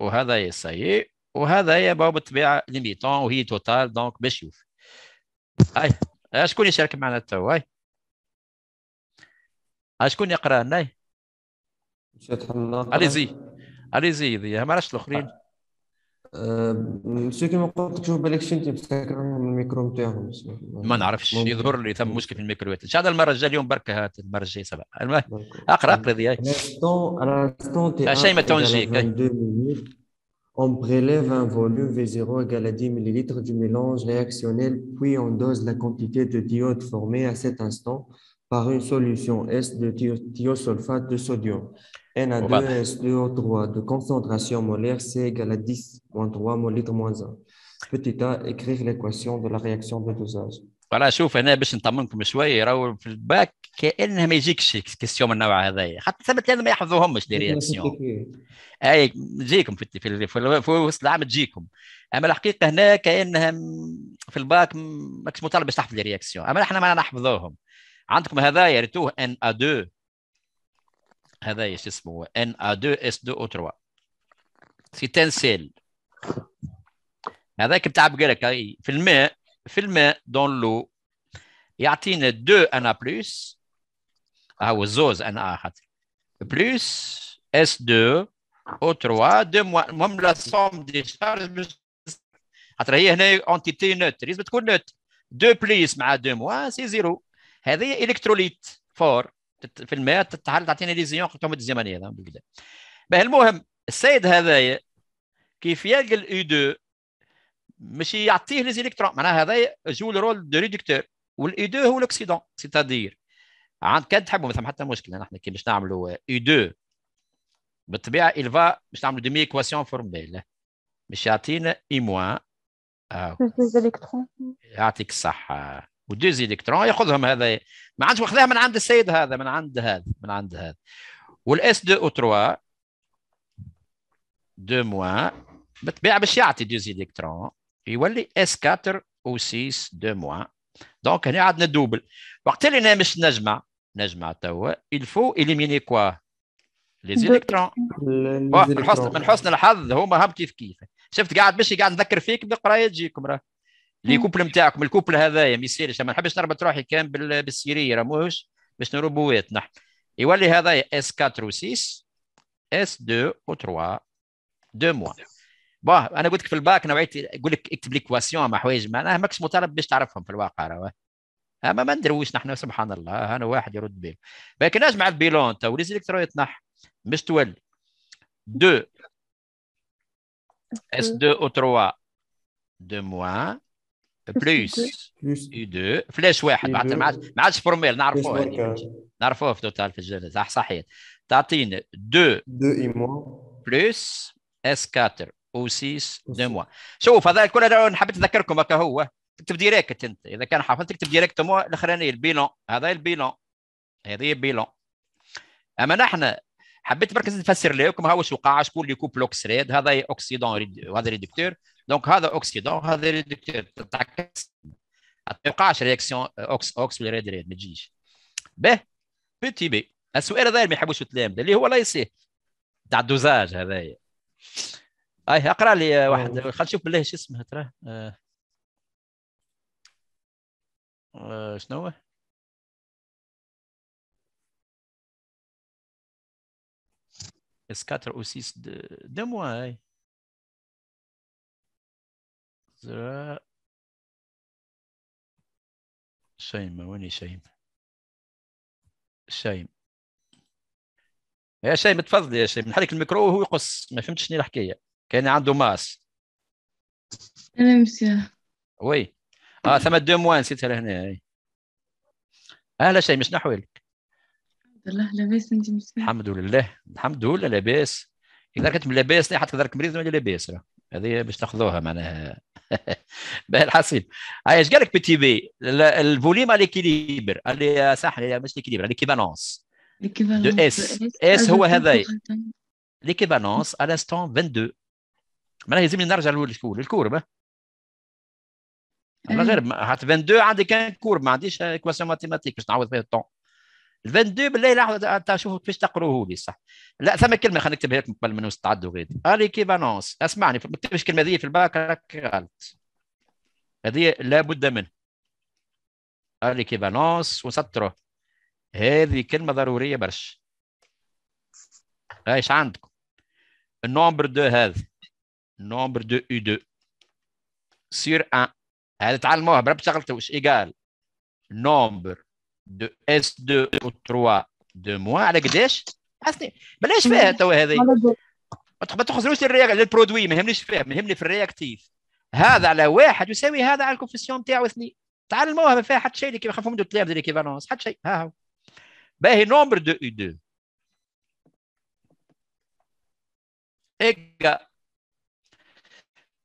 وهذا سي وهذا هي بالطبيعه ليميتون وهي توتال دونك باش يشوف شكون يشارك معنا حتى هو شكون يقرا هنا مشيت حنا اليزي اليزي ضيا ما عرفتش الاخرين مسيو كيما قلت شوف بالك شي انت مسكر الميكرو نتاعهم ما نعرفش يظهر لي ثم مشكل في الميكروات ان شاء الله المره الجايه اليوم برك المره الجايه سبع اقرا اقرا ضياء شيماء تونجيك On prélève un volume V0 égale à 10 ml du mélange réactionnel, puis on dose la quantité de diode formée à cet instant par une solution S de thiosulfate de sodium. Na2S2O3 bah. de concentration molaire C égale à 10 moins mol moins 1. Petit a, écrire l'équation de la réaction de dosage. فلا شوف هنا باش نطمنكم شويه راهو في الباك كانها ما يجيكش كيسيون من النوع هذايا حتى ثبت لازم ما يحفظوهمش دي رياكسيون [laughs] اي تجيكم في, في, في, في وسط العام تجيكم اما الحقيقه هنا كانها في الباك ماكش مطالب باش تحفظ رياكسيون اما احنا ما نحفظوهم عندكم هذايا ريتوه ان ا 2 هذايا شو اسمه ان ا 2 اس 2 او 3 تنسيل هذاك بتاع بقالك في الماء في الماء دون لو يعطينا 2 انا بلس هو زوز انا خاطر بلس اس 2 او 3 2 موان المهم لا سوم دي شارج خاطر هي هنا اونتيتي نوت لازم تكون نوت 2 بليس مع 2 موان سي زيرو هذه الكتروليت فور في الماء تعطينا تعطيني لي زيون قلتهم الزمنيه بالكدا المهم السيد هذايا كيف يلقى الاي 2 ماشي يعطيه لي زيليكترون معناها هذا جو رول دو ريدكتور والاي دو هو لوكسيدون سيتادير عند كاد تحبوا ما حتى مشكله نحن كي باش نعملوا اي e دو بالطبيعه الفا باش نعملوا ديمي ايكواسيون فورميل باش يعطينا e اي آه. موان يعطيك الصحه ودوز الكترون ياخذهم هذا ما عادش واخذها من عند السيد هذا من عند هذا من عند هذا والاس دو او 3 دو موان بالطبيعه باش يعطي دوز الكترون يولي اس 4 او 6 دو موان دونك هنا عندنا دوبل وقت اللي انا مش نجمع نجمع توا الفو اليميني كوا لي زيلكترون من حسن من حسن الحظ هما هم كيف كيف شفت قاعد باش قاعد نذكر فيك بالقرايه تجيكم راه لي كوبل نتاعكم الكوبل هذايا ما يصيرش ما نحبش نربط روحي كان بالسيريه راه ماهوش باش نربوات نحن يولي هذايا اس 4 و 6 اس 2 و 3 2 موان باه انا قلت لك في الباك نوعيه يقول لك اكتب لي كواسيون مع حوايج معناها ماكش مطالب باش تعرفهم في الواقع راه اما ما ندروش نحن سبحان الله انا واحد يرد بيل لكن اجمع البيلون تو ليزيليكترو يتنح باش تولي دو اس دو او تروا دو موان بلوس اي دو فلاش واحد ما عادش فورميل نعرفوه نعرفوه في توتال في الجنة صح صحيح تعطيني دو دو اي موان بلوس اس 4 اوسيس دو موا شوف هذا الكل انا حبيت نذكركم هكا هو تكتب ديريكت انت اذا كان حافظ تكتب ديريكت مو الاخراني البيلون هذا البيلون هذه البيلون اما نحن حبيت برك نفسر لكم ها واش وقع شكون اللي كوب لوكسريد هذا اوكسيدون وهذا ريدكتور دونك هذا اوكسيدون هذا ريدكتور تتعكس ما توقعش رياكسيون اوكس اوكس ولا ريد ريد ما تجيش به بيتي بي السؤال هذا ما يحبوش التلامذه اللي هو لا يصير تاع الدوزاج هذايا اي آه، اقرا لي آه، واحد خلينا نشوف بالله شو اسمه ترى آه. آه شنو هو؟ اس 4 او 6 دو موا هاي زرا شيمة وين شيمة شيمة يا شيمة تفضلي يا شيمة نحرك الميكرو وهو يقص ما فهمتش شنو الحكاية كان عنده ماس انا نسيها وي اه ثم دو موان نسيتها لهنا هي اهلا شيء مش احوالك؟ الحمد لله لاباس انت مسكين الحمد لله الحمد لله لاباس اذا كنت لاباس حتى كذاك مريض ولا لاباس هذه باش تاخذوها معناها [laughs] باهي الحصيل هاي آه، اش قال لك بتي بي الفوليم على ليكيليبر على صح مش ليكيليبر على ليكيفالونس ليكيفالونس اس اس هو هذا ليكيفالونس على ستون 22 معناها يلزمني نرجع للكور الكورب على غير حتى 22 عندي كان كور ما عنديش ايكواسيون ماتيماتيك باش نعوض فيها الطون 22 بالله لحظه تاع شوفوا كيفاش تقروه لي صح لا ثم كلمه خلينا نكتبها لكم قبل ما نستعدوا غادي اليكيفالونس اسمعني ما تكتبش الكلمه هذه في الباك راك غلط هذه لابد منها اليكيفالونس وسطره هذه كلمه ضروريه برشا ايش عندكم النومبر دو هذا نومبر دو اي دو سير ان هذا تعلموها برب شغلته واش ايكال نومبر دو اس دو او 3 دو موا على قداش؟ حسني بلاش فيها توا هذه ما تخزروش للبرودوي ما يهمنيش فيها ما يهمني في الرياكتيف هذا على واحد يساوي هذا على الكوفيسيون نتاعو اثنين تعلموها ما فيها حتى شيء اللي خافوا من الطلاب ليكيفالونس حتى شيء ها هو باهي نومبر دو او دو ايكا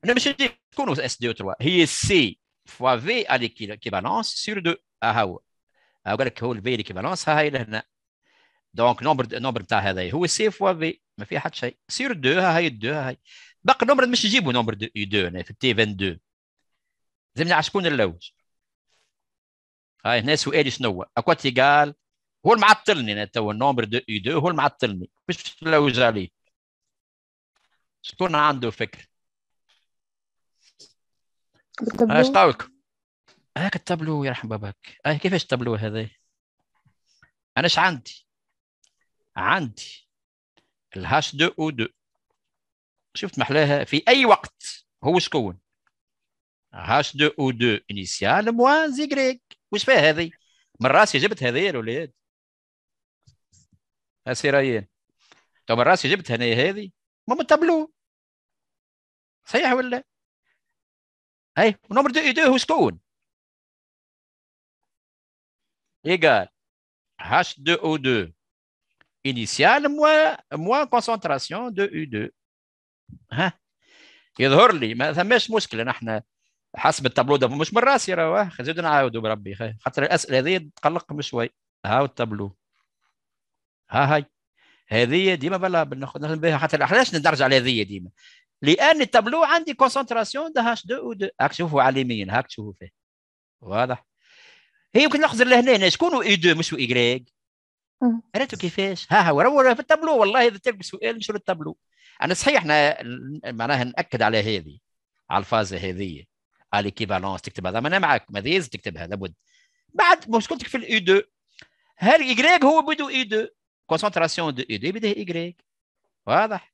انا me suis dit qu'on S2-3. هي C fois V à l'équivalence sur 2. ها هو. قال لك هو الفي ليكيفالونس ها هي لهنا. دونك نومبر نومبر تاع هذا هو سي فوا في ما فيها حتى شيء. سير 2 ها هي 2 ها هي. باقي نومبر مش نجيبوا نومبر 2 في تي 22. لازمنا على شكون اللوج هاي هنا سؤالي شنو هو؟ اكواتيكال هو المعطلني انا تو النومبر دو اي دو هو المعطلني باش نلوج عليه شكون عنده فكر اش قاولك هاك التابلو يرحم باباك اه كيفاش التابلو هذا انا اش عندي عندي الهاش دو او دو شفت محلاها في اي وقت هو شكون هاش دو او دو انيسيال موان زي واش فيها هذه من راسي جبت هذه يا الولاد هاسي رايين تو من راسي جبت هنا هذه المهم التابلو صحيح ولا اي ونمبر دو اي دو هو شكون ايغال هاش دو او دو انيسيال موا موا كونسنتراسيون دو او دو ها يظهر لي ما ثماش مشكله نحن حسب التابلو ده مش من راسي راه خزيد نعاودوا بربي خاطر الاسئله هذه تقلق شوي هاو التابلو ها هاي هذه ديما بلا بناخذ بها حتى علاش نرجع لهذه ديما لان التابلو عندي كونسنتراسيون ده اتش 2 او 2 هاك تشوفوا على اليمين هاك تشوفوا فيه واضح هي يمكن نخزر لهنا يعني شكون اي 2 مش اي غريك عرفتوا كيفاش ها هو راه في التابلو والله اذا تلقى سؤال مش للتابلو انا صحيح احنا معناها ناكد على هذه على الفازه هذه على ليكيفالونس تكتب هذا انا معك ماذا لازم تكتبها لابد بعد مشكلتك في الاي 2 هل y هو بدو اي 2 كونسنتراسيون دو اي 2 بدا y واضح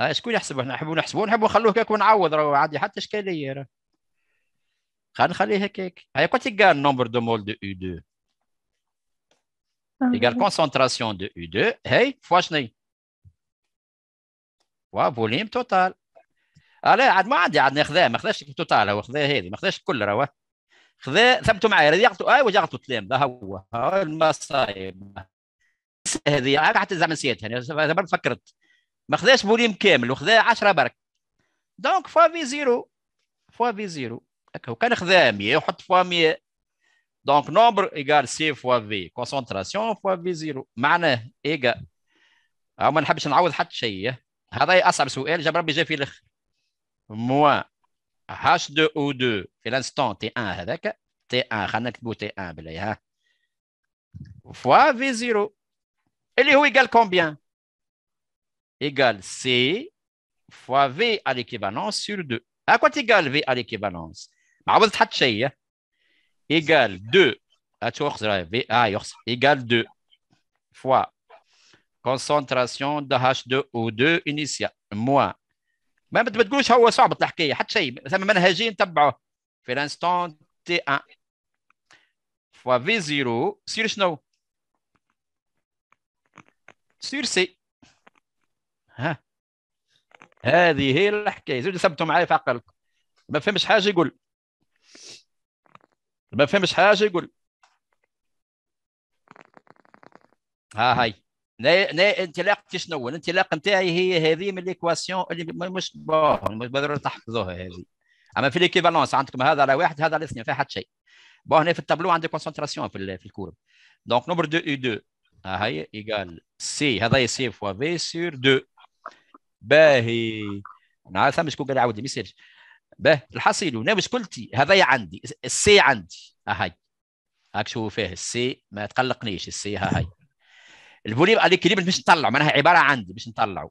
آه شكون يحسبوا احنا نحبوا نحسبوا نحبوا نخلوه هكاك ونعوض راه عادي حتى اشكاليه راه خلينا نخليه هكاك هيا كنت تقال نومبر دو مول دو او 2 égale كونسنتراسيون دو او 2 هاي فوا شني وا فوليم توتال لا عاد ما عندي عاد ناخذها ما خذاش توتال هو خذا هذه ما خذاش الكل راه خذا ثبتوا معايا هذه اي واش يعطوا تلام هو المصايب هذه حتى زعما نسيتها انا يعني فكرت ما خذاش فوليوم كامل وخذا 10 برك دونك فوا في زيرو فوا في زيرو هكا وكان خذا 100 وحط فوا 100 دونك نومبر ايكال سي فوا في كونسونتراسيون فوا في زيرو معناه ايكا او ما نحبش نعوض حتى شيء هذا اصعب سؤال جاب ربي جا في الاخر موان هاش دو او دو في الانستون تي ان هذاك تي ان خلينا نكتبو تي ان بلاي ها فوا في زيرو اللي هو ايكال كومبيان égale C fois V à l'équivalence sur 2. À quoi égal V à l'équivalence bah, hein. Égal 2 V égal 2 fois concentration de H2O2 initiale moins ما بتقولوش ça, صعبة الحكاية حتى شيء مثلا un تبعوه في l'instant T1 fois V0 sur شنو؟ sur C ها هذه هي الحكايه زيد سبتوا معايا في عقلكم ما فهمش حاجه يقول ما فهمش حاجه يقول ها هاي انطلاق شنو هو الانطلاق نتاعي هي هذه من ليكواسيون اللي مش بون مش بالضروره تحفظوها هذه اما في ليكيفالونس عندكم هذا على واحد هذا على اثنين في حد شيء بون هنا في التابلو عندي كونسنتراسيون في في الكورب دونك نمبر دو اي دو ها هي ايكال سي هذا سي فوا في سور دو باهي انا ثم شكون قال عاود يسالش باه الحصيل ناوس قلتي هذايا عندي السي عندي هاي هاك شوفوا فيه السي ما تقلقنيش السي ها هاي البوليب اليكليبر باش نطلع معناها عباره عندي باش نطلعوا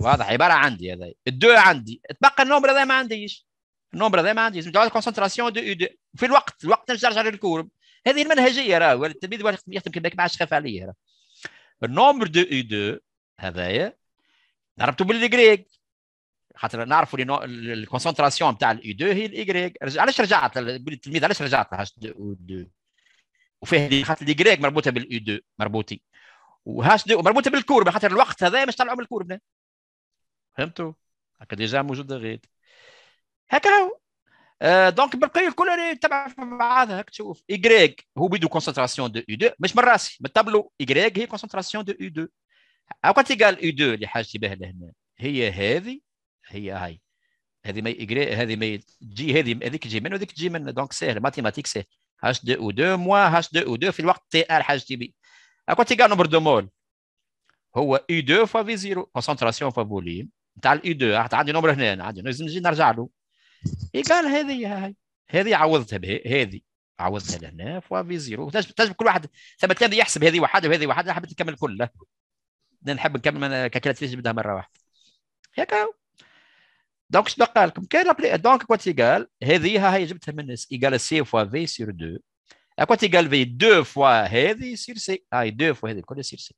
واضح عباره عندي هذا الدو عندي تبقى النومبر هذا ما عنديش النومبر هذا ما عنديش نقعد كونسنتراسيون دو دو في الوقت الوقت نرجع نرجع للكورب هذه المنهجيه راه التلميذ يخدم كيما ما عادش خاف عليه راه النومبر دو دو هذايا ضربته بالجريج خاطر نعرفوا لي الكونسنتراسيون نتاع الاي 2 هي الايغريك علاش رجعت التلميذ علاش رجعت هاش 2 او 2 وفيه خاطر الايغريك مربوطه بالاي 2 مربوطي وهاش 2 مربوطه بالكورب خاطر الوقت هذا مش طلعوا من الكوربه فهمتوا هكا ديجا موجود غير هكا هو أه دونك بالقريب الكل تبع بعضها هكا تشوف ايغريك هو بيدو كونسنتراسيون دو اي 2 مش من راسي من التابلو ايغريك هي كونسنتراسيون دو اي 2 عقلت قال اي دو اللي حاجتي به لهنا هي هذه هي هاي هذه ما يجري هذه ما تجي هذه هذيك تجي من وهذيك تجي من دونك ساهل ماتيماتيك ساهل هاش دو او دو موا هاش دو او دو في الوقت تي ار حاجتي بي عقلت قال نمبر دو مول هو اي دو فوا في زيرو كونسنتراسيون فوا فوليم نتاع الاي دو أه، عندي نمبر هنا عندي لازم نجي نرجع له قال هذه هاي هذه عوضتها به هذه عوضتها لهنا فوا في زيرو تنجم كل واحد ثم تلاقي يحسب هذه وحده وهذه وحده حبيت نكمل كله نحب نكمل كاكلات كالكالاتيفيز نبدا مره واحده هيك دونك شنو قال لكم كاين لابلي دونك كواتيغال هذه ها هي جبتها من اس ايكال سي فوا في دو كوا كواتيغال في دو فوا هذه سير سي هاي دو فوا هذه كلها سير سي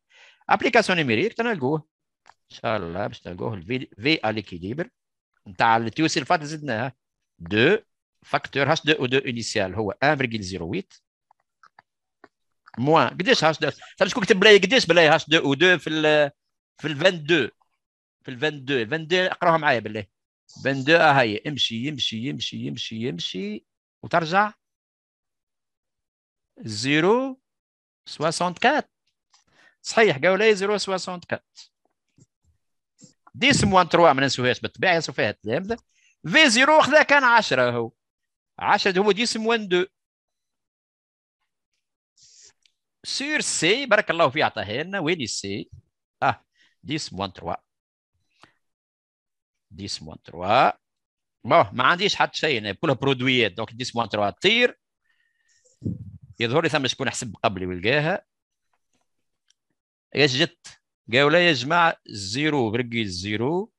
ابليكاسيون نيميريك تنلقوه ان شاء الله باش تلقوه الفي في اليكيليبر نتاع التيو فات زدناها دو فاكتور هاش دو او دو انيسيال هو 1.08 موان قداش هاش دو تعرف شكون كتب بلاي قداش بلاي هاش دو و دو في ال في ال 22 في ال 22 22 اقراوها معايا بالله 22 ها هي امشي يمشي يمشي يمشي يمشي وترجع 0 64 صحيح قالوا لي 0 64 10 موان 3 ما ننسوهاش بالطبيعه ينسوا فيها التلامذه في 0 خذا كان 10 هو 10 هو 10 موان 2 sur سي بارك الله فيه عطاه لنا وين سي اه 10 موان 3 10 موان 3 ما عنديش حتى شيء كلها برودويات دونك 10 موان 3 تطير يظهر لي ثم شكون حسب قبلي ولقاها اش جت قالوا لي يا جماعه زيرو برقي زيرو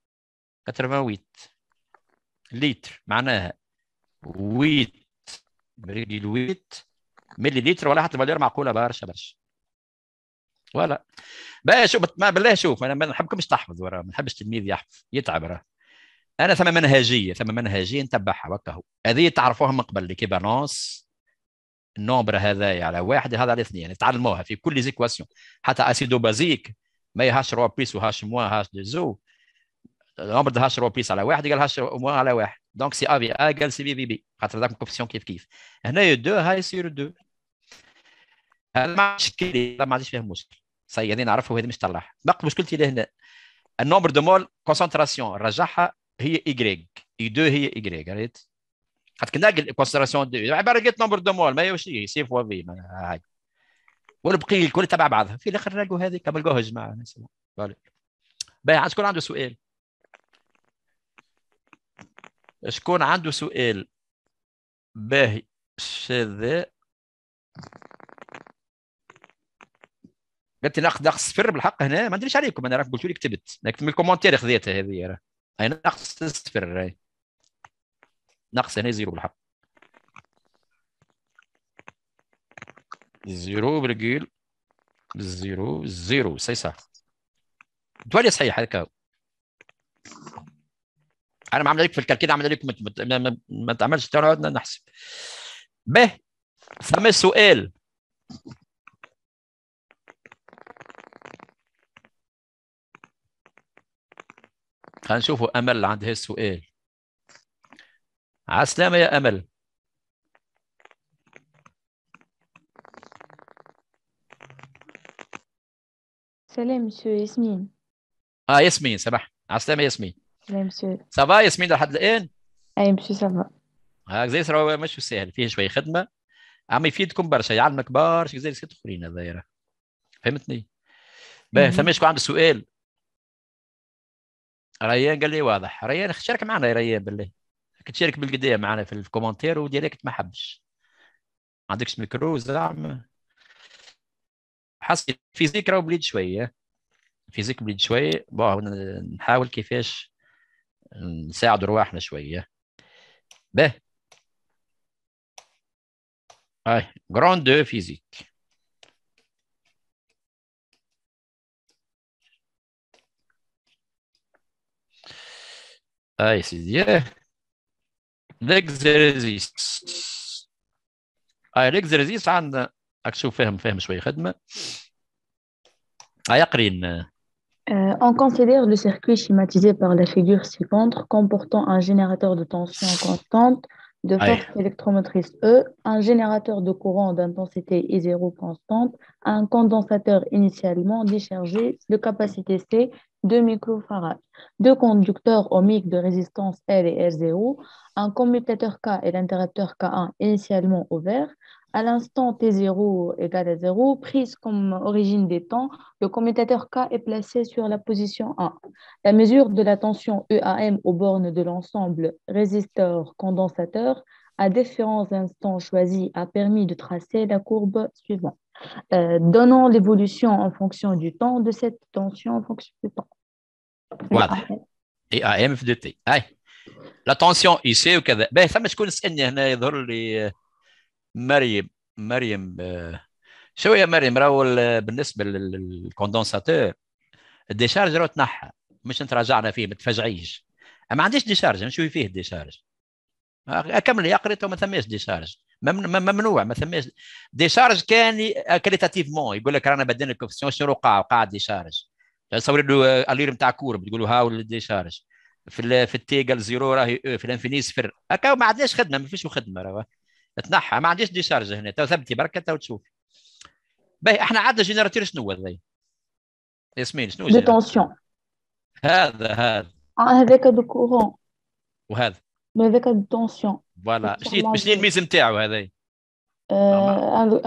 88 لتر معناها ويت برقي الويت ملي لتر ولا حتى مليار معقوله برشا برشا ولا بقى شوف ما بالله شوف انا ما نحبكمش تحفظ وراه ما نحبش التلميذ يحفظ يتعب راه انا ثم منهجيه ثم منهجيه نتبعها وكا هو هذه تعرفوها من قبل ليكيبالونس النومبر هذا على واحد هذا على اثنين تعلموها في كل زيكواسيون حتى اسيدو بازيك ما هاش رو بيس وهاش موا هاش زو النومبر دو هاش رو بيس على واحد قال هاش موا على واحد دونك سي ا بي ا قال سي بي بي بي خاطر ذاك كوفيسيون كيف كيف هنا دو هاي سير دو هذا ما عنديش كلي هذا ما عادش فيه مشكل سي يعني هذه نعرفها وهذه مش طلعها باقي مشكلتي لهنا النومبر دو مول كونسنتراسيون رجعها هي ايغريك اي دو هي ايغريك عرفت خاطر كنا كونسنتراسيون دو عباره قلت نومبر دو مول ما هي وشي هي سي فوا في هاي والبقيه الكل تبع بعضها في الاخر لقوا هذه كما لقوها جماعه باهي شكون عنده سؤال شكون عنده سؤال باهي شذا قالت لي ناقص صفر بالحق هنا ما ندريش عليكم انا راك قلت لي كتبت لكن من الكومنتير خذيتها هذه راه اي ناقص صفر ناقص هنا زيرو بالحق زيرو بالكيل زيرو زيرو سي صح دوالي صحيح هكا انا ما عملت لك في الكركيد عملت لك ما, تعملش ما تعملش نحسب به فما سؤال خلينا نشوفوا امل عند السؤال عسلامة يا امل سلام مسيو ياسمين اه ياسمين سمح عسلامة ياسمين سلام سو سافا ياسمين لحد الان اي مسيو سافا هاك زي راه مش سهل فيه شويه خدمه عم يفيدكم برشا يعلمك برشا زي اخرين الظاهره فهمتني باه ثم شكون عنده سؤال ريان قال لي واضح ريان شارك معنا يا ريان بالله كتشارك بالقديه معنا في الكومنتير وديريكت ما حبش ما عندكش ميكرو زعما حسيت فيزيك راه بليد شويه فيزيك بليد شويه بون نحاول كيفاش نساعد رواحنا شويه به اي جراند دو فيزيك Ah, on considère le circuit schématisé par la figure ci comportant un générateur de tension constante de force électromotrice E, un générateur de courant d'intensité I0 constante, un condensateur initialement déchargé de capacité C deux microfarads, deux conducteurs ohmiques de résistance L et l 0 un commutateur K et l'interrupteur K1 initialement ouvert. À l'instant T0 égale à 0, prise comme origine des temps, le commutateur K est placé sur la position 1. La mesure de la tension EAM aux bornes de l'ensemble résistor-condensateur à différents instants choisis a permis de tracer la courbe suivante, euh, donnant l'évolution en fonction du temps de cette tension en fonction du temps. واضح اي اي ام اف دو تي اي لا تونسيون سي وكذا باهي ثم شكون سالني هنا يظهر لي مريم مريم شو يا مريم راهو بالنسبه للكوندونساتور الديشارج راهو تنحى مش نتراجعنا فيه ما تفاجعيش ما عنديش ديشارج نشوي فيه الديشارج اكمل يا قريته ما ثماش ديشارج ممنوع ما ثماش ديشارج كان كاليتاتيفمون يقول لك رانا بدينا الكوفيسيون شنو وقع وقع ديشارج تصور يعني انه الير نتاع كور بتقولوا هاو ديشارج في في التيجل زيرو راهي آه، في الانفيني صفر هكا ما عندناش خدمه ما فيش خدمه راه تنحى ما عنديش ديشارج هنا تو ثبتي بركه تو تشوف باهي احنا عندنا جينيراتور شنو هذا ياسمين شنو دو تونسيون هذا هذا هذاك دو كورون وهذا هذاك دو تونسيون فوالا شنو شنو الميز نتاعو هذا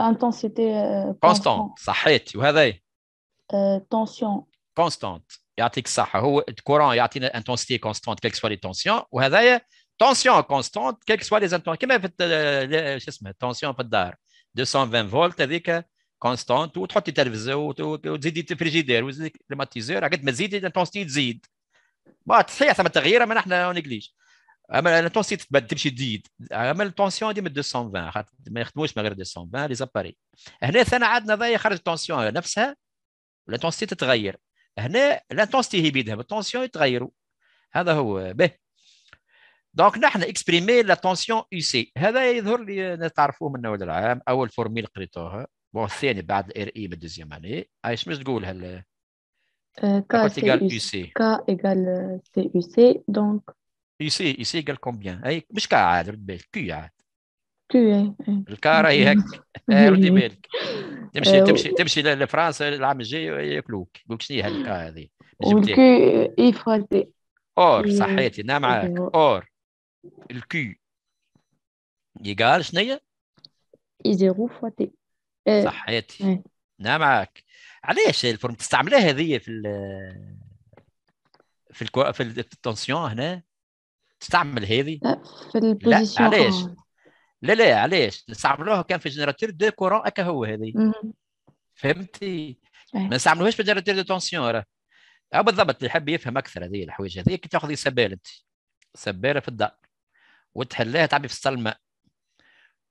انتونسيتي كونستون صحيت وهذا تونسيون euh, كونستانت يعطيك الصحه هو الكورون يعطينا انتونسيتي كونستانت كيك سوا لي تونسيون وهذايا تونسيون كونستانت كيك سوا لي زانتون كيما في شو اسمه تونسيون في الدار 220 فولت هذيك كونستانت وتحطي التلفزيون وتزيدي الفريجيدير وتزيد الكليماتيزور قد ما تزيد الانتونسيتي تزيد ما صحيح ثم تغيير اما نحن نجليش اما الانتونسيتي تبدل تمشي تزيد اما التونسيون ديما 220 خاطر ما يخدموش من غير 220 لي زاباري هنا ثاني عندنا ضايع خرج التونسيون نفسها الانتونسيتي تتغير هنا لانتونسيتي هي بيدها التونسيون يتغيروا هذا هو به دونك نحن اكسبريمي لا تونسيون يو سي هذا يظهر لي نتعرفوه من اول العام اول فورميل قريتوها بون الثاني بعد الار اي e من الدوزيام اني اي شنو تقول هل كا ايكال يو سي كا ايكال سي يو سي دونك يو سي يو سي ايغال كومبيان اي مش كا عاد رد بالك كي عاد الكار هي هكا ردي بالك تمشي تمشي تمشي لفرنسا العام الجاي ياكلوك يقولك شنو هي هالكا هذه والكو اي فالتي اور صحيتي انا نعم معاك اور الكي يقال شنو هي؟ اي زيرو فوا آه، صحيتي انا نعم معاك علاش الفورم تستعملها هذه في ال في الكو... في التونسيون هنا تستعمل هذه لا في البوزيسيون علاش لا لا علاش نستعملوها كان في جينيراتور دو كورون هكا هو هذه فهمتي ما نستعملوهاش في جينيراتور دو تونسيون راه او بالضبط اللي يحب يفهم اكثر هذه الحوايج هذه كي تاخذ سباله انت سباله في الدار وتحلاها تعبي في سطل الماء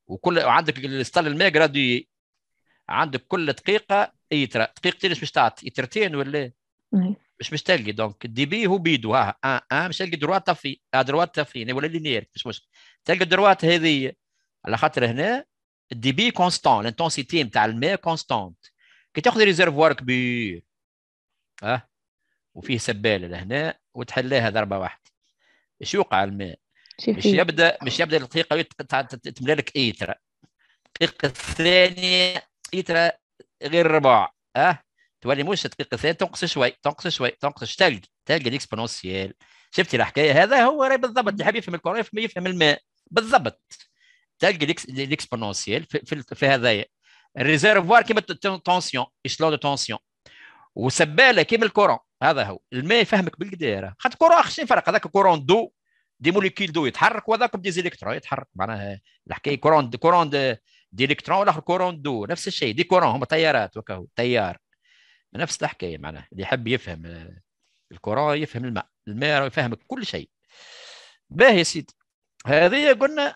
وكل وعندك سطل الماء جراديي عندك كل دقيقه ايترا دقيقتين مش باش تعطي ايترتين ولا مش باش تلقي دونك دي بي هو بيدو ها ها ان مش تلقى دروات طفي دروات طفي ولا لينير مش مشكل تلقى دروات هذه على خاطر هنا الديبي كونستون الانتونسيتي نتاع الماء كونستانت كي تاخذ ريزرفوار كبير اه وفيه سباله لهنا وتحليها ضربه واحده اش يوقع الماء مش يبدا مش يبدا الدقيقه تملا لك ايترا الدقيقه الثانيه ايترا غير ربع اه تولي مش الدقيقه الثانيه تنقص شوي تنقص شوي تنقص تلقى تلقى الاكسبونونسيال شفتي الحكايه هذا هو بالضبط اللي حاب يفهم الكره يفهم الماء بالضبط تلقى الاكسبونونسيال في, في, في هذايا الريزيرفوار كيما التونسيون اشلو دو تونسيون وسباله كيما الكورون هذا هو الماء يفهمك بالقدا خاطر الكورون شنو فرق هذاك كورون دو دي موليكيل دو يتحرك وهذاك بدي يتحرك معناها الحكايه كورون دي كورون دي الكترون والاخر كورون دو نفس الشيء دي كورون هما تيارات وكهو تيار نفس الحكايه معناها اللي يحب يفهم آه، الكورون يفهم الماء الماء يفهمك كل شيء باهي يا سيدي هذه قلنا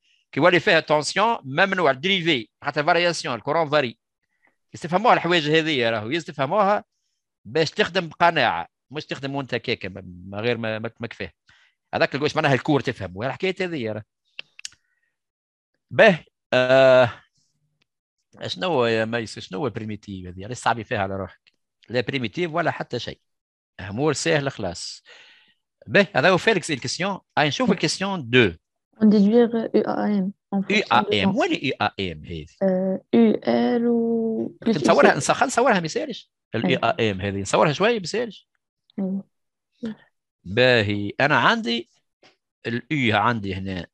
كي يولي فيها تونسيون ممنوع دريفي حتى فارياسيون الكورون فاري يستفهموها الحوايج هذه راهو يستفهموها باش تخدم بقناعه مش تخدم وانت كيكه من غير ما تكفيه كفاه هذاك واش معناها الكور تفهم الحكايه هذه راه باه آه شنو يا ميس شنو بريميتيف هذه علاش صعبي فيها على روحك لا بريميتيف ولا حتى شيء امور سهل خلاص باهي هذا هو فيليكس الكيسيون هاي نشوف الكيسيون 2 ندير يو ا ام يو ا ام وين اي ا ام هذه يو ال و نصورها نسخن نصورها ما يسالش الاي أيوة. ا ام هذه نصورها شويه ما يسالش أيوة. باهي انا عندي الاي عندي هنا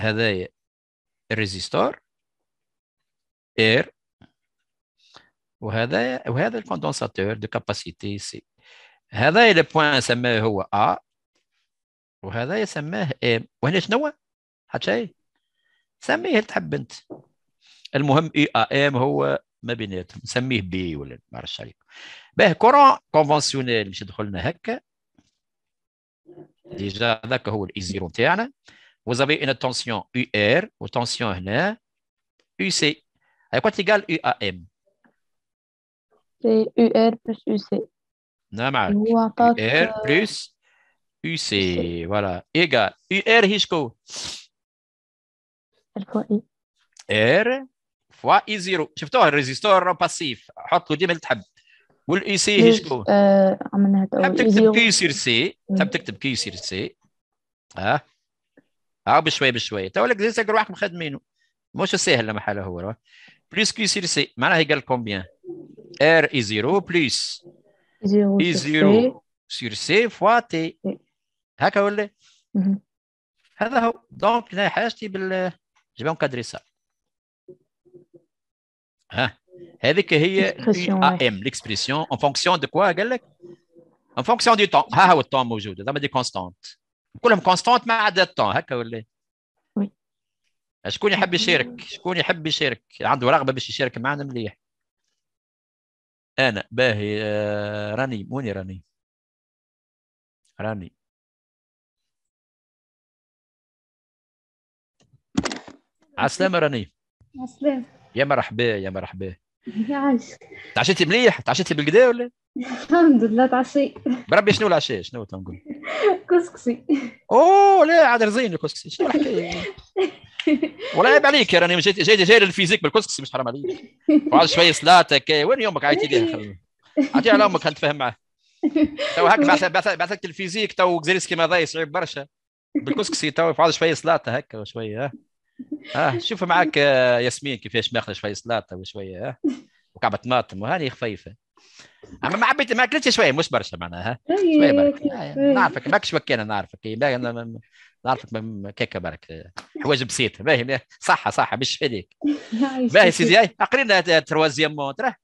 هذايا الريزيستور اير وهذا وهذا الكوندنساتور دو كاباسيتي سي هذا لو بوان سماه هو ا وهذا يسماه ام إيه؟ وهنا شنو حتى شيء سميه اللي تحب انت المهم اي ام هو ما بيناتهم نسميه بي ولا ما عرفتش عليك باه كورون كونفونسيونيل باش دخلنا هكا ديجا هذاك هو الاي زيرو تاعنا وزافي اون تونسيون يو ار وتونسيون هنا يو سي هاي كوات تيقال يو ا ام سي يو ار بلس يو سي نعم عارف يو ار بلس UC, UC. voilà, égal, UR jusqu'au R فوا اي آه، زيرو شفتوه الريزيستور باسيف حطوا ديما اللي تحب والاي سي شكون؟ عملنا تحب تكتب كي يصير سي تحب تكتب كي يصير سي ها ها بشويه بشويه تو لك روحك مخدمينو مش ساهل لما حاله هو بليس كي يصير سي معناها يقال كومبيان ار اي زيرو بليس اي زيرو سير سي فوا تي هكا ولا هذا هو دونك انا حاجتي بال كادري سا ها هذيك هي ام ليكسبريسيون ان فونكسيون دو كوا قال لك ان فونكسيون دو طون ها هو الطون موجود زعما دي كونستانت كلهم كونستانت ما عدا الطون هكا ولا شكون يحب يشارك شكون يحب يشارك عنده رغبه باش يشارك معنا مليح انا باهي آه، راني موني راني راني عسلامه رني عسلامه يا مرحبا يا مرحبا يا عايشك تعشيتي مليح تعشيتي بالكدا ولا الحمد لله تعشي بربي شنو العشاء شنو تنقول كسكسي اوه لا عاد رزين الكسكسي شنو الحكايه والله عيب عليك راني جاي جاي جاي للفيزيك بالكسكسي مش حرام عليك وعاد شويه سلاطه وين يومك عيطي لها عطيها على امك هنتفاهم معاه تو هكا بعثت الفيزيك تو كزيريس كيما ضايع صعيب برشا بالكسكسي تو فعاد شويه سلاطه هكا وشويه اه شوف معاك آه، ياسمين كيفاش ماخذه شويه سلطه وشويه آه، وكعبه طماطم وهذه خفيفه اما ما عبيت ما اكلتش شويه مش برشا معناها طيب، شويه برك طيب، آه، طيب. نعرفك ماكش مكانه نعرفك إيه، نعرفك كيكه برك حوايج بسيطه باهي صحه صحه مش فيديك [laughs] باهي سيدي اقرينا تروازيام تراه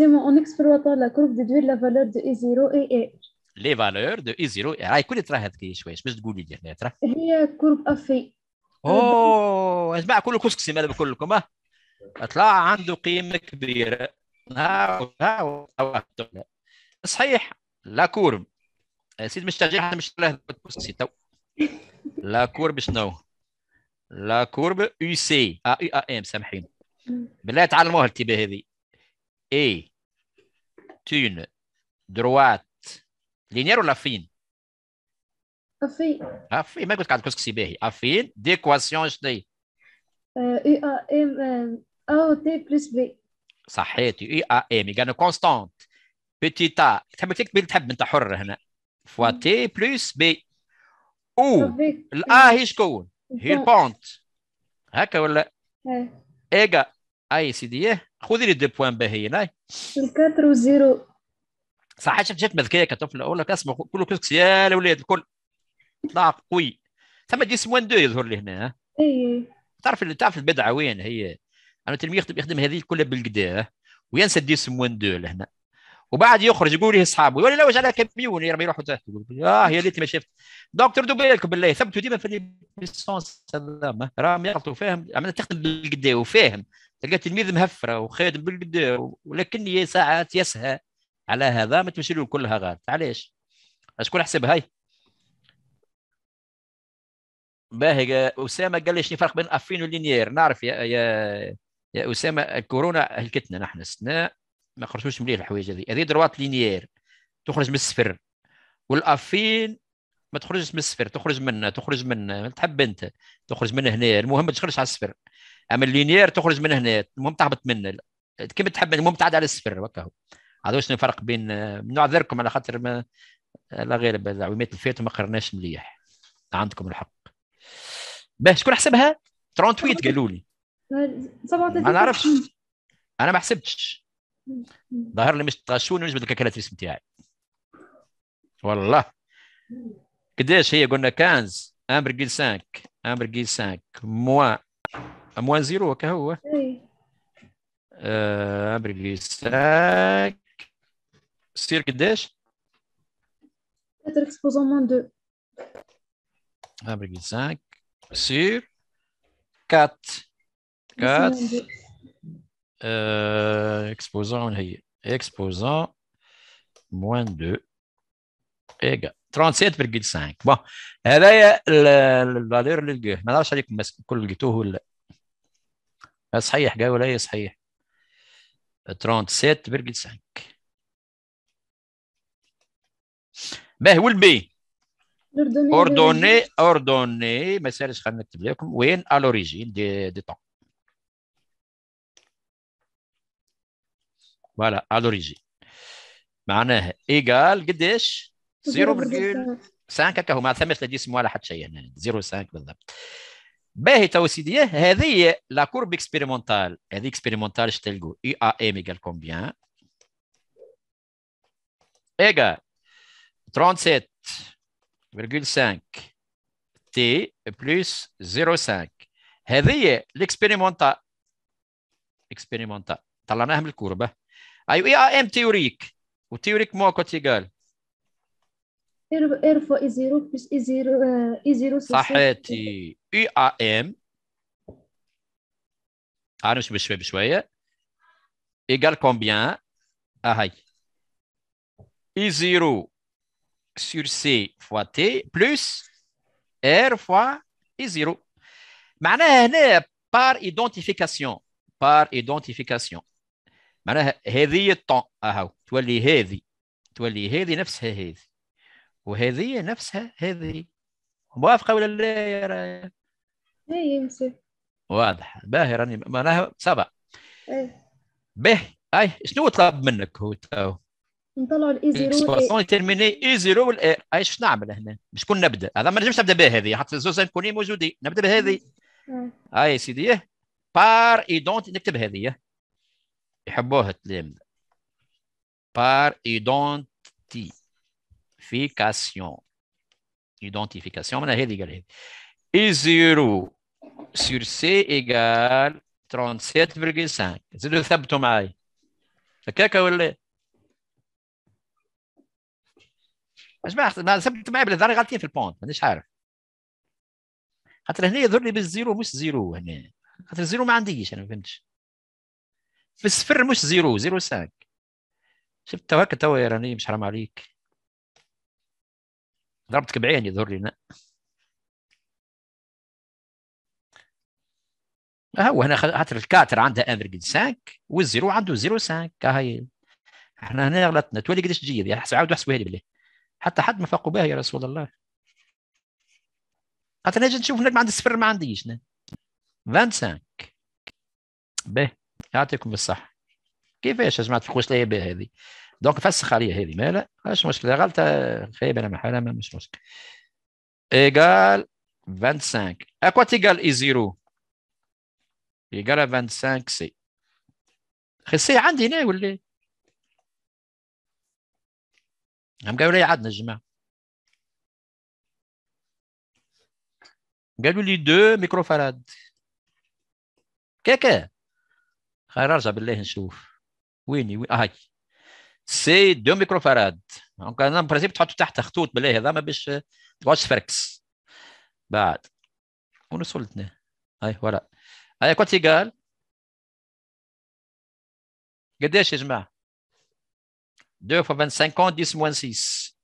مون اون exploitant لا courbe, دي la لا فالور دو اي زيرو اي اي لي فالور دو اي زيرو اي راهي كل تراها شويه باش تقولي لي هنا تراه هي كورب افي اوه اسمع كل كسكسي ماذا لكم ها اطلع عنده قيمه كبيره ها ها صحيح لا كورب سيد مش ترجع مش كسكسي تو لا كورب شنو لا كورب يو سي ا آه، اي ا آه، ام سامحين بالله تعلموها التباه هذه اي تون دروات لينير ولا فين افي افي ما قلت لك كسكسي باهي افي ديكواسيون شنو هي؟ اي ا ام او تي بلس بي صحيت اي ا ام يعني كونستانت بيتي تا تحب تكتب تحب انت حر هنا فوا تي بلس بي او الا هي شكون؟ هي البونت هكا ولا؟ ايكا اي سيدي خذي لي دو بوان باهيين اي 4 و 0 صح شفت جات مذكيه كطفله اقول لك اسمع كله كسكسي يا الاولاد الكل ضعف قوي ثم جسم وان دو يظهر لي هنا اي تعرف تعرف البدعه وين هي انا تلميذ يخدم يخدم هذه كلها بالقدا وينسى جسم وان دو لهنا وبعد يخرج يقول لي اصحابه ولا لوج على كميون يروحوا تحت يقول اه يا ليتني ما شفت دكتور دو بالكم بالله ثبتوا ديما في ليسونس راهم يغلطوا فاهم عملت تخدم بالقدا وفاهم تلقى تلميذ مهفره وخادم بالقدا ولكن ساعات يسهى على هذا ما تمشي له كلها غلط علاش شكون حسب هاي باهي اسامه قال لي شنو الفرق بين افين ولينيير نعرف يا يا يا اسامه الكورونا هلكتنا نحن السنه ما خرجوش مليح الحوايج هذه هذه دروات لينيير تخرج من الصفر والافين ما تخرجش من الصفر تخرج من تخرج من تحب انت تخرج من هنا المهم ما تخرجش على الصفر اما اللينير تخرج من هنا المهم تهبط من كما تحب المهم تعد على الصفر هكا هو هذا شنو الفرق بين نعذركم على خاطر ما لا غير العوامات اللي فاتوا ما قرناش مليح عندكم الحق باه شكون حسبها 38 قالوا لي ما نعرفش انا ما حسبتش ظهر لي مش تغشوني ونجبد الكالكلاتريس نتاعي والله قداش هي قلنا 15 امبرجيل 5 امبرجيل 5 موا موان زيرو هكا هو إيه. آه، امبرجيل 5 سير قداش 4 اكسبوزون موان 2 1,5 sur 4 4 euh, exposant exposant moins 2 égale 37,5 بون هذايا الفالور اللي لقاه ما نعرفش عليكم الكل لقيتوه ولا صحيح قال ولا صحيح 37,5 باهي والبي اوردوني اوردوني ما سالش خلينا نكتب لكم وين الوريجين دي دي طون فوالا الوريجين معناها ايكال قداش 0.5 هكا هو ما ثماش لا ديسم ولا حتى شيء هنا 0.5 بالضبط باهي تو سيدي هذه لا كورب اكسبيريمونتال هذه اكسبيريمونتال اش تلقوا اي ا ام ايكال كومبيان ايكال 37 0.5 تي بلس 0.5 هذه الاكسبيريمونتا اكسبيريمونتا طلعناها من الكوربه اي أيوة، اي إيه، ام تيوريك وتيوريك مو كوتيغال ار فو اي زيرو بلس اي زيرو اي زيرو صحيتي اي ام انا مش بشوي بشويه ايكال كومبيان اهي اي زيرو sur سي فوا تي بلس ار فوا اي زيرو معناها هنا بار ايدونتيفيكاسيون بار ايدونتيفيكاسيون معناها هذه الطون اهو تولي هذه تولي هذه نفسها هذه وهذه نفسها هذه موافقه ولا لا يا رايا؟ اي واضح باهي راني معناها سبع باهي اي شنو طلب منك هو تو نطلعوا الاي زيرو اكسبرسيون تيرميني اي زيرو والاير اي نعمل هنا بشكون نبدا هذا ما نجمش نبدا به هذه حتى زوز كوني موجودين نبدا بهذه اي سيدي بار ايدونت نكتب هذه يحبوها التلامذه بار ايدونتي فيكاسيون ايدونتيفيكاسيون معناها هذه قال هذه اي زيرو سير سي ايكال 37,5 زيدوا ثبتوا معايا هكاك ولا اش جماعه ما سبت معي بالذري غالطين في البونت مانيش عارف خاطر هنا يظهر لي بالزيرو مش زيرو هنا خاطر زيرو ما عنديش انا ما فهمتش في الصفر مش زيرو زيرو ساك شفت تو هكا تو يا راني مش حرام عليك ضربتك بعين يظهر لي ها هو هنا خاطر الكاتر عندها افريج 5 والزيرو عنده زيرو 5 هاي احنا هنا غلطنا تولي قداش تجي يعني حسب عاود احسبها لي بالله حتى حد ما فاقوا بها يا رسول الله حتى نجي نشوف نجم عند السفر ما عنديش 25 به يعطيكم الصحة كيفاش يا جماعة واش لا بها هذه دونك فسخ عليها هذه ما لا مش مشكلة غلطة خيبة محالة مش مشكلة ايكال 25 اكوا تيغال اي زيرو ايكال 25 سي خي سي عندي هنا ولا هم قالوا لي عندنا الجماعه قالوا لي دو ميكرو فاراد كاكا خير ارجع بالله نشوف ويني وين آه، هاي سي دو ميكرو فاراد دونك انا برينسيپ تحطو تحت خطوط بالله هذا ما باش تبغاش تفركس بعد ونوصل هاي فوالا هاي قال قداش يا جماعه 2 fois 25, ans, 10 moins 6.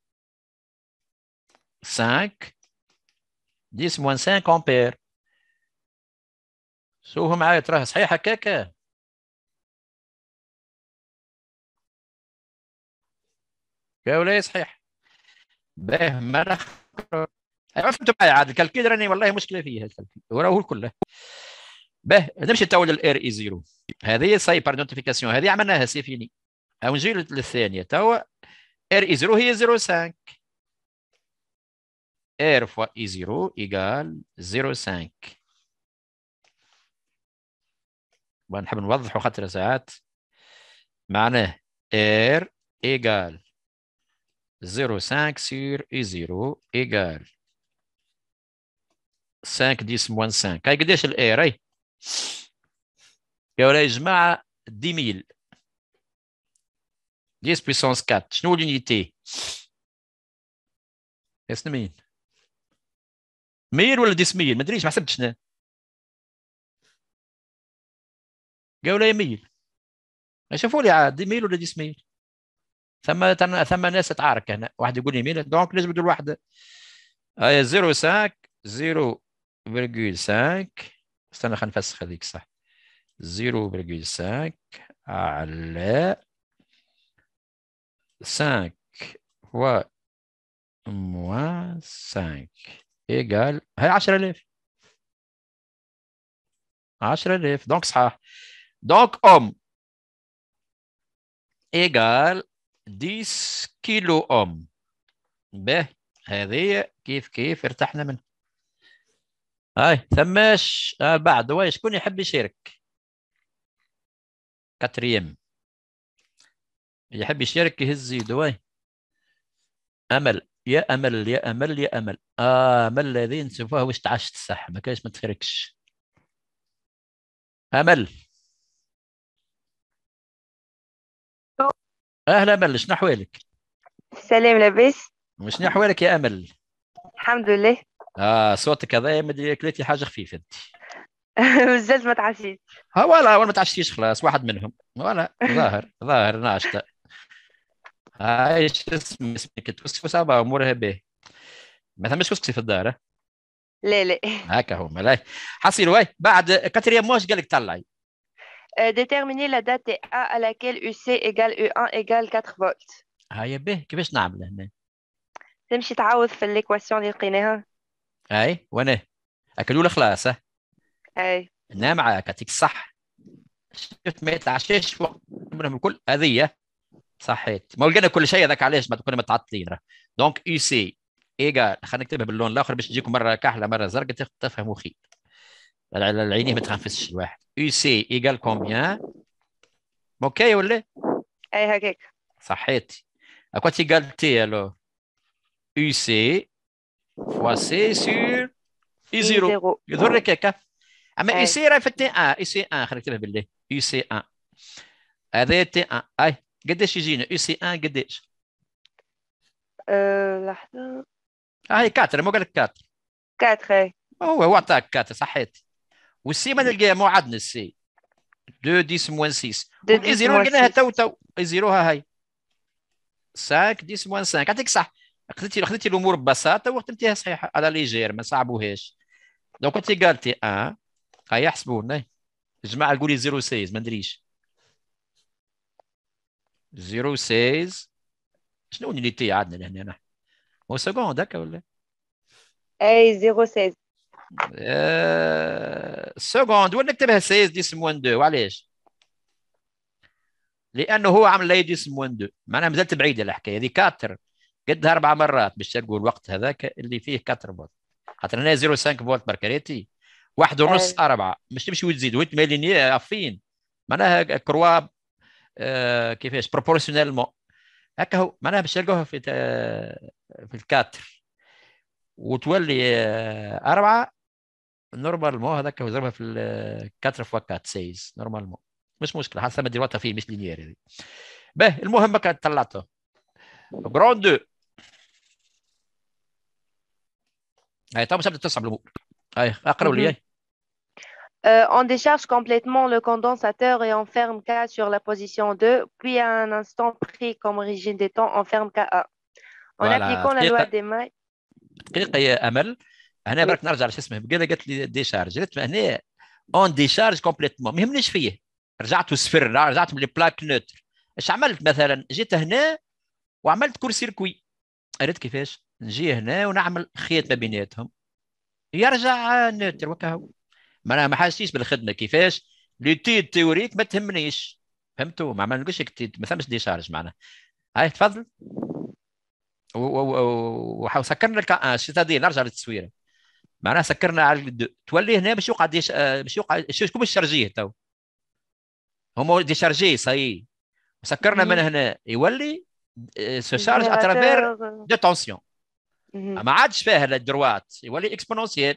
5. 10 moins 5 ampères. perd. شوفوا eh, معايا تراه صحيح هكاك يا ولا صحيح باه ما فهمتوا معايا عاد الكالكيد راني والله مشكله فيها الكالكيد وراه كله باه نمشي تو للار اي زيرو هذه سايبر نوتيفيكاسيون هذه عملناها سي فيني او نجي للثانيه توا ار اي 0 هي 0 5 ار فوا اي 0 ايغال 0 5 ونحب نوضحوا خاطر ساعات معناه ار ايكال 0,5 سير اي 0 ايغال 5 10 موان 5 هاي قداش الاير اي يا يا جماعه 10000 10 puissance 4. شنو اليونيتي؟ شنو Je ne ولا pas. ما ادريش ما حسبتش انا. قالوا لي ميل. شوفوا لي عاد ميل ولا ديسميل. ثم ثم ناس تعارك هنا، واحد يقول لي ميل دونك لازم ندير واحد 0.5 0.5 استنى خلينا نفسخ هذيك صح 0.5 على 5 fois moins 5 égale هي 10000 10000 دونك صحاح دونك اوم ايكال 10 كيلو اوم به هذه كيف كيف ارتحنا منها هاي ثماش آه بعد واش كون يحب يشارك كاتريم يحب يشارك يهز يده أمل. امل يا امل يا امل يا امل آه، امل الذي نشوفوه واش تعشت صح ما كاينش ما تفرقش امل اهلا امل شنو احوالك سلام لاباس شنو احوالك يا امل الحمد لله اه صوتك هذا ما كليتي حاجه خفيفه انت [laughs] بزاف ما تعشيتش ها آه، ولا ما تعشيتش خلاص واحد منهم ولا ظاهر ظاهر ناشطه شو عايش اسم اسمك امورها به ما ثمش كسكسي في الدار لا لا هكا هما لا حصيل واي بعد كاتريام موش قال لك طلعي euh, déterminer تي ا TA à laquelle سي ايكال u ان ايكال 4 فولت هيا به كيفاش نعمل هنا؟ تمشي تعوض في ليكواسيون اللي لقيناها. اي وانا اكلوا خلاص اي نعم معاك يعطيك الصح شفت ما يتعشاش وقت منهم الكل هذه صحيت ما قلنا كل شيء هذاك علاش ما تكون متعطلين دونك اي سي ايجا خلينا نكتبها باللون الاخر باش تجيكم مره كحله مره زرقاء تفهموا خير العينيه ما تخنفسش الواحد اي سي ايجال كومبيان اوكي ولا اي هكاك صحيت اكوا تي الو اي سي فوا سي سور اي زيرو يظهر لك هكا اما اي سي راه في تي ان اي سي ان خلينا نكتبها بالله اي سي ان هذا تي ان اي قداش يجينا يو سي ان قديش؟ أه لحظه هاي آه، كاتر مو قال لك 4 4 هي هو هو عطاك 4 صحيت والسي ما نلقاها مو عندنا السي 2 10 موان 6 زيرو لقيناها تو تو ايزيروها هاي 5 10 موان 5 يعطيك صح خذيتي خذيتي الامور ببساطه وخدمتيها صحيحه على ليجير ما صعبوهاش دونك كنت قالتي ان آه، هيا حسبونا جماعه قولي 0 6 ما ندريش 0 16 شنو اونيتي عندنا لهنا نحن هو سكوند هكا ولا اي 0 16 سكوند ولا نكتبها 16 ديس موان 2 وعلاش؟ لانه هو عمل لا ديس موان 2 معناها مازالت بعيده الحكايه هذه 4 قدها اربع مرات باش تلقوا الوقت هذاك اللي فيه 4 فولت خاطر هنا 0.5 فولت بركريتي واحد ونص أربعة مش تمشي وتزيد وانت مالينيا افين معناها كرواب آه، كيفاش بروبورسيونيلمون هكا هو معناها باش يلقوها في في الكاتر وتولي آه، أربعة نورمالمون هذاك هو يضربها في الكاتر فوا كات سيز نورمالمون مش مشكلة حتى ما ديروها فيه مش لينيير هذه باه المهم هكا طلعته جراوند دو هاي تو مش تصعب الامور هاي اقرب لي Euh, on décharge complètement le condensateur et on ferme K sur la position 2, puis à un instant pris comme origine des temps, on ferme KA. En voilà. appliquant la loi des mailles. دقيقه يا امل انا برك نرجع لشو اسمه بقى قالت لي ديشارج قالت هنا اون ديشارج كومبليتمون ما يهمنيش فيه رجعت صفر رجعت من لي نوتر اش عملت مثلا جيت هنا وعملت كور سيركوي عرفت كيفاش نجي هنا ونعمل خيط ما بيناتهم يرجع نوتر وكهو معناها ما حاسيش بالخدمه كيفاش ليتيد تيوريك ما تهمنيش فهمتوا ما عملناش ما ثمش ديشارج معناها هاي تفضل وسكرنا الكا 1 آه، سيتادير نرجع للتصويره معناها سكرنا على الدو تولي هنا باش يوقع آه، باش يوقع شكون باش شارجيه تو هما ديشارجيه صاي سكرنا من هنا يولي آه، سو شارج اترافير دو تونسيون ما عادش فيها الدروات يولي اكسبونونسيال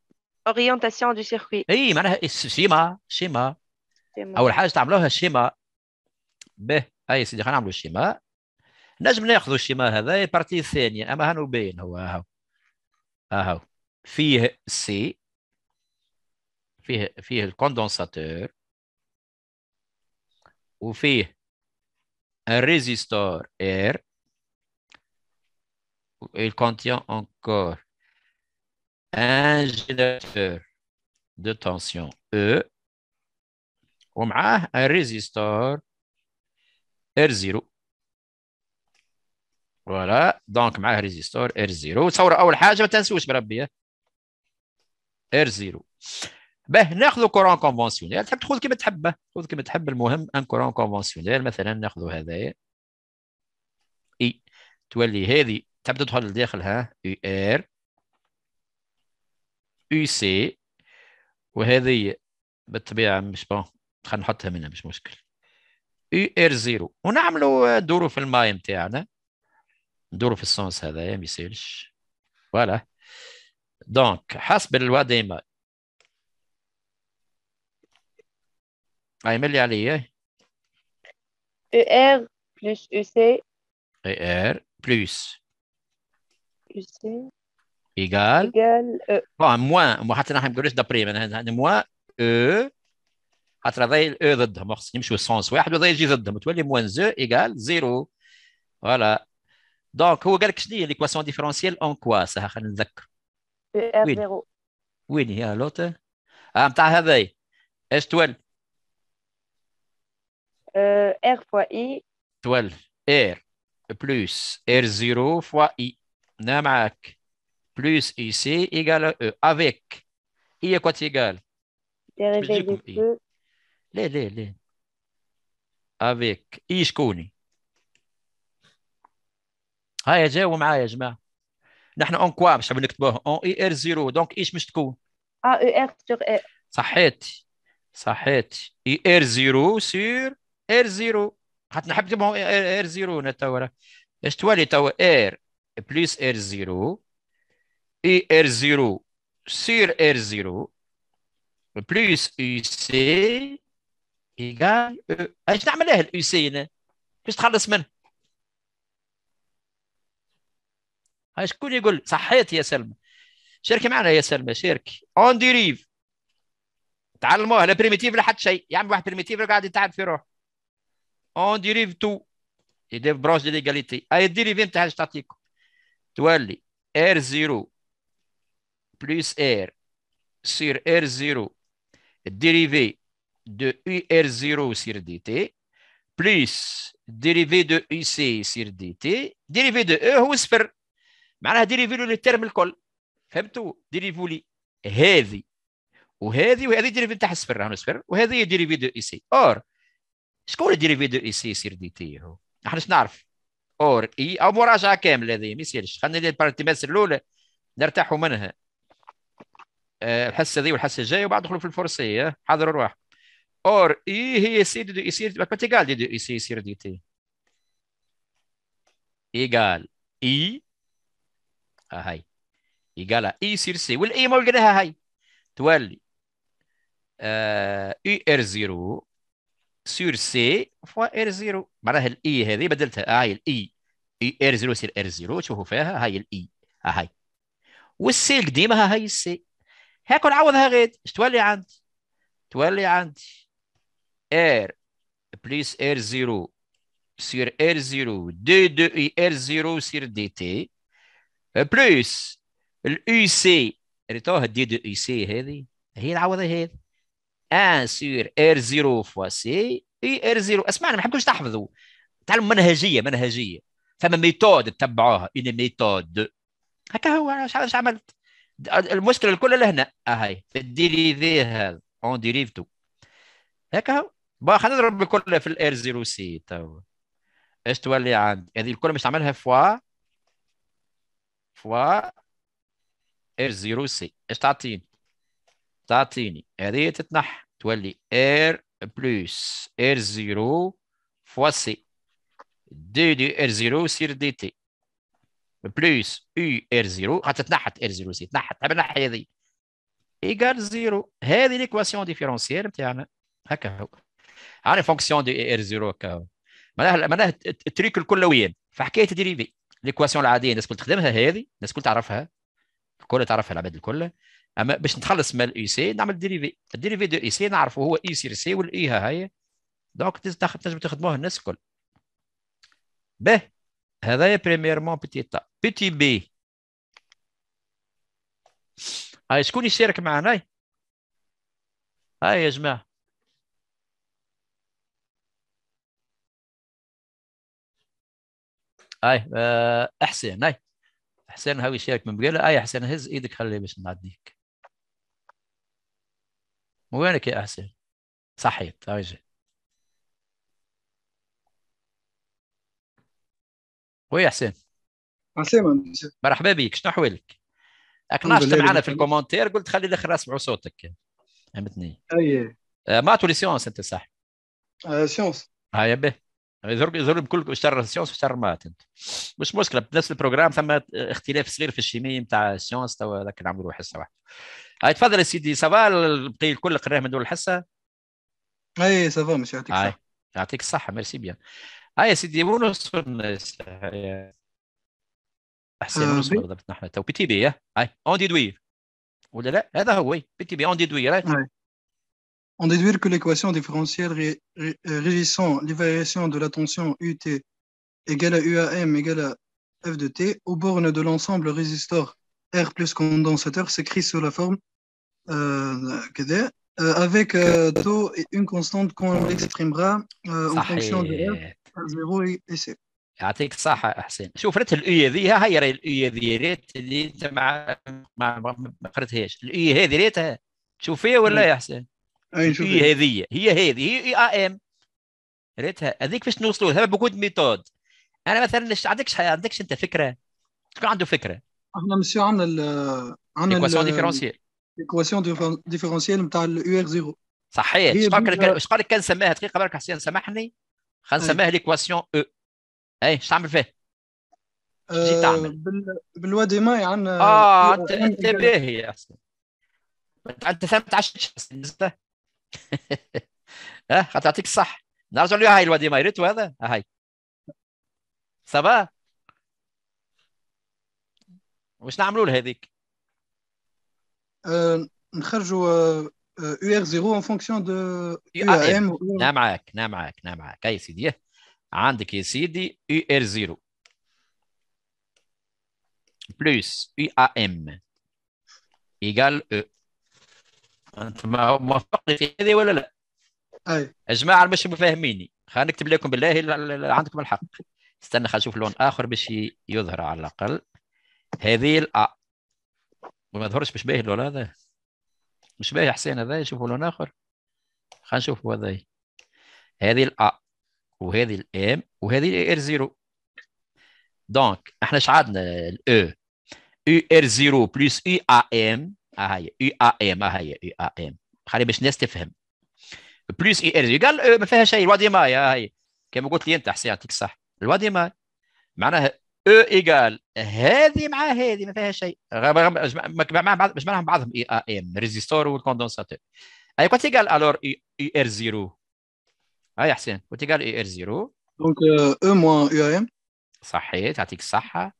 اورينتاسيون دو سيركوي اي معناها إيه، شيما شيما اول حاجه تعملوها شيما به اي سيدي خلينا نعملوا الشيما نجم ناخذ الشيما هذا بارتي الثانيه اما هانو باين هو هاو هاو فيه سي فيه فيه الكوندنساتور وفيه الريزيستور اير il كونتيون encore un générateur de tension E ومعاه resistor R0 فوالا دونك معاه ريزيستور R0 تصور اول حاجه ما تنسوش بربي R0 باه ناخذ كورون كونفونسيونيل تحب تاخذ كيما تحب خذ كيما تحب المهم ان كورون كونفونسيونيل مثلا ناخذ هذايا اي تولي هذه تبدا تدخل لداخلها اي ار يو سي وهذه بالطبيعه مش بون خلينا نحطها منها مش مشكل يو ار زيرو ونعملوا دورو في الماي نتاعنا ندورو في السونس هذا ما يصيرش فوالا دونك حسب الوا دي ماي هاي ملي عليا يو ار بلس يو سي اي ار بلس يو سي égale. Égale. E. Bon, موان مو حتى نحن نقولوش دابري معناها موان او خاطر هذايا الاو ضدهم خص يمشيو سونس واحد وضي يجي ضدهم تولي موان زو ايكال زيرو فوالا دونك هو قالك لك شنو هي ليكواسيون ديفيرونسيال اون كوا ساها خلينا نتذكر وين زيرو وين هي لوت اه نتاع هذايا إيش تول ار فوا اي 12. ار بلوس ار زيرو فوا اي انا نعم معاك plus ici, égale à E. Avec. I est quoi égal? Dérivé de E. Lé, Avec. I, je connais. Aïe, j'ai ou m'aïe, j'ma. Nous en quoi, m'sha, m'en écoute En IR0. Donc, I, je m'en sur e, R sur E. Sahet. Sahet. IR0 sur R0. Hat, R0, n'a pas de r Est-ce que tu R plus R0 et R0 sur R0 plus سي ايغال اش نعمل له الاي سي هنا باش تخلص منه هاي شكون يقول صحيت يا سلمى شاركي معنا يا سلمى شاركي اون ديريف تعلموها لا بريميتيف لا حتى شيء يعمل واحد بريميتيف قاعد يتعب في روحه اون ديريف تو يدير برونش ديليغاليتي ليغاليتي ديريف الديريف نتاعها اش تعطيكم تولي ار زيرو plus R sur R0 زيرو de UR0 sur dt plus dérivée de UC sur dt ديريفي دو او هو صفر معناها ديريفي لو الترم الكل فهمتوا ديريفو لي هذه وهذه وهذه ديريفي تاع صفر راهو صفر وهذه هي ديريفي دو اي سي اور شكون ديريفي دو اي سي سير دي تي هو احنا شنو نعرف اور اي او مراجعه كامله هذه ما يصيرش خلينا ندير الاولى نرتاحوا منها آه، الحصه دي والحصه الجايه وبعد دخلوا في الفرنسيه آه. حذر روح اور اي هي سي دي دو اي سي ماتيماتيكال دي دو اي سي دي تي ايغال اي هاي ايغال اي سي سي والاي ما لقيناها هاي تولي آه، اي ار زيرو سير سي فوا ار زيرو معناها الاي هذه بدلتها هاي الاي اي ار زيرو سير ار زيرو شوفوا فيها هاي الاي هاي والسي القديمه هاي السي هاك عوضها غاد اش تولي عندي تولي عندي ار بليس ار زيرو سير ار زيرو دي دو اي ار زيرو سير دي تي بليس الاي سي ريتوها دي دو اي سي هذي هي العوضه هذي ان سير ار زيرو فوا سي اي ار زيرو اسمعني ما نحبكوش تحفظوا تعلموا منهجيه منهجيه فما ميثود تتبعوها اون ميثود هكا هو اش عملت المشكله الكل هنا اهي ديري ذي هذا اون تو هكا با نضرب الكل في الاير زيرو سي تو اش تولي عندي هذه يعني الكل باش تعملها فوا فوا اير زيرو سي اش تعطيني تعطيني هذه تتنحى تولي اير بلس اير زيرو فوا سي دي دي ار زيرو سير دي تي بلوس يو ار زيرو غتتنحت ار زيرو زيد تنحت على الناحيه هذه ايغال زيرو هذه ليكواسيون ديفيرونسيال نتاعنا هكا هو عارف فونكسيون دي ار زيرو هكا هو معناها معناها التريك الكلويين فحكايه ديريفي ليكواسيون العاديه الناس الكل تخدمها هذه الناس الكل تعرفها الكل تعرفها العباد الكل اما باش نتخلص من الاي سي نعمل ديريفي الديريفي دو اي سي نعرفه هو اي سير سي والاي ها هي دونك تنجم تخدموها الناس الكل به هذايا بريميرمون بيتي تا بيتي بي هاي شكون يشارك معنا هاي يا جماعه هاي احسن هاي حسين هاوي يشارك من بقاله اي حسين هز ايدك خلي باش نعديك وينك يا احسن صحيت هاي جاي خويا حسين حسين مرحبا بك شنو احوالك؟ اقنعت معنا في الكومنتير قلت خلي الاخر اسمعوا صوتك فهمتني اي آه، مات ولا سيونس انت صح؟ آه، سيونس اه به يضرب يضرب كل شر سيونس وشر مات انت مش مشكله بنفس البروجرام ثم اختلاف صغير في الشيمي نتاع سيونس توا ذاك نعملوا حصه واحده هاي تفضل يا سيدي سافا بقي الكل قراه من دول الحصه اي سافا مش يعطيك الصحه يعطيك الصحه ميرسي بيان On déduit que l'équation différentielle régissant l'évaluation de la tension UT égale à UAM égale à F de T aux bornes de l'ensemble résistor R plus condensateur s'écrit sous la forme euh, euh, avec euh, et une constante qu'on exprimera en fonction de R. يعطيك الصحة حسين شوف ريت الأية ذي هاي راهي الأية ريت اللي أنت مع ما قريتهاش الأية هذه ريتها تشوف فيها ولا يا حسين؟ أي نشوف هي هذه هي هذه هي اي ام ريتها هذيك باش نوصلوا لها بوكو ميثود انا مثلا ما عندكش عندكش انت فكره شكون عنده فكره؟ احنا مسيو عندنا ال عندنا ايكواسيون ديفيرونسيال ايكواسيون ديفيرونسيال نتاع الاو ار زيرو صحيح اش قال لك كان سماها دقيقه برك حسين سامحني نسميها ليكواسيون او اي شنو تعمل فيه؟ تجي تعمل بالوادي ماي عندنا اه, آه، انت انت باهي اصلا انت ثم تعشتش اه تعطيك الصح نرجع لها هاي الوادي ماي ريتو هذا آه، هاي صبا واش نعملوا لهذيك؟ أه نخرجوا آه، يو ار 0 ان فونكسيون دو يو ام انا معاك نعم معاك نعم معاك يا سيدي عندك يا سيدي يو ار 0 بلس يو ام ايكال او انت موافقني في هذه ولا لا؟ اي يا جماعه مش فاهميني خلينا نكتب لكم بالله عندكم الحق استنى خلينا نشوف لون اخر باش يظهر على الاقل هذه الا وما يظهرش باش باهي اللون هذا مش باهي حسين هذا شوفوا لون اخر خلينا نشوفوا هذا هذه الا وهذه الام وهذه ار زيرو دونك احنا اش عندنا الاو e. او ار زيرو بلس او ا ام ها هي يو ا ام ها هي او ا ام خلي باش الناس تفهم بلس او ار زيرو قال آه، ما فيها شيء الوادي ماي ها آه هي كما قلت لي انت حسين يعطيك الصح الوادي ماي معناها او إيه ايغال هذه مع هذه ما فيها شيء مش معناهم بعضهم آه، اي ام ريزيستور والكوندنساتور اي كوات ايجال الور اي ار زيرو هاي حسين كوات ايجال اي ار زيرو دونك او موان او ام صحيت يعطيك الصحه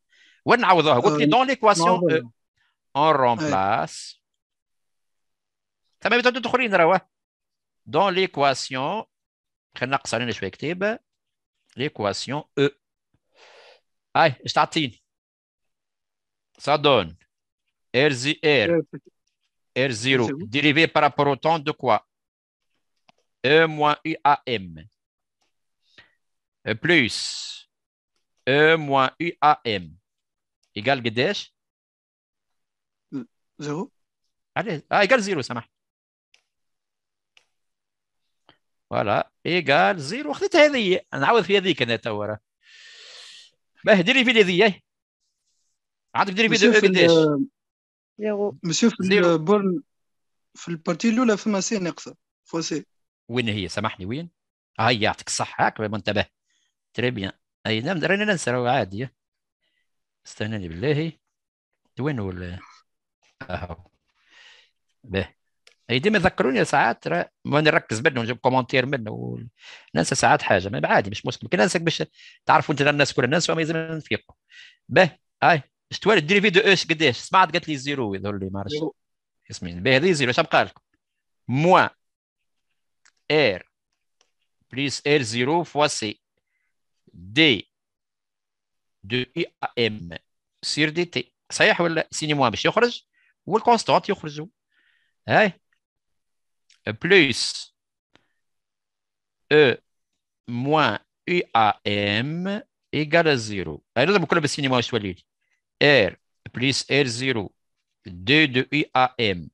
ونعوضوها قلت لي دون ليكواسيون اون رومبلاس تمام ميثود تدخلين راهو دون ليكواسيون خلينا نقص علينا شويه كتاب ليكواسيون او e. je statin. Ça donne R0, R0 dérivé par rapport au temps de quoi E moins UAM e plus E moins UAM égal Gdesh? Zéro. allez ah, égale zéro ça marche voilà égale zéro خذيت هذه نعاود في c'est انا تو باه ديري فيديو دياي عندك ديري فيديو قداش مسيو في بورن في البارتي الاولى فما سي ناقصه فوسي وين هي سامحني وين هي يعطيك الصحه هاك منتبه تري بيان اي نعم راني ننسى راهو عادي استناني بالله وين ولا اهو باه ديما يذكروني ساعات ما نركز منه نجيب كومنتير منه ننسى ساعات حاجه ما عادي مش مشكل كي ننسى باش تعرفوا انت الناس كل الناس ما لازم نفيقوا باه هاي اش توالي ديري فيديو ايش قداش سمعت قالت لي زيرو يظهر لي ما عرفتش اسمين باه هذه زيرو شنو بقى لكم موان ار بليس ار زيرو فوا سي دي دو اي ام سير دي تي صحيح ولا سيني موان باش يخرج والكونستانت يخرجوا هاي plus E moins UAM égale à 0. Alors, لازم كلها بالسينما ايش تولي R plus R0 2 de UAM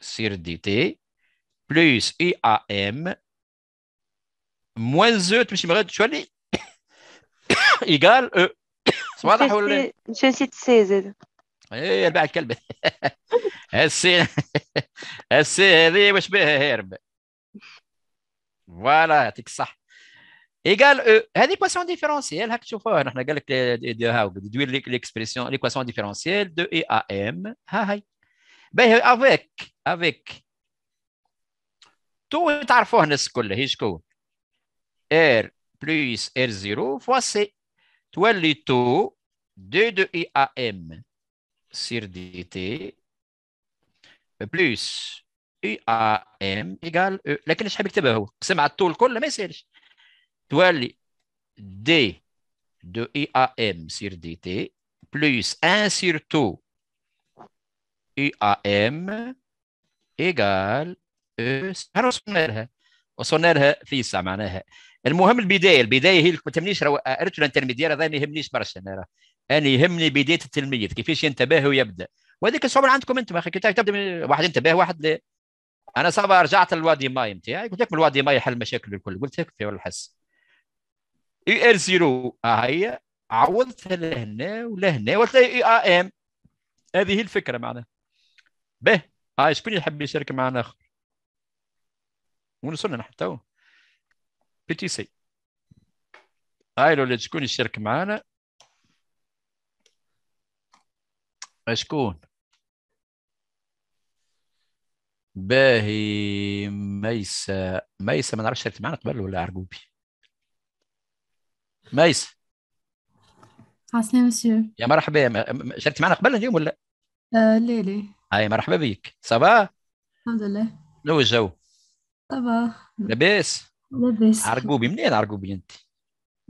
sur dt plus UAM moins E tu تمشي مغاد تولي égale E. صباح ولا؟ مشيت 16 ايه يربع الكلب هسي [laughs] هسي هذه واش بها هرب فوالا يعطيك الصح ايكال هذه بواسيون ديفيرونسيال هاك تشوفوها نحن قال لك هاو ديدوير ليكسبرسيون ليكواسيون ديفيرونسيال دو اي ا ام ها هاي باهي افيك افيك تو تعرفوه الناس الكل هي شكون ار بلس ار زيرو فوا سي تولي تو دو دو اي ا ام sur dt بلس يو ا ام ايكال او لكن شحال يكتبها هو قسم على الطول الكل ما يسالش تولي دي دو اي ا ام سير دي تي بلس 1 سير تو اي ا ام ايكال او هل وصلنا لها وصلنا لها فيسا معناها المهم البدايه البدايه هي اللي ما تهمنيش راه قريت الانترميديير هذا ما يهمنيش برشا انا انا يهمني بدايه التلميذ كيفاش ينتبه ويبدا وهذيك الصعوبه اللي عندكم انتم اخي كتاب تبدا واحد ينتبه واحد لا انا صعبه رجعت للوادي ماي نتاعي قلت لك الوادي ماي يحل مشاكل الكل قلت لك في الحس اي ال زيرو ها هي عوضتها لهنا ولهنا وتلاقي اي ا ام هذه الفكره معناها به هاي شكون يحب يشارك معنا اخر ونوصلنا نحن تو بي تي سي هاي لو شكون يشارك معنا مشكون باهي ميسة ميسة ما نعرفش شاركت معنا قبل ولا عرقوبي ميسة عسلامة مسيو يا مرحبا يا شاركت معنا قبل اليوم ولا؟ آه لا لا هاي مرحبا بك صباح الحمد لله شنو الجو؟ صباح لاباس؟ لاباس عرقوبي منين عرقوبي انت؟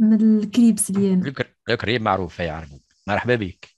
من الكريبس سليان الكريب معروف يا عرقوبي مرحبا بك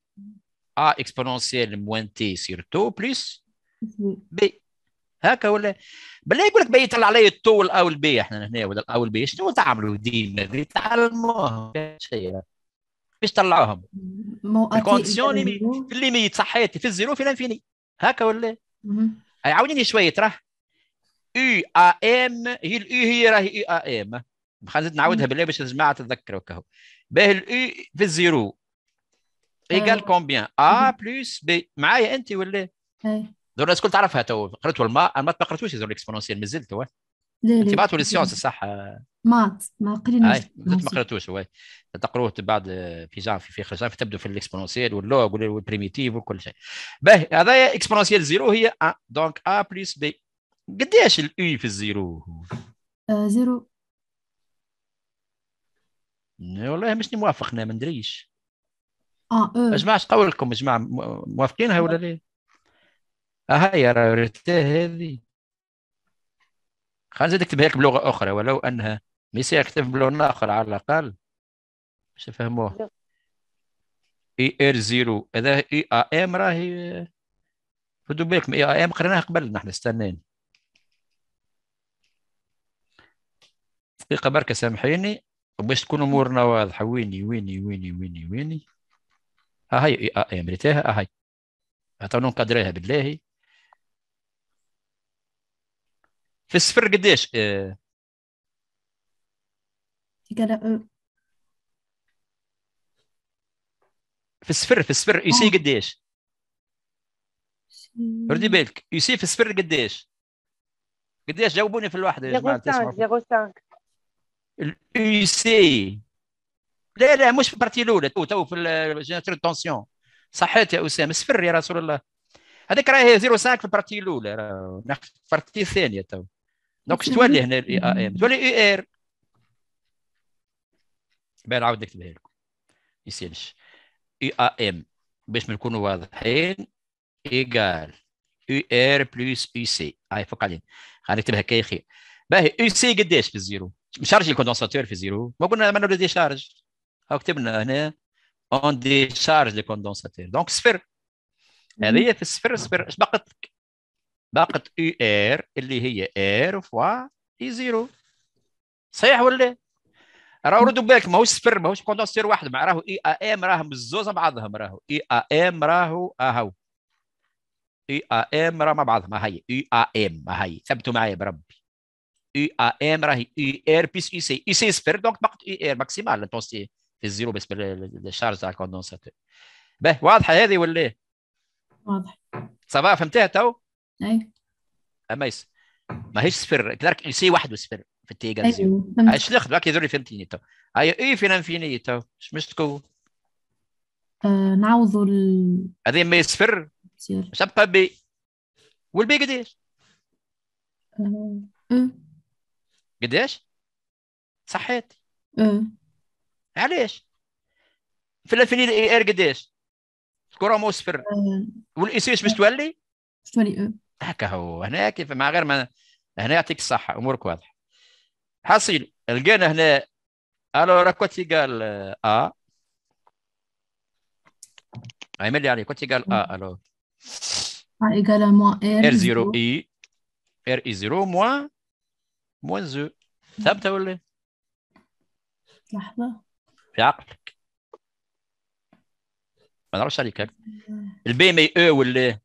A اكسبونونسيال موان تي سير 2 بلس بي هكا ولا بلا يقول لك بي يطلع علي التو والا والبي احنا هنا ولا الا والبي شنو تعملوا ديما تعلموهم باش طلعوهم الكونديسيون في الليميت صحيتي في الزيرو في الانفيني هكا ولا عاونيني شويه تراه U A ام هي U هي راهي U A ام خلينا نعاودها بالله باش الجماعه تتذكروا كهو باه U في الزيرو ايجال كومبيان ا بلس بي معايا انت ولا الناس اسكو تعرفها تو قريت الماء ما قريتوش زون الاكسبونونسيال مازلت تو انت بعثوا سيونس صح مات ما قريناش ما قريتوش وي تقروه بعد آه، في جان في في خرجان تبدو في الاكسبونونسيال واللوغ والبريميتيف وكل شيء باهي هذايا اكسبونونسيال زيرو هي ا دونك ا بلس بي قداش الاي في الزيرو؟ آه زيرو والله مش موافق انا ما ندريش اه أه. اش قول لكم جماعه موافقينها ولا لا؟ هاي راه هذه خلينا نزيد نكتبها لك بلغه اخرى ولو انها ميسي كتب بلون اخر على الاقل باش نفهموها اي ار زيرو اذا اي ا ام راهي خدوا بالكم اي ا ام قريناها قبل نحن استنين دقيقه بركه سامحيني باش تكون امورنا واضحه ويني ويني ويني ويني ويني هاي امريتها إيه، آه، يعني هاي هتونون قدريها بالله في السفر قديش إيه. أه. في السفر في السفر يسي آه. قديش ردي بالك يسي في السفر قديش قديش جاوبوني في الواحدة يا جماعة يا غوستانك يسي لا لا مش في البارتي الاولى تو تو في جينيراتور تونسيون صحيت يا اسامه سفر يا رسول الله هذيك راه 05 في البارتي الاولى في البارتي الثانيه تو دونك تولي هنا الاي اي ام تولي اي ار باين عاود نكتبها لكم يسالش اي ام باش ما نكونوا واضحين ايكال اي ار بلس اي سي هاي فوق علينا غنكتبها كي خير باهي اي سي قداش في الزيرو مشارجي الكوندنساتور في الزيرو ما قلنا ما نبدا ديشارج او كتبنا هنا اون شارج لي كوندونساتير دونك صفر هذه في الصفر صفر اش باقت باقت او ار اللي هي ار فوا اي زيرو صحيح ولا لا؟ راهو ردوا بالك ماهوش صفر ماهوش كوندونسير واحد مع راهو اي e ام راهم الزوز مع بعضهم راهو اي e ام راهو اهو اي e ام راهم مع بعضهم هاي اي ام هاي ثبتوا معايا بربي اي ام راهي اي ار بيس اي سي اي سي صفر دونك باقت اي ار ماكسيمال لونتونسيتي الزيرو بس بالشارج تاع الكوندنساتور به واضحه هذه ولا إيه؟ واضح واضحه فهمتها تو؟ اي أيوه. اميس ماهيش صفر كلارك سي واحد وصفر في تي أيوه. زيرو اش نخدم هكا يدور فهمتيني تو اي أيوه، اي في الانفيني تو مش تكون آه، نعوضوا ال هذه ما يصفر شبا بي والبي قداش؟ قديش؟ آه، قداش؟ صحيت؟ آه. علاش في الانفيني اي ار إيه، قداش كره مو صفر آه. والاي سي اش باش تولي تولي آه. هكا هو هنا كيف مع غير ما هنا يعطيك الصحه امورك واضحه حاصل لقينا هنا الو قال ا آه. عمل آه، لي عليه قال ا آه. الو ا ايغال موان ار زيرو اي ار اي زيرو موان موان زو ثابته ولا لحظه عقلك ما نعرفش عليك البي e مي او ولا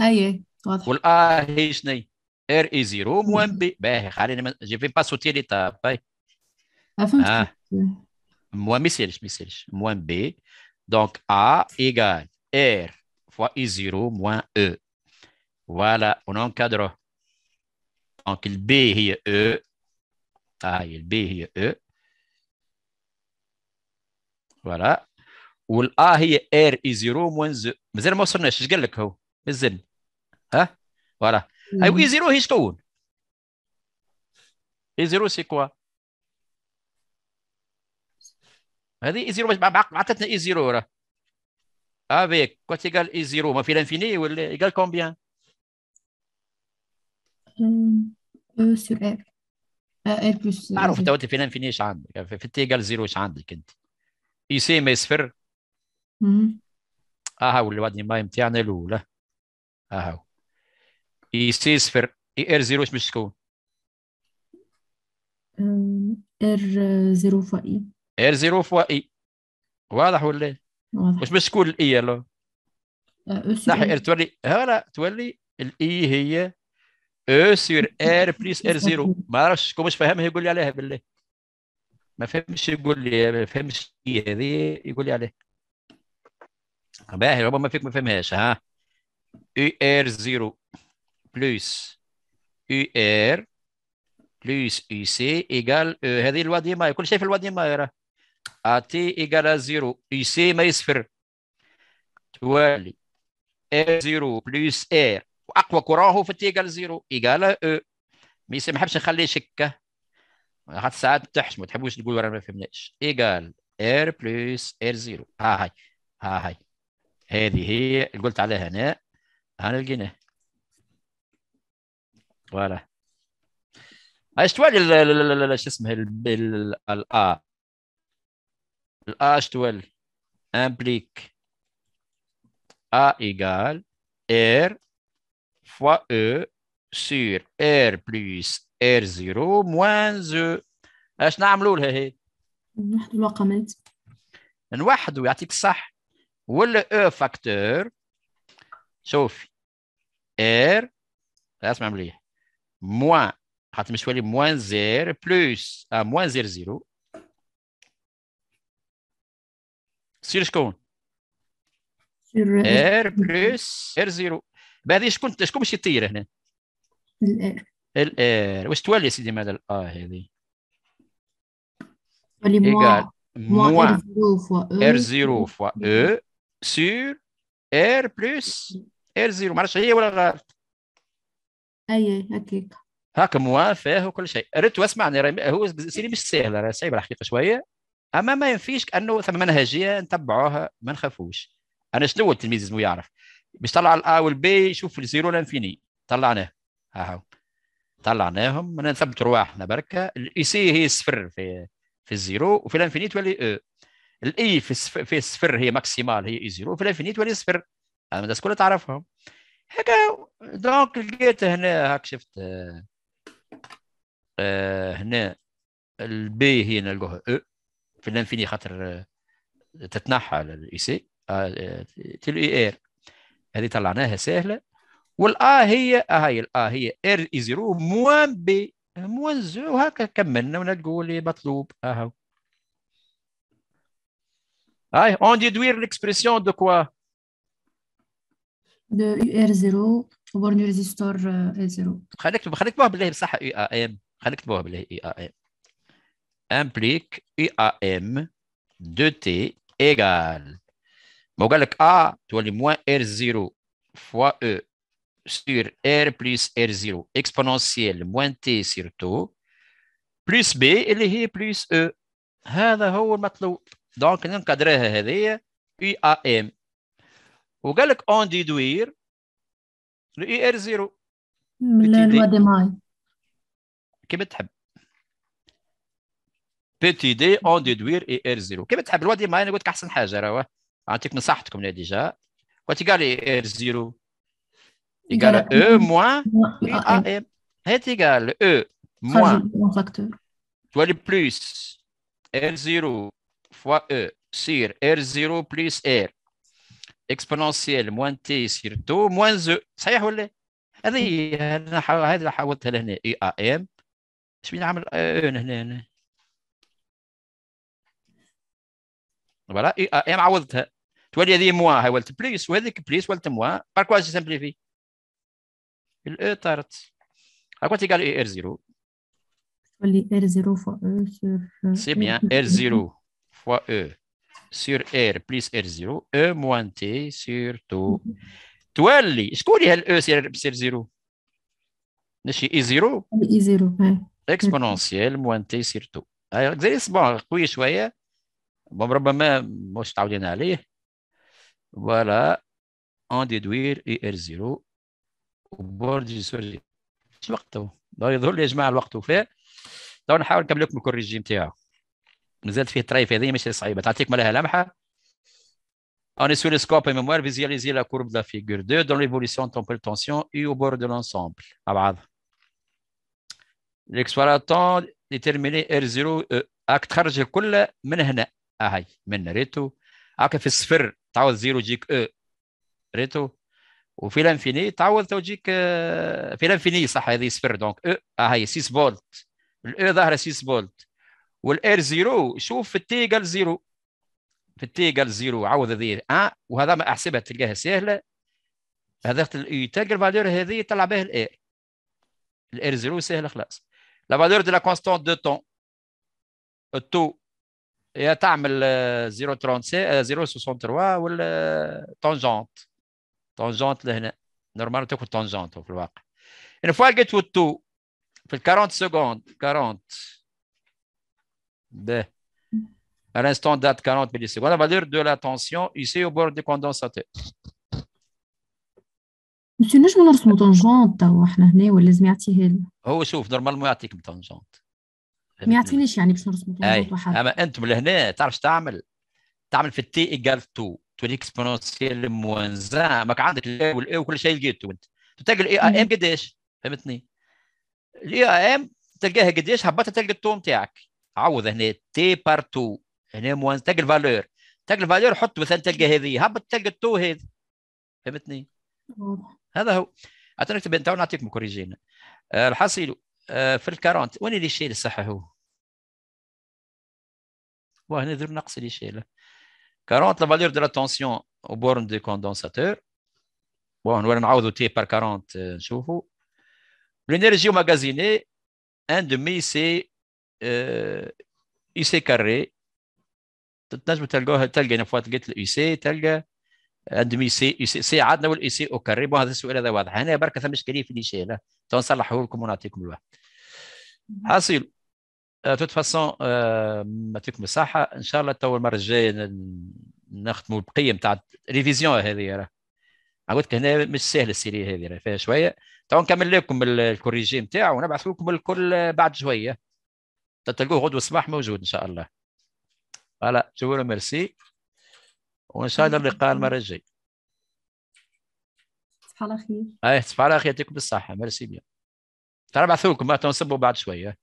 اي واضح والا هي شني ار اي زيرو موان بي باهي خلينا جي في با سوتي لي تاب فهمت موان ما يسالش ما يسالش موان بي دونك ا ايغال ار فوا اي زيرو موان او فوالا on دونك البي هي او هاي البي هي او فوالا والا هي اير اي زيرو موان زو مازال ما وصلناش اش قال لك هو الزن ها فوالا اي وي زيرو هي شكون اي زيرو سي كوا هذه اي زيرو باش بعثتنا اي زيرو راه افيك كوتي قال اي زيرو ما في لانفيني ولا قال كومبيان سير اير بلس معروف انت في لانفيني ايش عندك يعني في تي قال زيرو ايش عندك انت يسي ما يسفر اهو الوادي مايم تاعنا الاولى اهو يسي يسفر اي ار زيرو شمش تكون ار زيرو فوا اي ار زيرو فوا اي واضح ولا واضح واش باش تكون الاي لو صح ار تولي هلا تولي الاي هي او سير ار بليس ار زيرو ما عرفتش شكون باش فاهمها يقول لي عليها بالله ما فهمش يقول لي ما فهمش إيه هذه يقول لي عليه باهي ربما فيك ما فهمهاش ها اي ار زيرو بلس اي ار بلس اي سي ايكال هذه الوادي ما كل شيء في الوادي الوا ا تي ايكال زيرو اي سي ما يصفر توالي ار زيرو بلس ار واقوى كراهو في تي ايكال زيرو ايكال او آه. ما يسمحش نخليه شكه حتى ساعات ما تحبوش تقولوا انا ما فهمناش ايجال اير بلس اير زيرو ها هاي ها هاي هذه هي اللي قلت عليها انا هنا لقيناه فوالا ايش تولي شو اسمه ال الآ ايش تولي امبليك ا آه ايجال اير فوا او سير ار بلس ار زيرو موان زو اش نعملوا لها هي؟ نوحدوا الرقمات نوحدوا يعطيك الصح ولا او فاكتور شوفي ار اسمع مليح موان خاطر مش تولي موان زير بلس اه موان زير زيرو سير شكون؟ ار بلوس ار زيرو بعد شكون شكون باش يطير هنا؟ الار الار واش توالي سيدي ماذا الا هذه تولي موا موا ار زيرو فوا او سور ار بلس ار زيرو معرفتش هي ولا غلط اي هكاك هاك موا فيه وكل شيء ريت واسمعني راه هو سيدي مش سهل راه صعيب الحقيقه شويه اما ما ينفيش انه ثم منهجيه نتبعوها ما نخافوش انا شنو هو التلميذ لازم يعرف باش طلع الا والبي يشوف الزيرو لانفيني طلعناه هاو طلعناهم من نثبت رواحنا بركه الاي سي هي صفر في في الزيرو وفي الانفيني تولي او آه، الاي في الصفر في الصفر هي ماكسيمال هي اي زيرو وفي الانفيني تولي صفر هذا الناس كلها تعرفهم هكا دونك لقيت هنا هاك شفت آه، آه، هنا البي هي نلقوها او في الانفيني خاطر تتنحى الاي سي اي اير هذه طلعناها سهله والا هي آه، هاي الا هي ار اي زيرو موان بي موان زو هكا كملنا ونلقوا اللي مطلوب اهو هاي اون ديدوير ليكسبرسيون دو كوا دو يو ار زيرو وبرني ريزيستور ار زيرو خليك خليك تبوها بالله بصح اي ا ام خليك تبوها بالله اي ا ام implique UAM ام دو تي ايغال ما قال لك ا تولي موان ار زيرو فوا او sur R plus R0 exponentielle moins T sur tau بلس بي اللي هي بلس او هذا هو المطلوب دونك نقدرها هذه اي ا ام وقال لك اون ديدوير الاي ار زيرو من الوا دي ماي كيف تحب بيتي دي اون ديدوير اي ار زيرو كيف تحب الوادي دي ماي انا قلت لك احسن حاجه راه نعطيك نصحتكم ديجا قلت قال لي ار زيرو égal à E moins UAM e. est égal e à E moins. Toi le plus R0 fois E sur R0 plus R exponentielle moins T sur taux moins E y est, هذه انا هذا حاولتها لهنا اي اي ام شوي نعمل ان هنا هنا فوالا اي ام عوضتها تولي هذه موا هي ولت بليس وهذيك بليس ولت موا بار كوا سامبليفي الاو طارت اكوا تيقال اي ار زيرو تولي ار زيرو فوا او سور سي بيان ار زيرو فوا او سور ار بليس ار زيرو او موان تي سور تو تولي شكون هي الاو سير سير زيرو ماشي اي زيرو اي زيرو اكسبونونسيال موان تي سير تو زي بون قوي شويه بون ربما مش متعودين عليه فوالا اون ديدوير اي ار زيرو وبورجي سوري ايش وقته؟ يظهر لي يا جماعه الوقت وفاء تو نحاول نكمل لكم الكوريجي نتاعو مازالت فيه طريف هذه ماشي صعيبه تعطيكم لها لمحه On est sur le scope et mémoire, visualisez la courbe de la figure 2 dans l'évolution temple-tension et au bord de l'ensemble. L'exploitant déterminé R0 هاك تخرج الكل من هنا اهي من ريتو هاكا في الصفر تعاود زيرو جيك او آه، ريتو وفي لانفيني تعوض توجيك آه، في لانفيني صح هذه صفر دونك او اه هي 6 فولت الاو ظاهره 6 فولت والار زيرو شوف في تي ايكال زيرو في تي ايكال زيرو عوض هذه ان اه وهذا ما احسبها تلقاها سهله هذاك الاي تلقى الفالور هذه طلع بها الاي الار زيرو سهله خلاص لا فالور دو لا كونستونت دو تون التو يا تعمل 0.63 ولا تونجونت تونجونت لهنا نورمال تكون تونجونت في الواقع ان فوا لقيت التو في ال 40 سكوند 40 به الانستون دات 40 ملي سكوند فالور دو لا تونسيون ici او bord دي كوندونساتور مش نجم نرسمو تونجونت توا احنا هنا ولا لازم يعطيها لنا هو شوف نورمالمون يعطيك تونجونت ما يعطينيش يعني باش نرسمو تونجونت واحد اما انتم لهنا شنو تعمل تعمل في التي ايكال 2 اكسبونسيال موانزان ماك عندك الاي والاي وكل شيء لقيته انت تلقى الاي اي ام قداش فهمتني الاي اي ام تلقاها قداش هبطت تلقى التون تاعك عوض هنا تي بار تو هنا موان تلقى الفالور تلقى الفالور حط مثلا تلقى هذه هبط تلقى التو هذه فهمتني هذا هو عطينا نكتب انت نعطيك كوريجين أه أه في الكارونت وين اللي شيل الصح هو وهنا ذو نقص اللي شيله 40, la valeur de la tension aux bornes du condensateur. Bon, on va en T par 40, L'énergie emmagasinée, 1 demi, C, euh, IC carré. تنجم تلقاها تلقى انا فوات لقيت الاي سي تلقى عندهم اي سي اي سي سي عندنا والاي سي او كاري بون هذا السؤال هذا واضح هنا برك ثم اشكاليه في الاشكال تنصلحه لكم ونعطيكم الواحد حاصل آه، de فاسون آه، يعطيكم نعطيكم الصحه ان شاء الله تو المره الجايه نختموا البقيه نتاع ريفيزيون هذه راه عاودت لك هنا مش سهل السيري هذه راه فيها شويه تو نكمل لكم الكوريجي نتاعو ونبعث لكم الكل بعد شويه تلقوه غدوه الصباح موجود ان شاء الله فوالا جو ميرسي وان شاء الله اللقاء المره الجايه صباح على خير ايه الخير على خير يعطيكم الصحه ميرسي بيان ترى بعثوا لكم نصبوا بعد شويه